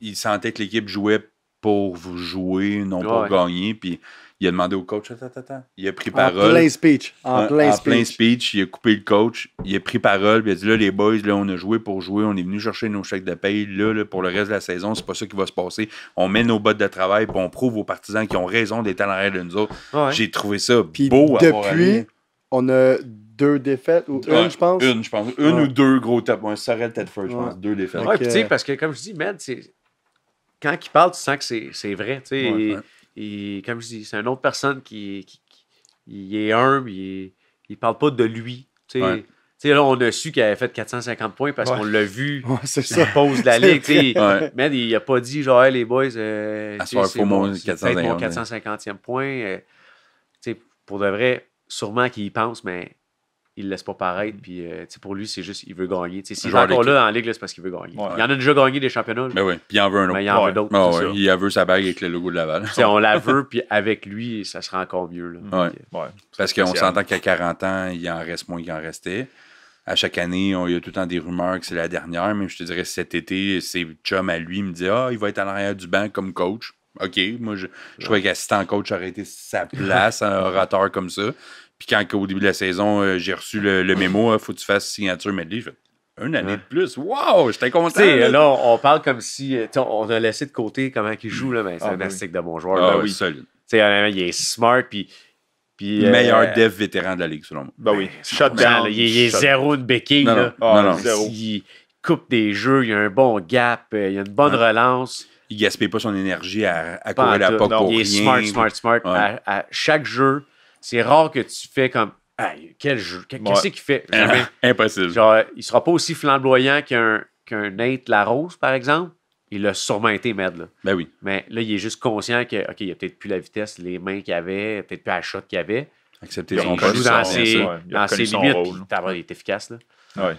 il sentait que l'équipe jouait pour vous jouer, non pour gagner. Puis il a demandé au coach, attends, attends. Il a pris parole. En, plein speech. En plein speech. Il a coupé le coach. Il a pris parole. Puis il a dit, là, les boys, là, on a joué pour jouer. On est venu chercher nos chèques de paye. Là, pour le reste de la saison, c'est pas ça qui va se passer. On met nos bottes de travail. Puis on prouve aux partisans qui ont raison d'être en arrière de nous autres. J'ai trouvé ça puis beau Depuis, on a deux défaites ou une, je pense. Une, je pense. Une ou deux gros top. Un tête Tedford, je pense. Deux défaites. puis tu sais, parce que comme je dis, Matt, quand il parle, tu sens que c'est vrai. tu et comme je dis, c'est une autre personne qui, qui, est humble, il, il parle pas de lui. là, on a su qu'il avait fait 450 points parce qu'on l'a vu. *laughs* Ouais, c'est ça. pause de la *laughs* ligue. il n'a pas dit, genre, les boys, euh, c'est mon, 450. mon e point. Euh, pour de vrai, sûrement qu'il y pense, mais il laisse pas paraître. Mm. Puis, euh, pour lui, c'est juste, il veut gagner. S'il est encore là en ligue, c'est parce qu'il veut gagner. il Il en a déjà gagné des championnats. Mais ben oui, puis il en veut un autre. Mais il en a veut d'autres. Ah il a veut sa bague avec le logo de Laval. on la *laughs* veut, puis avec lui, ça sera encore mieux. Là. Parce qu'on s'entend qu'à 40 ans, il en reste moins qu'il en restait. À chaque année, on, il y a tout le temps des rumeurs que c'est la dernière. mais je te dirais, cet été, c'est chum à lui, il me dit Ah, il va être à l'arrière du banc comme coach. OK, moi, je, je trouvais qu'assistant coach aurait été sa place, un *laughs* orateur comme ça. Puis quand au début de la saison, euh, j'ai reçu le, mémo, il hein, faut que tu fasses signature medley, je une année de plus. Wow, j'étais content. là, on parle comme si euh, on a laissé de côté comment il joue, là, mais c'est ah un oui. de bon joueur. Ah, oui, il est smart, puis. Le euh, Meilleur dev vétéran de la ligue, selon moi. Ben oui, ben, shut Il, il, est zéro de béquille. là. non, non, Zéro. Il coupe des jeux, il y a un bon gap, il y a une bonne relance. Il gaspille pas son énergie à, courir la porte pour Il est smart, smart, smart. à chaque jeu, c'est rare que tu fais comme quel jeu, qu'est-ce qu'il fait ah, *laughs* Impossible. Genre, euh, il sera pas aussi flamboyant qu'un qu'un Nate Rose par exemple. Il a sûrement été med, ben oui. Mais là, il est juste conscient que, OK, il a peut-être plus la vitesse, les mains qu'il avait, peut-être plus la shot qu'il avait. Accepter son Il dans, ses, il limites, est efficace, là.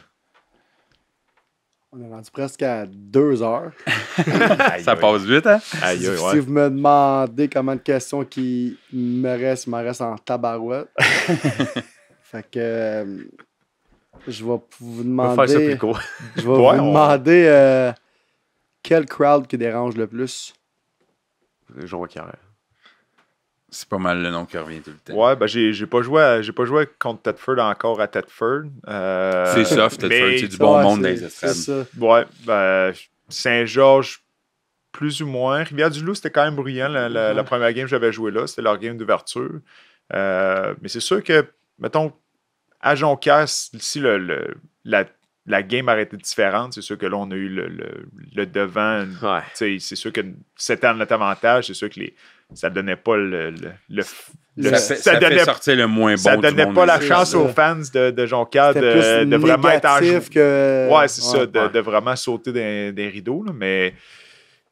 On est rendu presque à deux heures. *laughs* ça passe vite, hein? si, vous me demandez comment de questions qui me restent, me reste en tabarouette. *laughs* fait que euh, je vais vous demander. faire ça plus court. je vais *laughs* vous demander euh, quel crowd qui dérange le plus. Jonquière. C'est pas mal le nom qui revient tout le temps. Ouais, ben j'ai, j'ai pas joué j'ai pas joué contre Tedford encore à Tedford. Euh, c'est soft, Tedford, c'est du bon monde des ça. Ouais, ben, Saint-Georges, plus ou moins. Rivière-du-Loup, c'était quand même bruyant la, la, première game que j'avais joué là. C'était leur game d'ouverture. Euh, mais c'est sûr que, mettons, à Jonquière, si le, la, la, game aurait été différente, c'est sûr que là, on a eu le, le, devant. Ouais. C'est sûr que c'était un notre avantage, c'est sûr que les ça donnait pas le. le, le, le ça, fait, sortir le moins bon. Ça donnait pas la chance aux fans de, de Jonquière de, de, vraiment être en jeu. Que... Ouais, c'est ça, De, de, vraiment sauter des, des rideaux. Là, mais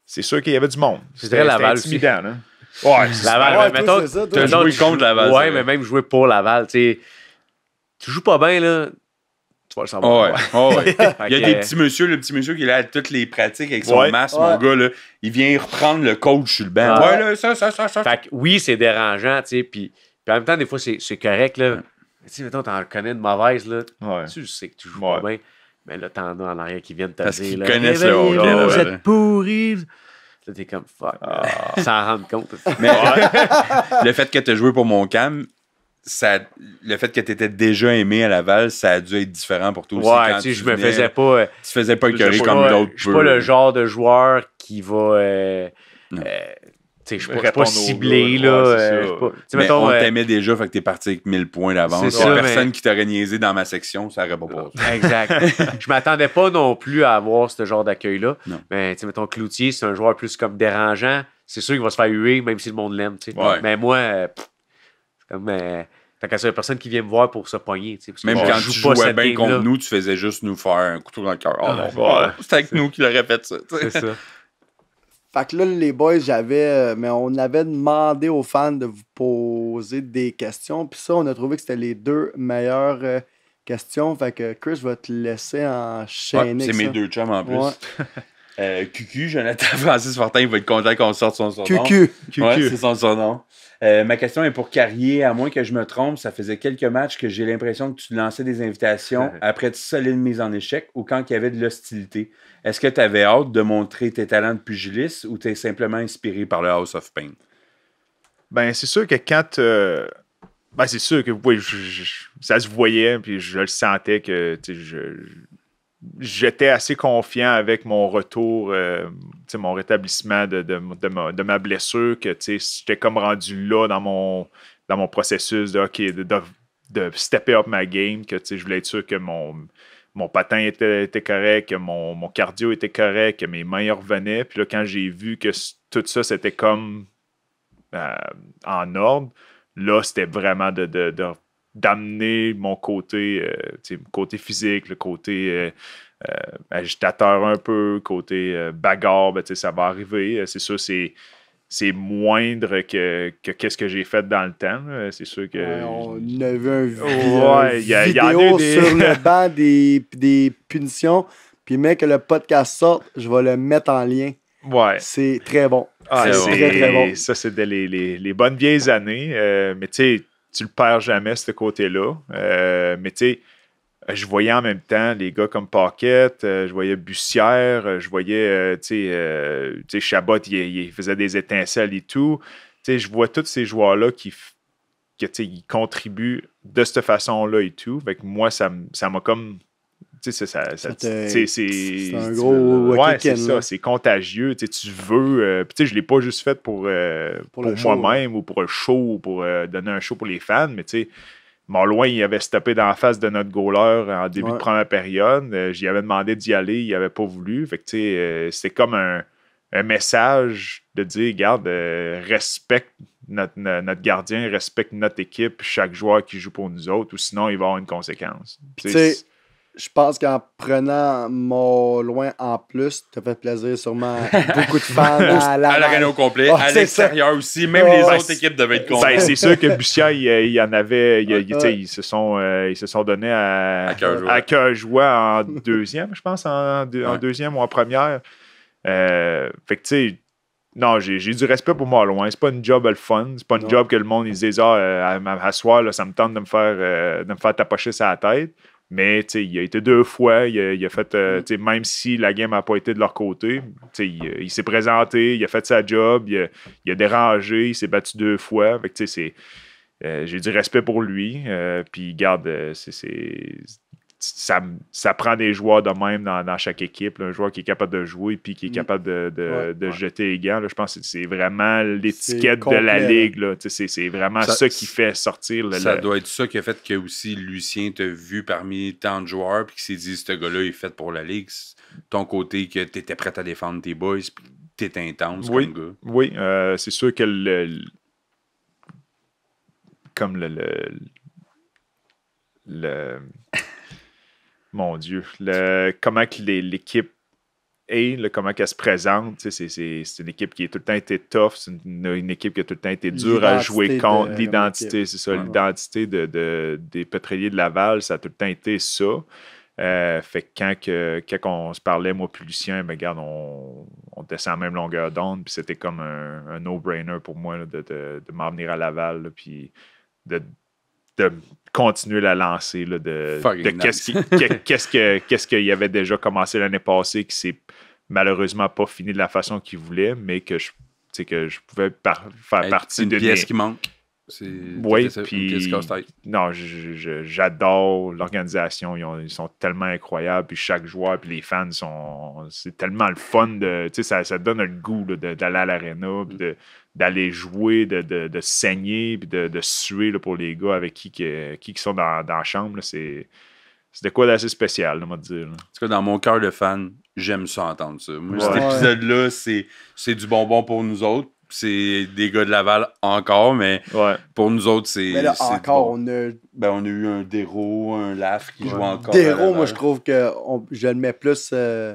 c'est sûr qu'il y avait du monde. c'est C'était intimidant. Là. Ouais, Laval, mais mettons, tu joué contre Laval. Ouais, mais même jouer pour Laval, tu Tu joues pas bien, là *laughs* il y a des petits monsieur, le petit monsieur qui est là à toutes les pratiques avec son masque, mon gars, là, il vient reprendre le coach sur le banc. ouais, là, ça, ça, ça, Fait que, oui, c'est dérangeant, tu sais, puis, en même temps, des fois, c'est correct, là. Tu sais, mettons, t'en connais de mauvaise, là. Tu sais que tu joues pas bien. Mais là, t'en as en arrière qui viennent te dire. tu connais connaissent le Vous êtes pourris. Là, t'es comme fuck. Ah. *laughs* Sans rendre compte. Mais *laughs* le fait que t'as joué pour mon cam, le fait que tu étais déjà aimé à Laval, ça a dû être différent pour toi aussi. Ouais, tu je me faisais pas. Euh, tu faisais pas écœurer comme d'autres. Je suis pas le genre de joueur qui va. Euh, euh, tu je ne pas, pas cibler là. mais on t'aimait déjà, fait que t'es parti avec 1000 points d'avance. personne qui t'aurait niaisé dans ma section, ça aurait pas passé. Exact. *laughs* je m'attendais pas non plus à avoir ce genre d'accueil-là. Mais, tu mettons, Cloutier, c'est un joueur plus comme dérangeant. C'est sûr qu'il va se faire huer, même si le monde l'aime, ouais. Mais moi, C'est comme, fait que c'est la personne qui vient me voir pour se pogner. Même quand tu jouais bien contre nous, tu faisais juste nous faire un couteau dans le cœur. Oh, ah, c'est avec nous qu'il aurait fait ça. C'est ça. Fait que là, les boys, j'avais. Euh, mais on avait demandé aux fans de vous poser des questions. Puis ça, on a trouvé que c'était les deux meilleures euh, questions. Fait que Chris va te laisser enchaîner. Ouais, c'est mes deux chums en plus. euh, QQ, Jonathan *laughs* Francis Fortin, il va être content qu'on sorte son surnom. QQ. QQ. c'est son surnom. Euh, ma question est pour Carrier, à moins que je me trompe, ça faisait quelques matchs que j'ai l'impression que tu lançais des invitations après de solides mises en échec ou quand il y avait de l'hostilité. Est-ce que tu avais hâte de montrer tes talents de pugiliste ou tu es simplement inspiré par le House of Pain? Ben, c'est sûr que quand. Euh, ben, c'est sûr que oui, ça se voyait, puis je le sentais que je, j'étais assez confiant avec mon retour, euh, mon rétablissement de, de, ma, blessure, que j'étais comme rendu là dans mon, dans mon processus de, de, stepper up my game, que je voulais être sûr que mon, mon patin était, correct, que mon, cardio était correct, que mes mains revenaient. Puis là, quand j'ai vu que tout ça, c'était comme euh, en ordre, là, c'était vraiment de, d'amener mon côté, euh, côté physique, le côté euh, euh, agitateur un peu, côté bagarre, ben, ça va arriver. C'est sûr, c'est. C'est moindre que, qu'est-ce que j'ai fait dans le temps. C'est sûr que. on avait sur le *laughs* banc des, punitions. Puis, mec, que le podcast sorte, je vais le mettre en lien. Ouais. C'est très bon. Ah, c'est très, bon. Ça, c'était les, les, bonnes vieilles années. mais tu sais, tu le perds jamais, ce côté-là. Euh, mais tu sais, je voyais en même temps les gars comme Paquette, euh, je voyais Bussière, euh, je voyais, tu sais, Chabot, il, faisait des étincelles et tout. Tu sais, je vois tous ces joueurs-là qui contribuent de cette façon-là et tout. Fait que moi, ça m'a comme c'est un gros c'est ça, c'est contagieux, tu veux Je euh, ne je l'ai pas juste fait pour, euh, moi-même ou pour un show pour euh, donner un show pour les fans, mais tu loin, il avait stoppé dans la face de notre goaler en début de première période, j'y avais demandé d'y aller, il avait pas voulu, fait que comme un, message de dire garde respecte notre, gardien, respecte notre équipe, chaque joueur qui joue pour nous autres ou sinon il va avoir une conséquence je pense qu'en prenant mon loin en plus, tu as fait plaisir sûrement *laughs* beaucoup de fans à l'arène au complet, ah, à l'extérieur aussi. Même les autres équipes devaient être contents. Ben, c'est sûr que Bussière, euh, il, y en avait, ils, se sont, euh, ils se sont donnés à, à cœur joie. en *laughs* deuxième, je pense, en, deuxième ou en première. Euh, fait que tu sais, non, j'ai du respect pour moi loin. C'est pas une job le fun. C'est pas une job que le monde ils ah, à, soi, là, ça me tente de me faire de me faire tapocher ça la tête. Mais il a été deux fois, il a, fait, euh, mm. même si la game n'a pas été de leur côté, il, euh, il s'est présenté, il a fait sa job, il a, dérangé, il s'est battu deux fois. Euh, j'ai du respect pour lui. puis, garde, ça, prend des joueurs de même dans, chaque équipe. un joueur qui est capable de jouer puis qui est mm. capable de, de, jeter les gants. je pense que c'est vraiment l'étiquette de la ligue. C'est vraiment ça, qui fait sortir. ça doit être ça qui a fait que aussi Lucien t'a vu parmi tant de joueurs et qui s'est dit ce gars-là est fait pour la ligue. Ton côté que tu étais prêt à défendre tes boys puis t'es intense oui, comme gars. Oui, euh, c'est sûr que comme le, le mon Dieu, le, comment l'équipe est, le, comment elle se présente. C'est une équipe qui a tout le temps été tough, c'est une, équipe qui a tout le temps été dure à jouer contre. L'identité, c'est ça, l'identité de, des pétroliers de Laval, ça a tout le temps été ça. Euh, fait que quand, on se parlait, moi plus Lucien, ben, on, descend même longueur d'onde, puis c'était comme un, no-brainer pour moi de, de, de m'en venir à Laval, puis de de continuer la lancée là, de, qu'est-ce qu'il y avait déjà commencé l'année passée qui s'est malheureusement pas fini de la façon qu'il voulait, mais que je, que je pouvais faire partie de. Une pièce qui manque. Oui, puis. Non, j'adore l'organisation. Ils, sont tellement incroyables. Puis chaque joueur, puis les fans sont. C'est tellement le fun de. Tu sais, ça, donne un goût d'aller à l'aréna, puis de, d'aller jouer, de, saigner, puis de, suer là, pour les gars avec qui qui, sont dans, la chambre, c'est de quoi d'assez spécial, on va dire. dans mon cœur de fan, j'aime ça entendre ça. Cet épisode-là, c'est du bonbon pour nous autres. C'est des gars de Laval encore, mais pour nous autres, c'est. Mais encore, on a. Ben, on a eu un Déro, un Laf qui joue encore. Déro, moi, je trouve que je le mets plus 3A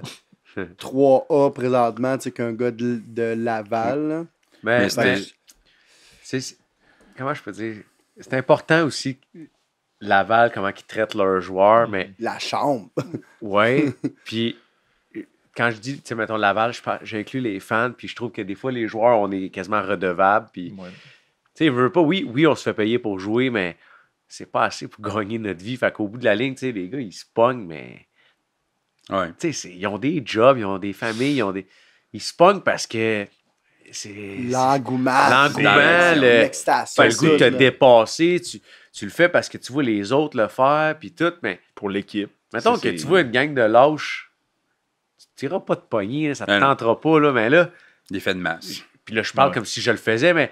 euh, *laughs* présentement qu'un gars de, de Laval. Mais, ben, comment je peux dire? C'est important aussi, Laval, comment ils traitent leurs joueurs. mais La chambre. *laughs* oui. Puis quand je dis, tu sais, mettons Laval, j'inclus les fans, puis je trouve que des fois, les joueurs, on est quasiment redevables. Puis, tu sais, veulent pas, oui, oui, on se fait payer pour jouer, mais c'est pas assez pour *laughs* gagner notre vie. Fait qu'au bout de la ligne, tu sais, les gars, ils se pognent, mais. Ouais. Tu sais, ils ont des jobs, ils ont des familles, ils ont des. Ils se pognent parce que L'engouement. L'engouement, Le, goût de te dépasser. Tu, tu le fais parce que tu vois les autres le faire, puis tout, mais. Pour l'équipe. Mettons que tu vois une gang de lâches, tu tireras pas de poignée, ça te ben tentera pas, là, mais là. L'effet de masse. Puis là, je parle comme si je le faisais, mais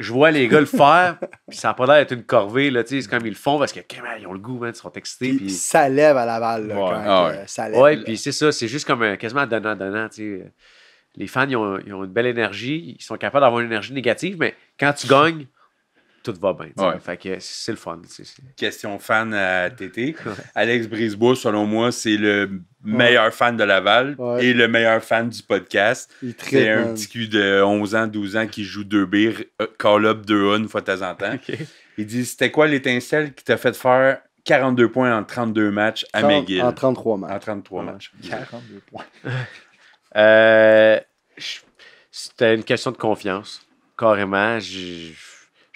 je vois les gars le faire, *laughs* puis ça n'a pas l'air d'être une corvée, là, tu sais, c'est comme ils le font parce que, ils ont le goût, ils sont excités. Puis, ça lève à la balle, là, ouais. quand ah puis c'est ça, c'est juste comme un, euh, quasiment donnant-donnant, tu sais les fans, ils ont, une belle énergie. Ils sont capables d'avoir une énergie négative, mais quand tu gagnes, tout va bien. Fait que c'est le fun. Question fan à TT. Alex Brisebois, selon moi, c'est le meilleur fan de Laval et le meilleur fan du podcast. C'est un petit cul de 11 ans, 12 ans qui joue deux b euh, call-up 2A une fois de temps en temps. *laughs* Il dit C'était quoi l'étincelle qui t'a fait faire 42 points en 32 matchs à McGill En 33 matchs. En 33 matchs. 42 points. *laughs* Euh, C'était une question de confiance, carrément. Je,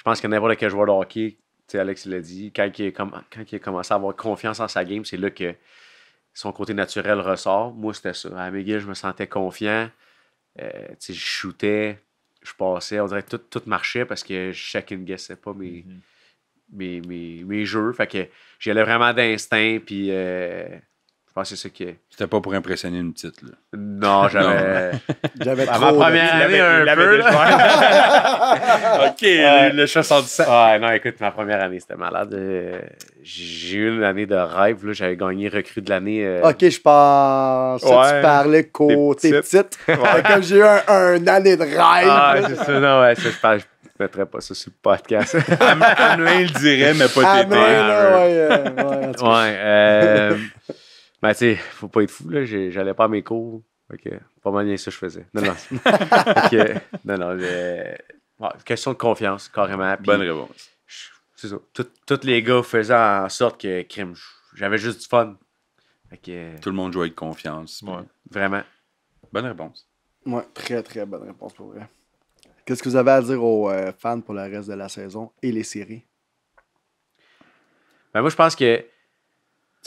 pense que n'importe quel joueur de hockey, Alex l'a dit, quand il, a quand a commencé à avoir confiance en sa game, c'est là que son côté naturel ressort. Moi, c'était ça. À McGill, je me sentais confiant. Euh, je shootais, je passais. On dirait que tout, tout marchait parce que chacun ne guessait pas mhm. mes, mes, mes, jeux. Fait que j'allais vraiment d'instinct. Puis euh, je pense que c'est ça qui est. C'était pas pour impressionner une petite, là. Non, j'avais. *laughs* j'avais trop. Ma première année, un peu. *laughs* OK, le 77. ouais non, écoute, ma première année, c'était malade. Euh, j'ai eu une année de rêve, là. J'avais gagné recrue de l'année. Euh, OK, je pense. Ouais, tu parlais côté petite. *laughs* Comme j'ai eu une année de rêve. Ah, c'est ça, non, ouais, ça, je ne mettrais pas ça sur le podcast. Amelin le dirait, mais pas tes Ouais, euh, ouais, ouais. ouais ben, tu faut pas être fou, là. J'allais pas à mes cours. Ok, pas mal ni ça je faisais. Non, non. *laughs* question de confiance, carrément. Bonne réponse. C'est ça. Tous les gars faisaient en sorte que, crime, j'avais juste du fun. Tout le monde jouait de confiance. Vraiment. Bonne réponse. Ouais, très, très bonne réponse pour vrai. Qu'est-ce que vous avez à dire aux euh, fans pour le reste de la saison et les séries? Ben moi, je pense que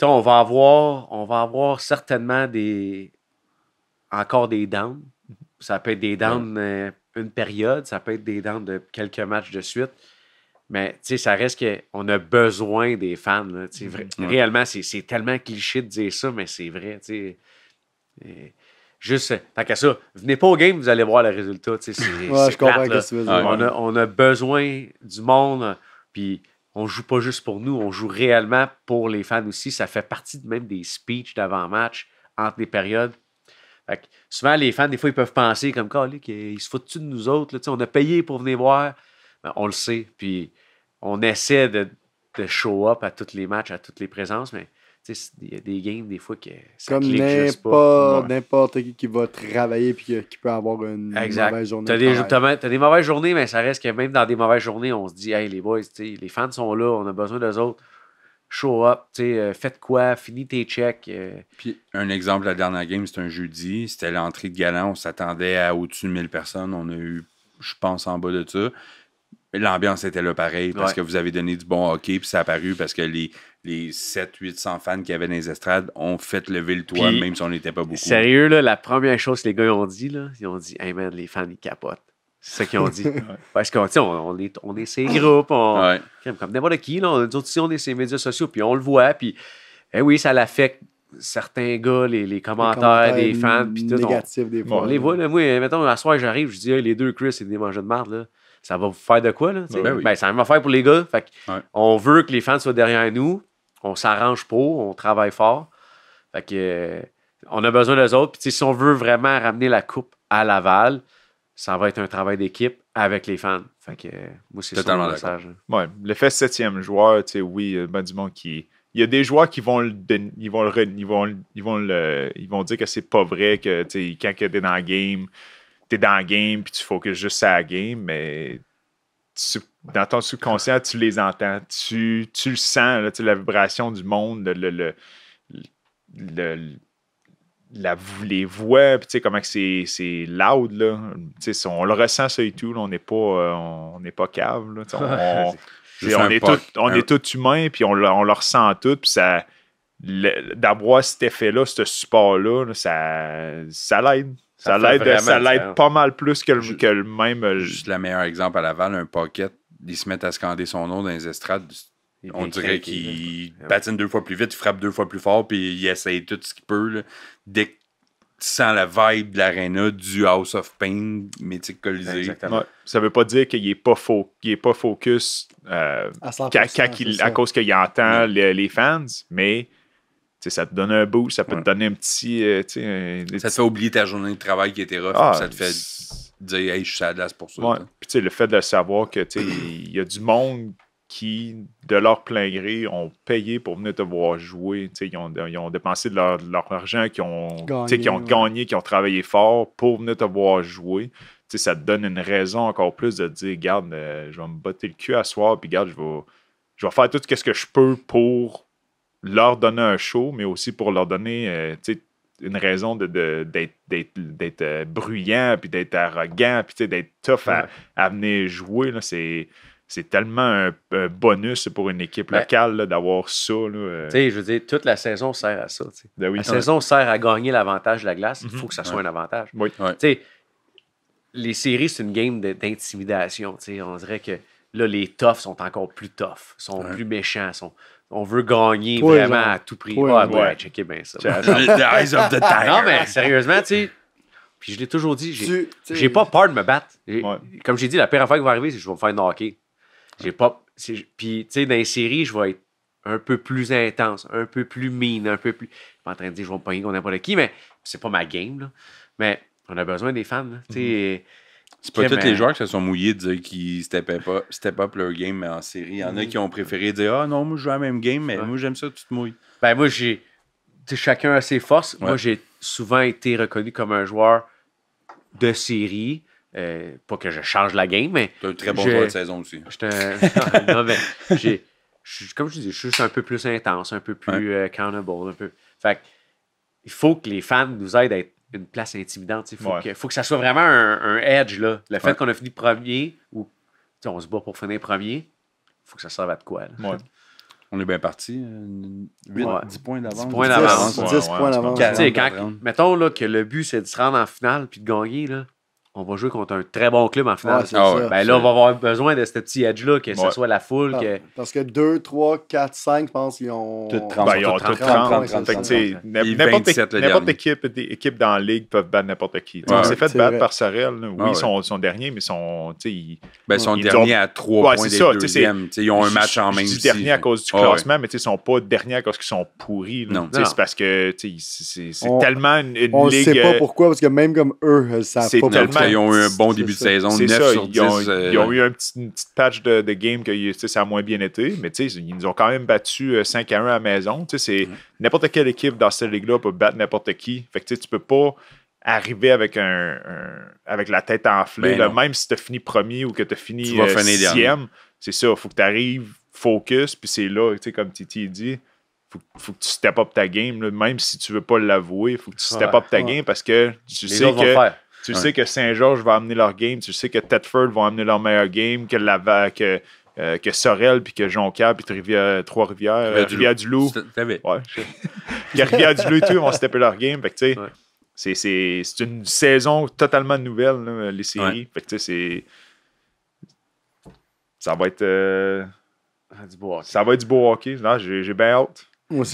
on va avoir, on va avoir certainement des encore des downs. Ça peut être des downs euh, une période, ça peut être des downs de quelques matchs de suite. Mais ça reste qu'on a besoin des fans. Réellement, c'est tellement cliché de dire ça, mais c'est vrai. juste, tant qu'à ça, venez pas au game, vous allez voir le résultat. On, a, besoin du monde. Puis on joue pas juste pour nous, on joue réellement pour les fans aussi. Ça fait partie même des speeches d'avant-match entre les périodes. Fait que souvent, les fans, des fois, ils peuvent penser comme quoi, qu'ils se foutent de nous autres. Là, on a payé pour venir voir. Ben, on le sait. Puis on essaie de, de show up à tous les matchs, à toutes les présences, mais il y a des games, des fois, que ça Comme n'importe qui qui va travailler et qui, peut avoir une mauvaise journée. T'as des, des mauvaises journées, mais ça reste que même dans des mauvaises journées, on se dit Hey, les boys, les fans sont là, on a besoin d'eux autres. Show up, euh, faites quoi, finis tes checks. Euh. Puis, un exemple, la dernière game, c'était un jeudi, c'était l'entrée de galant, on s'attendait à au-dessus de 1000 personnes, on a eu, je pense, en bas de ça l'ambiance était là pareil parce que vous avez donné du bon hockey puis ça a paru parce que les les 700-800 fans qui avaient dans les estrades ont fait lever le toit, même si on n'était pas beaucoup. Sérieux, là, la première chose que les gars ont dit, ils ont dit Hey man, les fans, ils capotent. C'est ça qu'ils ont dit. *laughs* Parce qu'on on, est, on est ces groupes, on, ouais. comme n'importe qui, là, on, si on est ces médias sociaux, puis on le voit, puis eh oui, ça l'affecte certains gars, les, les, commentaires, des fans, puis tout. on, des fois. On les voit, là, moi, mettons, la soirée, j'arrive, je dis les deux Chris, c'est des de marde, là. Ça va vous faire de quoi, là? Ben, oui. Ben, ça va faire pour les gars. Fait On veut que les fans soient derrière nous, on s'arrange pour, on travaille fort. Fait euh, on a besoin des autres. si on veut vraiment ramener la coupe à Laval, ça va être un travail d'équipe avec les fans. Fait que, euh, moi, c'est ça le message. Hein. Ouais, le fait septième joueur, oui, euh, ben qui il y a des joueurs qui vont vont ils vont, le ils dire que c'est pas vrai que quand es dans le game es dans le game puis tu focuses juste à la game mais dans ton subconscient, tu les entends, tu, le sens, la vibration du monde, le, le, les voix, puis comment c'est, c'est loud, là. on le ressent ça et tout, on n'est pas, euh, on pas cave, on, est, tout, on, est puis on, le ressent tout, ça, d'avoir cet effet-là, ce support-là, ça, ça l'aide. Ça, l'aide, pas mal plus que le, même. Euh, Juste le meilleur exemple à Laval, un pocket, il se met à scander son nom dans les estrades. on dirait qu'il ah patine deux fois plus vite, il frappe deux fois plus fort, puis il essaye tout ce qu'il peut. Dès que tu la vibe de l'aréna du House of Pain mythique colisée. Ouais, ça veut pas dire qu'il est pas pas focus euh, à, cause qu'il entend les, fans, mais ça te donne un bout ça peut te donner un petit. Euh, ça te fait oublier ta journée de travail qui était rough, ah, ça te fait dire Hey, je suis à la pour ça. le fait de savoir que *clears throat* il y a du monde qui, de leur plein gré, ont payé pour venir te voir jouer. Ils ont, dépensé de leur, argent, qui ont gagné, qui ont, gagné qui ont travaillé fort pour venir te voir jouer. ça te donne une raison encore plus de dire Garde, euh, je vais me botter le cul à soi, puis garde, je je vais faire tout ce que je peux pour leur donner un show, mais aussi pour leur donner euh, une raison d'être de, euh, bruyant, puis d'être arrogant, puis d'être tough à, venir jouer. C'est tellement un, bonus pour une équipe ben locale d'avoir ça. Euh. je veux dire, toute la saison sert à ça. Ben la saison sert à gagner l'avantage de la glace. Il mm-hmm, faut que ça soit un avantage. les séries, c'est une game d'intimidation. On dirait que là, les toughs sont encore plus toughs, sont plus méchants, sont, on veut gagner vraiment à tout prix. Toi, ah, ouais, ouais. bien ça. the eyes of the tiger. Non, mais sérieusement, tu sais, puis je l'ai toujours dit, j'ai, pas peur de me battre. Comme j'ai dit, la pire affaire qui va arriver, c'est que je vais me faire knocker. J'ai pas. Puis, tu sais, dans les séries, je vais être un peu plus intense, un peu plus mine, un peu plus. Je suis pas en train de dire je vais me pogner contre n'importe qui, mais c'est pas ma game, là. Mais on a besoin des fans, tu sais. Mm-hmm. C'est pas tous les ben- joueurs qui se sont mouillés de dire qu'ils step up, leur game en série. Il y en a mm. qui ont préféré dire Ah non, moi je joue la même game, mais moi j'aime ça, tu te mouilles. Ben moi j'ai. Chacun a ses forces. Moi j'ai souvent été reconnu comme un joueur de série. Euh, pas que je change la game, mais. T'as un très bon joueur de saison aussi. *laughs* non, mais j'ai. Comme je dis, je suis juste un peu plus intense, un peu plus ouais. Euh, un peu. Fait il faut que les fans nous aident à être une place intimidante. Il faut, que, ça soit vraiment un, edge. Là. Le fait qu'on a fini premier ou on se bat pour finir premier, faut que ça serve à de quoi. On est bien parti. 8, euh, 10 points d'avance. 10 points d'avance. points d'avance. Mettons que le but, c'est de se rendre en finale puis de gagner. Là on va jouer contre un très bon club en finale. Ah ben là, on va avoir besoin de ce petit edge-là, que ce soit la foule. Ah, parce que 2, 3, 4, 5, je pense ben, ils ont. Toutes 30, ils ont toutes 30. 30, N'importe équipe, équipe dans la ligue peuvent battre n'importe qui. On s'est fait battre par Sorel. Oui, ah ils sont, derniers, mais ben, sont. Ils ben, sont derniers à 3 points des deuxièmes. Ils ont un match en main. Ils sont derniers à cause du classement, mais ils ne sont pas derniers à cause qu'ils sont pourris. C'est parce que c'est tellement une ligue. On ne sait pas euh, pourquoi, parce que même comme eux, ça n'a pas ils ont eu un bon début de saison, 9 sur ils Ont, euh, ils ont eu une petite patch de, game que ça a moins bien été, mais ils nous ont quand même battu 5 euh, à 1 à la maison. N'importe quelle équipe dans cette ligue-là peut battre n'importe qui. Fait que tu peux pas arriver avec un, avec la tête enflée, ben même si tu as fini premier ou que tu as euh, fini sixième, c'est ça, faut que tu arrives focus, puis c'est là, comme Titi dit, faut, faut que tu step up ta game, même si tu veux pas l'avouer, Il faut que tu step up ta game parce que tu sais que tu sais que Saint-Georges va amener leur game, tu sais que Tedford va amener leur meilleur game, que que, euh, que Sorel, puis que Jonquière, puis Trois-Rivières, Rivière-du-Loup. ouais. *laughs* que Rivière-du-Loup, tout vont se leur game. Fait tu sais, c'est, c'est, c'est une saison totalement nouvelle, les séries. Fait tu sais, c'est. Ça va être. Euh, ah, du beau hockey. Ça va être du beau hockey. j'ai, j'ai bien hâte. Ben,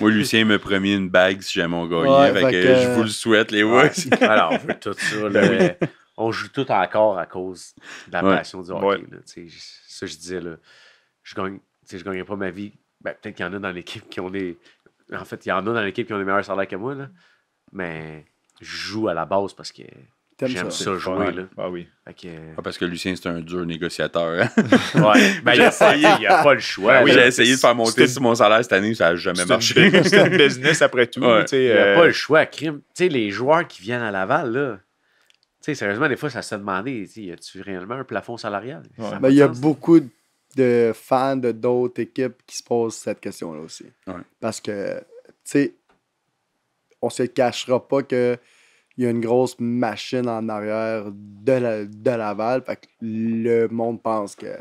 moi, Lucien me promis une bague si jamais on gagnait. je vous le souhaite, les boys. Alors, *laughs* ah on veut tout ça. Là, ben on joue tout encore à cause de la passion du hockey. Là, ça, je disais, là, je gagne, je pas ma vie. Ben, peut-être qu'il y en a dans l'équipe qui ont des. En fait, il y en a dans l'équipe qui ont des meilleurs salaires que moi, là. Mais je joue à la base parce que J'aime ça, jouer. Là. Ah oui. Euh, ah, parce que Lucien, c'est un dur négociateur. Hein. ouais. Ben, il a essayé, il a pas le choix. Ah oui, j'ai essayé de faire monter sur mon salaire cette année, ça n'a jamais marché. C'est un business après tout. Il n'y a euh, pas le choix. Crime. sais, les joueurs qui viennent à Laval, là. sais, sérieusement, des fois, ça se demandait, y a-tu réellement un plafond salarial? Ouais. Ben, il y a beaucoup de fans de d'autres équipes qui se posent cette question-là aussi. Parce que, tu sais, on se cachera pas que il y a une grosse machine en arrière de, de Laval. Fait que le monde pense que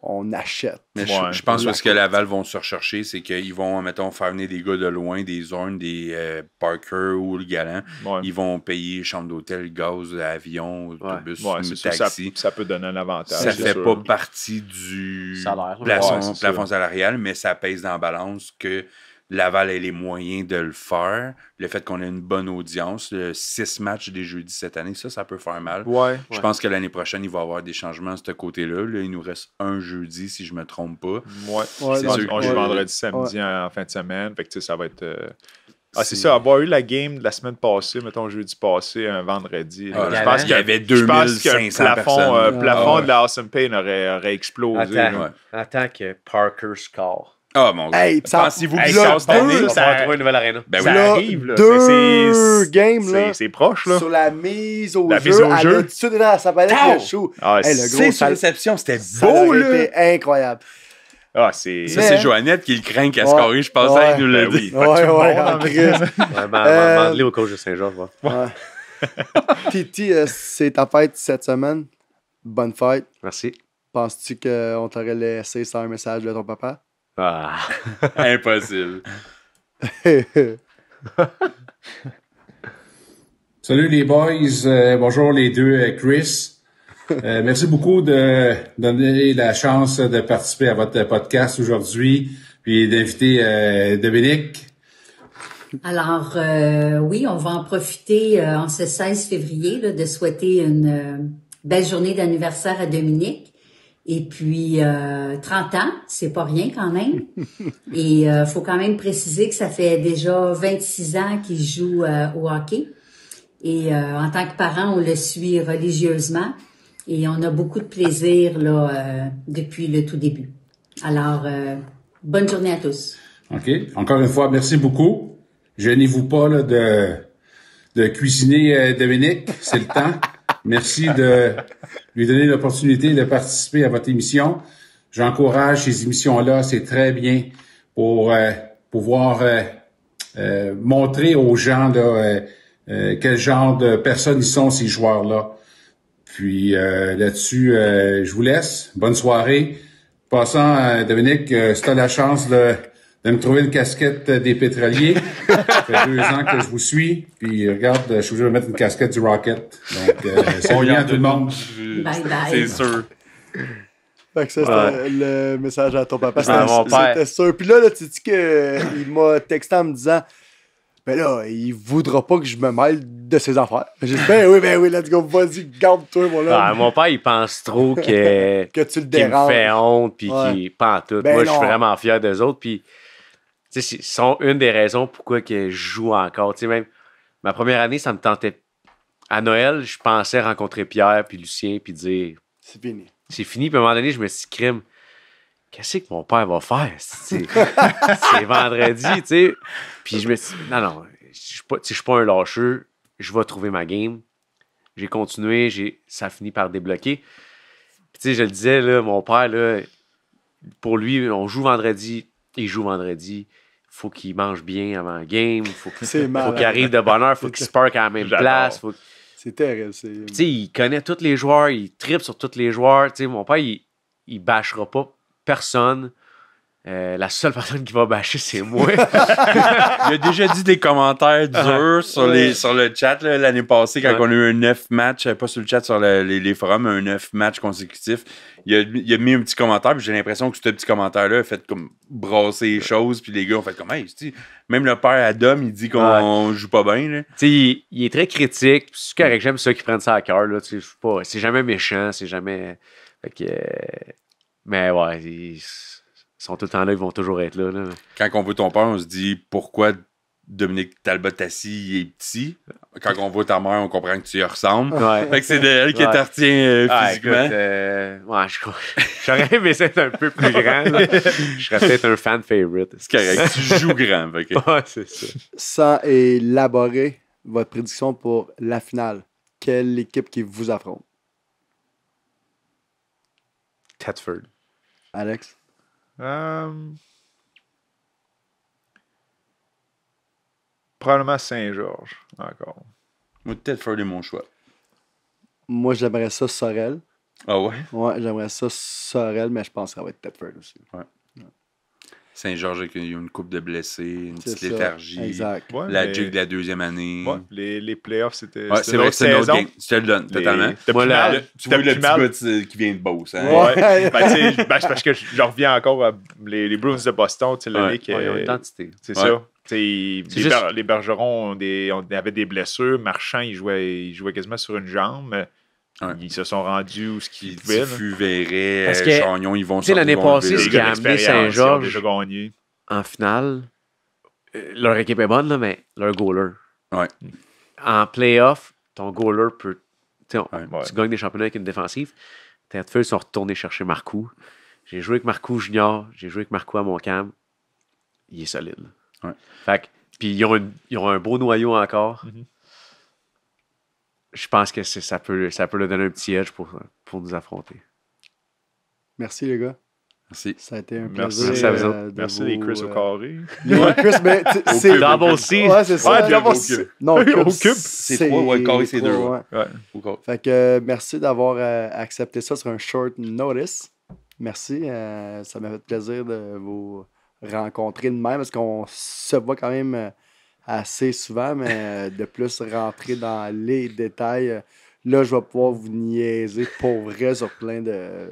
on achète. je, pense que ce que Laval vont se rechercher, c'est qu'ils vont, mettons, faire venir des gars de loin, des zones, des euh, parkers Parker ou le galant. Ils vont payer chambre d'hôtel, gaz, avion, autobus, taxi. ça, peut donner un avantage. Ça fait pas partie du plafond salarial, mais ça pèse dans la balance que Laval et les moyens de le faire. Le fait qu'on ait une bonne audience, le six matchs des jeudis cette année, ça, ça peut faire mal. je pense que l'année prochaine, il va y avoir des changements de ce côté-là. il nous reste un jeudi, si je ne me trompe pas. Ouais. c'est sûr, on joue vendredi, samedi en fin de semaine. Fait que, ça va être. Euh, ah, c'est ça, avoir eu la game de la semaine passée, mettons jeudi passé, un vendredi. Ah, je pense qu'il y avait 2500 plafond, euh, plafond ah, de la Awesome Pain aurait, explosé. attends, que Parker score. Ah, oh, mon gars. Pensez-vous que on va trouver une nouvelle arena. ça arrive. Là. Ben deux games, là. C'est proche, là. Sur la mise au la jeu. Mise au à jeu. de sa le ah, réception, c'était beau, C'était incroyable. Ah, c'est. Ça, c'est Joannette qui le craint se corrige je pense, elle nous l'a ben dit. Ouais, ouais, le euh, au coach de Saint-Jean, voir. Titi, c'est ta fête cette semaine. Bonne fête. Merci. Penses-tu qu'on t'aurait laissé sans un message de ton papa? Ah, impossible. *laughs* Salut les boys. Euh, bonjour les deux, euh, Chris. Euh, merci beaucoup de donner la chance de participer à votre podcast aujourd'hui, puis d'inviter Dominique. Alors oui, on va en profiter en ce 16 février de souhaiter une belle journée d'anniversaire à Dominique. Et puis, 30 euh, ans, c'est pas rien quand même. *laughs* Et euh, faut quand même préciser que ça fait déjà 26 ans qu'il joue euh, au hockey. Et euh, en tant que parent, on le suit religieusement. Et on a beaucoup de plaisir là depuis le tout début. Alors, bonne journée à tous. OK. Encore une fois, merci beaucoup. Je Gênez-vous pas là, de, de cuisiner Dominique. C'est le temps. Merci de lui donner l'opportunité de participer à votre émission. J'encourage ces émissions-là, c'est très bien pour euh, pouvoir euh, euh, montrer aux gens quel genre de personnes ils sont, ces joueurs-là. Puis là-dessus, je vous laisse. Bonne soirée. Passant, Dominique, si tu as la chance de, de me trouver une casquette des pétroliers ça fait deux ans que je vous suis. Puis regarde, je suis obligé de mettre une casquette du Rocket. Donc, euh, *laughs* salut à tout le monde. C'est sûr. Fait que ça, c'était le message à ton papa. C'était ben, sûr. Puis là, tu dis qu'il euh, m'a texté en me disant Ben là, il voudra pas que je me mêle de ses affaires. Ben, j'ai dit Ben oui, ben oui, let's go, vas-y, garde-toi, mon là. Ben, mon père, il pense trop que, *laughs* que tu le déranges. Qu'il me fait honte, puis qu'il pend tout. Moi, je suis vraiment fier des autres. Puis c'est sont une des raisons pourquoi que je joue encore. même ma première année, ça me tentait. À Noël, je pensais rencontrer Pierre puis Lucien puis dire. C'est fini. C'est fini. Puis à un moment donné, je me suis crime, qu'est-ce que mon père va faire? *laughs* C'est vendredi, tu sais. Puis je me suis dit, non, non, je ne suis pas un lâcheux, je vais trouver ma game. J'ai continué, ça a fini par débloquer. Puis je le disais, là, mon père, pour lui, on joue vendredi, il joue vendredi. Faut qu'il mange bien avant le game. Faut, faut qu'il arrive de bonne heure. Faut qu'il se parque à la même place. C'est terrible. il connaît tous les joueurs. Il tripe sur tous les joueurs. mon père, il, il bâchera pas personne euh, la seule *laughs* personne qui va bâcher, c'est moi. *laughs* il a déjà dit des commentaires *laughs* durs sur, les, sur le chat l'année passée quand on a eu un neuf match, euh, pas sur le chat, sur les, forums, un neuf match consécutif. Il a, mis un petit commentaire, puis j'ai l'impression que ce petit commentaire-là a fait comme brasser les choses, puis les gars ont fait comme, hey, même le père Adam, il dit qu'on joue pas bien. Là. Il, il, est très critique, c'est correct, j'aime ceux qui prennent ça à cœur. C'est jamais méchant, c'est jamais. Euh, mais ouais, il sont tout le temps là, ils vont toujours être là. Quand on voit ton père, on se dit pourquoi Dominique Talbotassi est petit. Quand on voit ta mère, on comprend que tu y ressembles. Fait que c'est elle qui ouais. t'artient euh, ah, physiquement. Euh, ouais, je crois. je, j'aurais aimé être un peu plus grand. Je serais peut-être un fan favorite. C'est correct. tu joues grand. Fait Ouais, c'est ça. Sans élaborer votre prédiction pour la finale, quelle équipe qui vous affronte? Tetford. Alex? Euh, probablement Saint-Georges, encore. Moi, faire est mon choix. Moi, j'aimerais ça Sorel. Ah ouais? Ouais, j'aimerais ça Sorel, mais je pense que ça va être Tedford aussi. Ouais. Saint-Georges avec une coupe de blessés, une petite léthargie. Exact. la Duke de la deuxième année. les, les, playoffs, c'était. c'est vrai que c'est notre game. Tu te le donnes, totalement. tu vois le petit gars qui vient de beau, ça. Oui. parce que je reviens encore à les, Bruins de Boston, tu sais, l'année qui. une identité. C'est ça. Les, les, Bergerons ont des, avaient des blessures. Marchand, il jouait, il jouait quasiment sur une jambe. Ils se sont rendus où ce qu'ils pouvaient. est Parce euh, que, Chagnon, ils vont se sais, l'année passée, ce qui a amené Saint-Georges en finale, euh, leur équipe est bonne, là, mais leur goaler. En playoff, ton goaler peut. Tu gagnes des championnats avec une défensive. ils sont retournés chercher Marcou. J'ai joué avec Marcou Junior, j'ai joué avec Marcou à Moncam. Il est solide. Fait puis ils ont, ils ont un beau noyau encore. Mm-hmm je pense que ça peut, ça le donner un petit edge pour, nous affronter. Merci, les gars. Merci. Ça a été un plaisir. Merci, à vous euh, Merci les Chris au euh, carré. *laughs* Chris, mais c'est. Double C. Ouais, c'est ça. Non, *laughs* au cube. C'est trois, ouais, carré, c'est deux. Ouais. Fait que euh, merci d'avoir accepté ça sur un short notice. Merci. ça m'a fait plaisir de vous rencontrer de même parce qu'on se voit quand même assez souvent, mais euh, de plus rentrer dans les détails, euh, là, je vais pouvoir vous niaiser pour vrai sur plein de euh,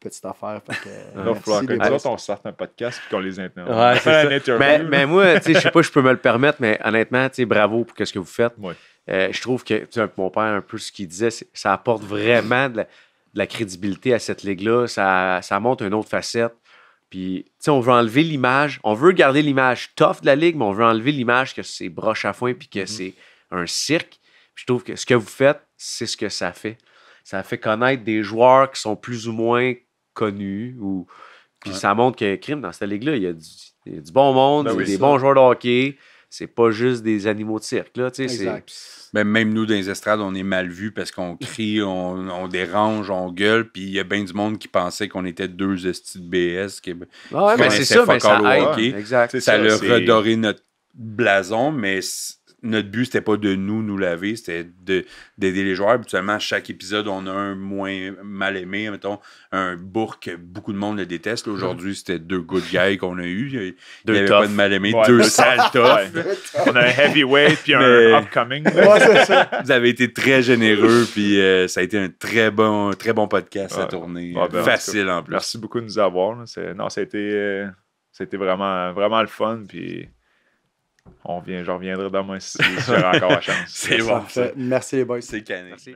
petites affaires. Fait que, on sorte un podcast et qu'on les interviewe. mais, moi, je sais pas je peux me le permettre, mais honnêtement, bravo pour ce que vous faites. je trouve que mon père, un peu ce qu'il disait, ça apporte vraiment de la, crédibilité à cette ligue-là. Ça, ça montre une autre facette. Puis, tu sais, on veut enlever l'image, on veut garder l'image tough de la ligue, mais on veut enlever l'image que c'est broche à foin puis que mm-hmm. c'est un cirque. je trouve que ce que vous faites, c'est ce que ça fait. Ça fait connaître des joueurs qui sont plus ou moins connus ou. Puis ça montre que crime dans cette ligue-là, il y a du, bon monde, ben des bons joueurs de hockey c'est pas juste des animaux de cirque. Là, Ben, même nous, dans les estrades, on est mal vus parce qu'on crie, *laughs* on, dérange, on gueule, puis il y a bien du monde qui pensait qu'on était deux estis de BS qui, ouais, c'est ça, mais ça, exact. ça, a redoré notre blason, mais notre but, c'était pas de nous nous laver, c'était d'aider les joueurs. Habituellement, chaque épisode, on a un moins mal aimé, mettons, un bourg que beaucoup de monde le déteste. Aujourd'hui, c'était deux good guys qu'on a eu. Il n'y avait mal aimé, deux sales on a un heavyweight puis un upcoming. *laughs* Vous avez été très généreux, puis euh, ça a été un très bon, très bon podcast à tourner. Ah, ben, Facile en, plus. Merci beaucoup de nous avoir. Non, euh, ça a été, vraiment, vraiment le fun, puis on revient, je reviendrai demain si, j'aurai encore la *laughs* chance. C'est bon. Merci les boys. C'est cané. Merci.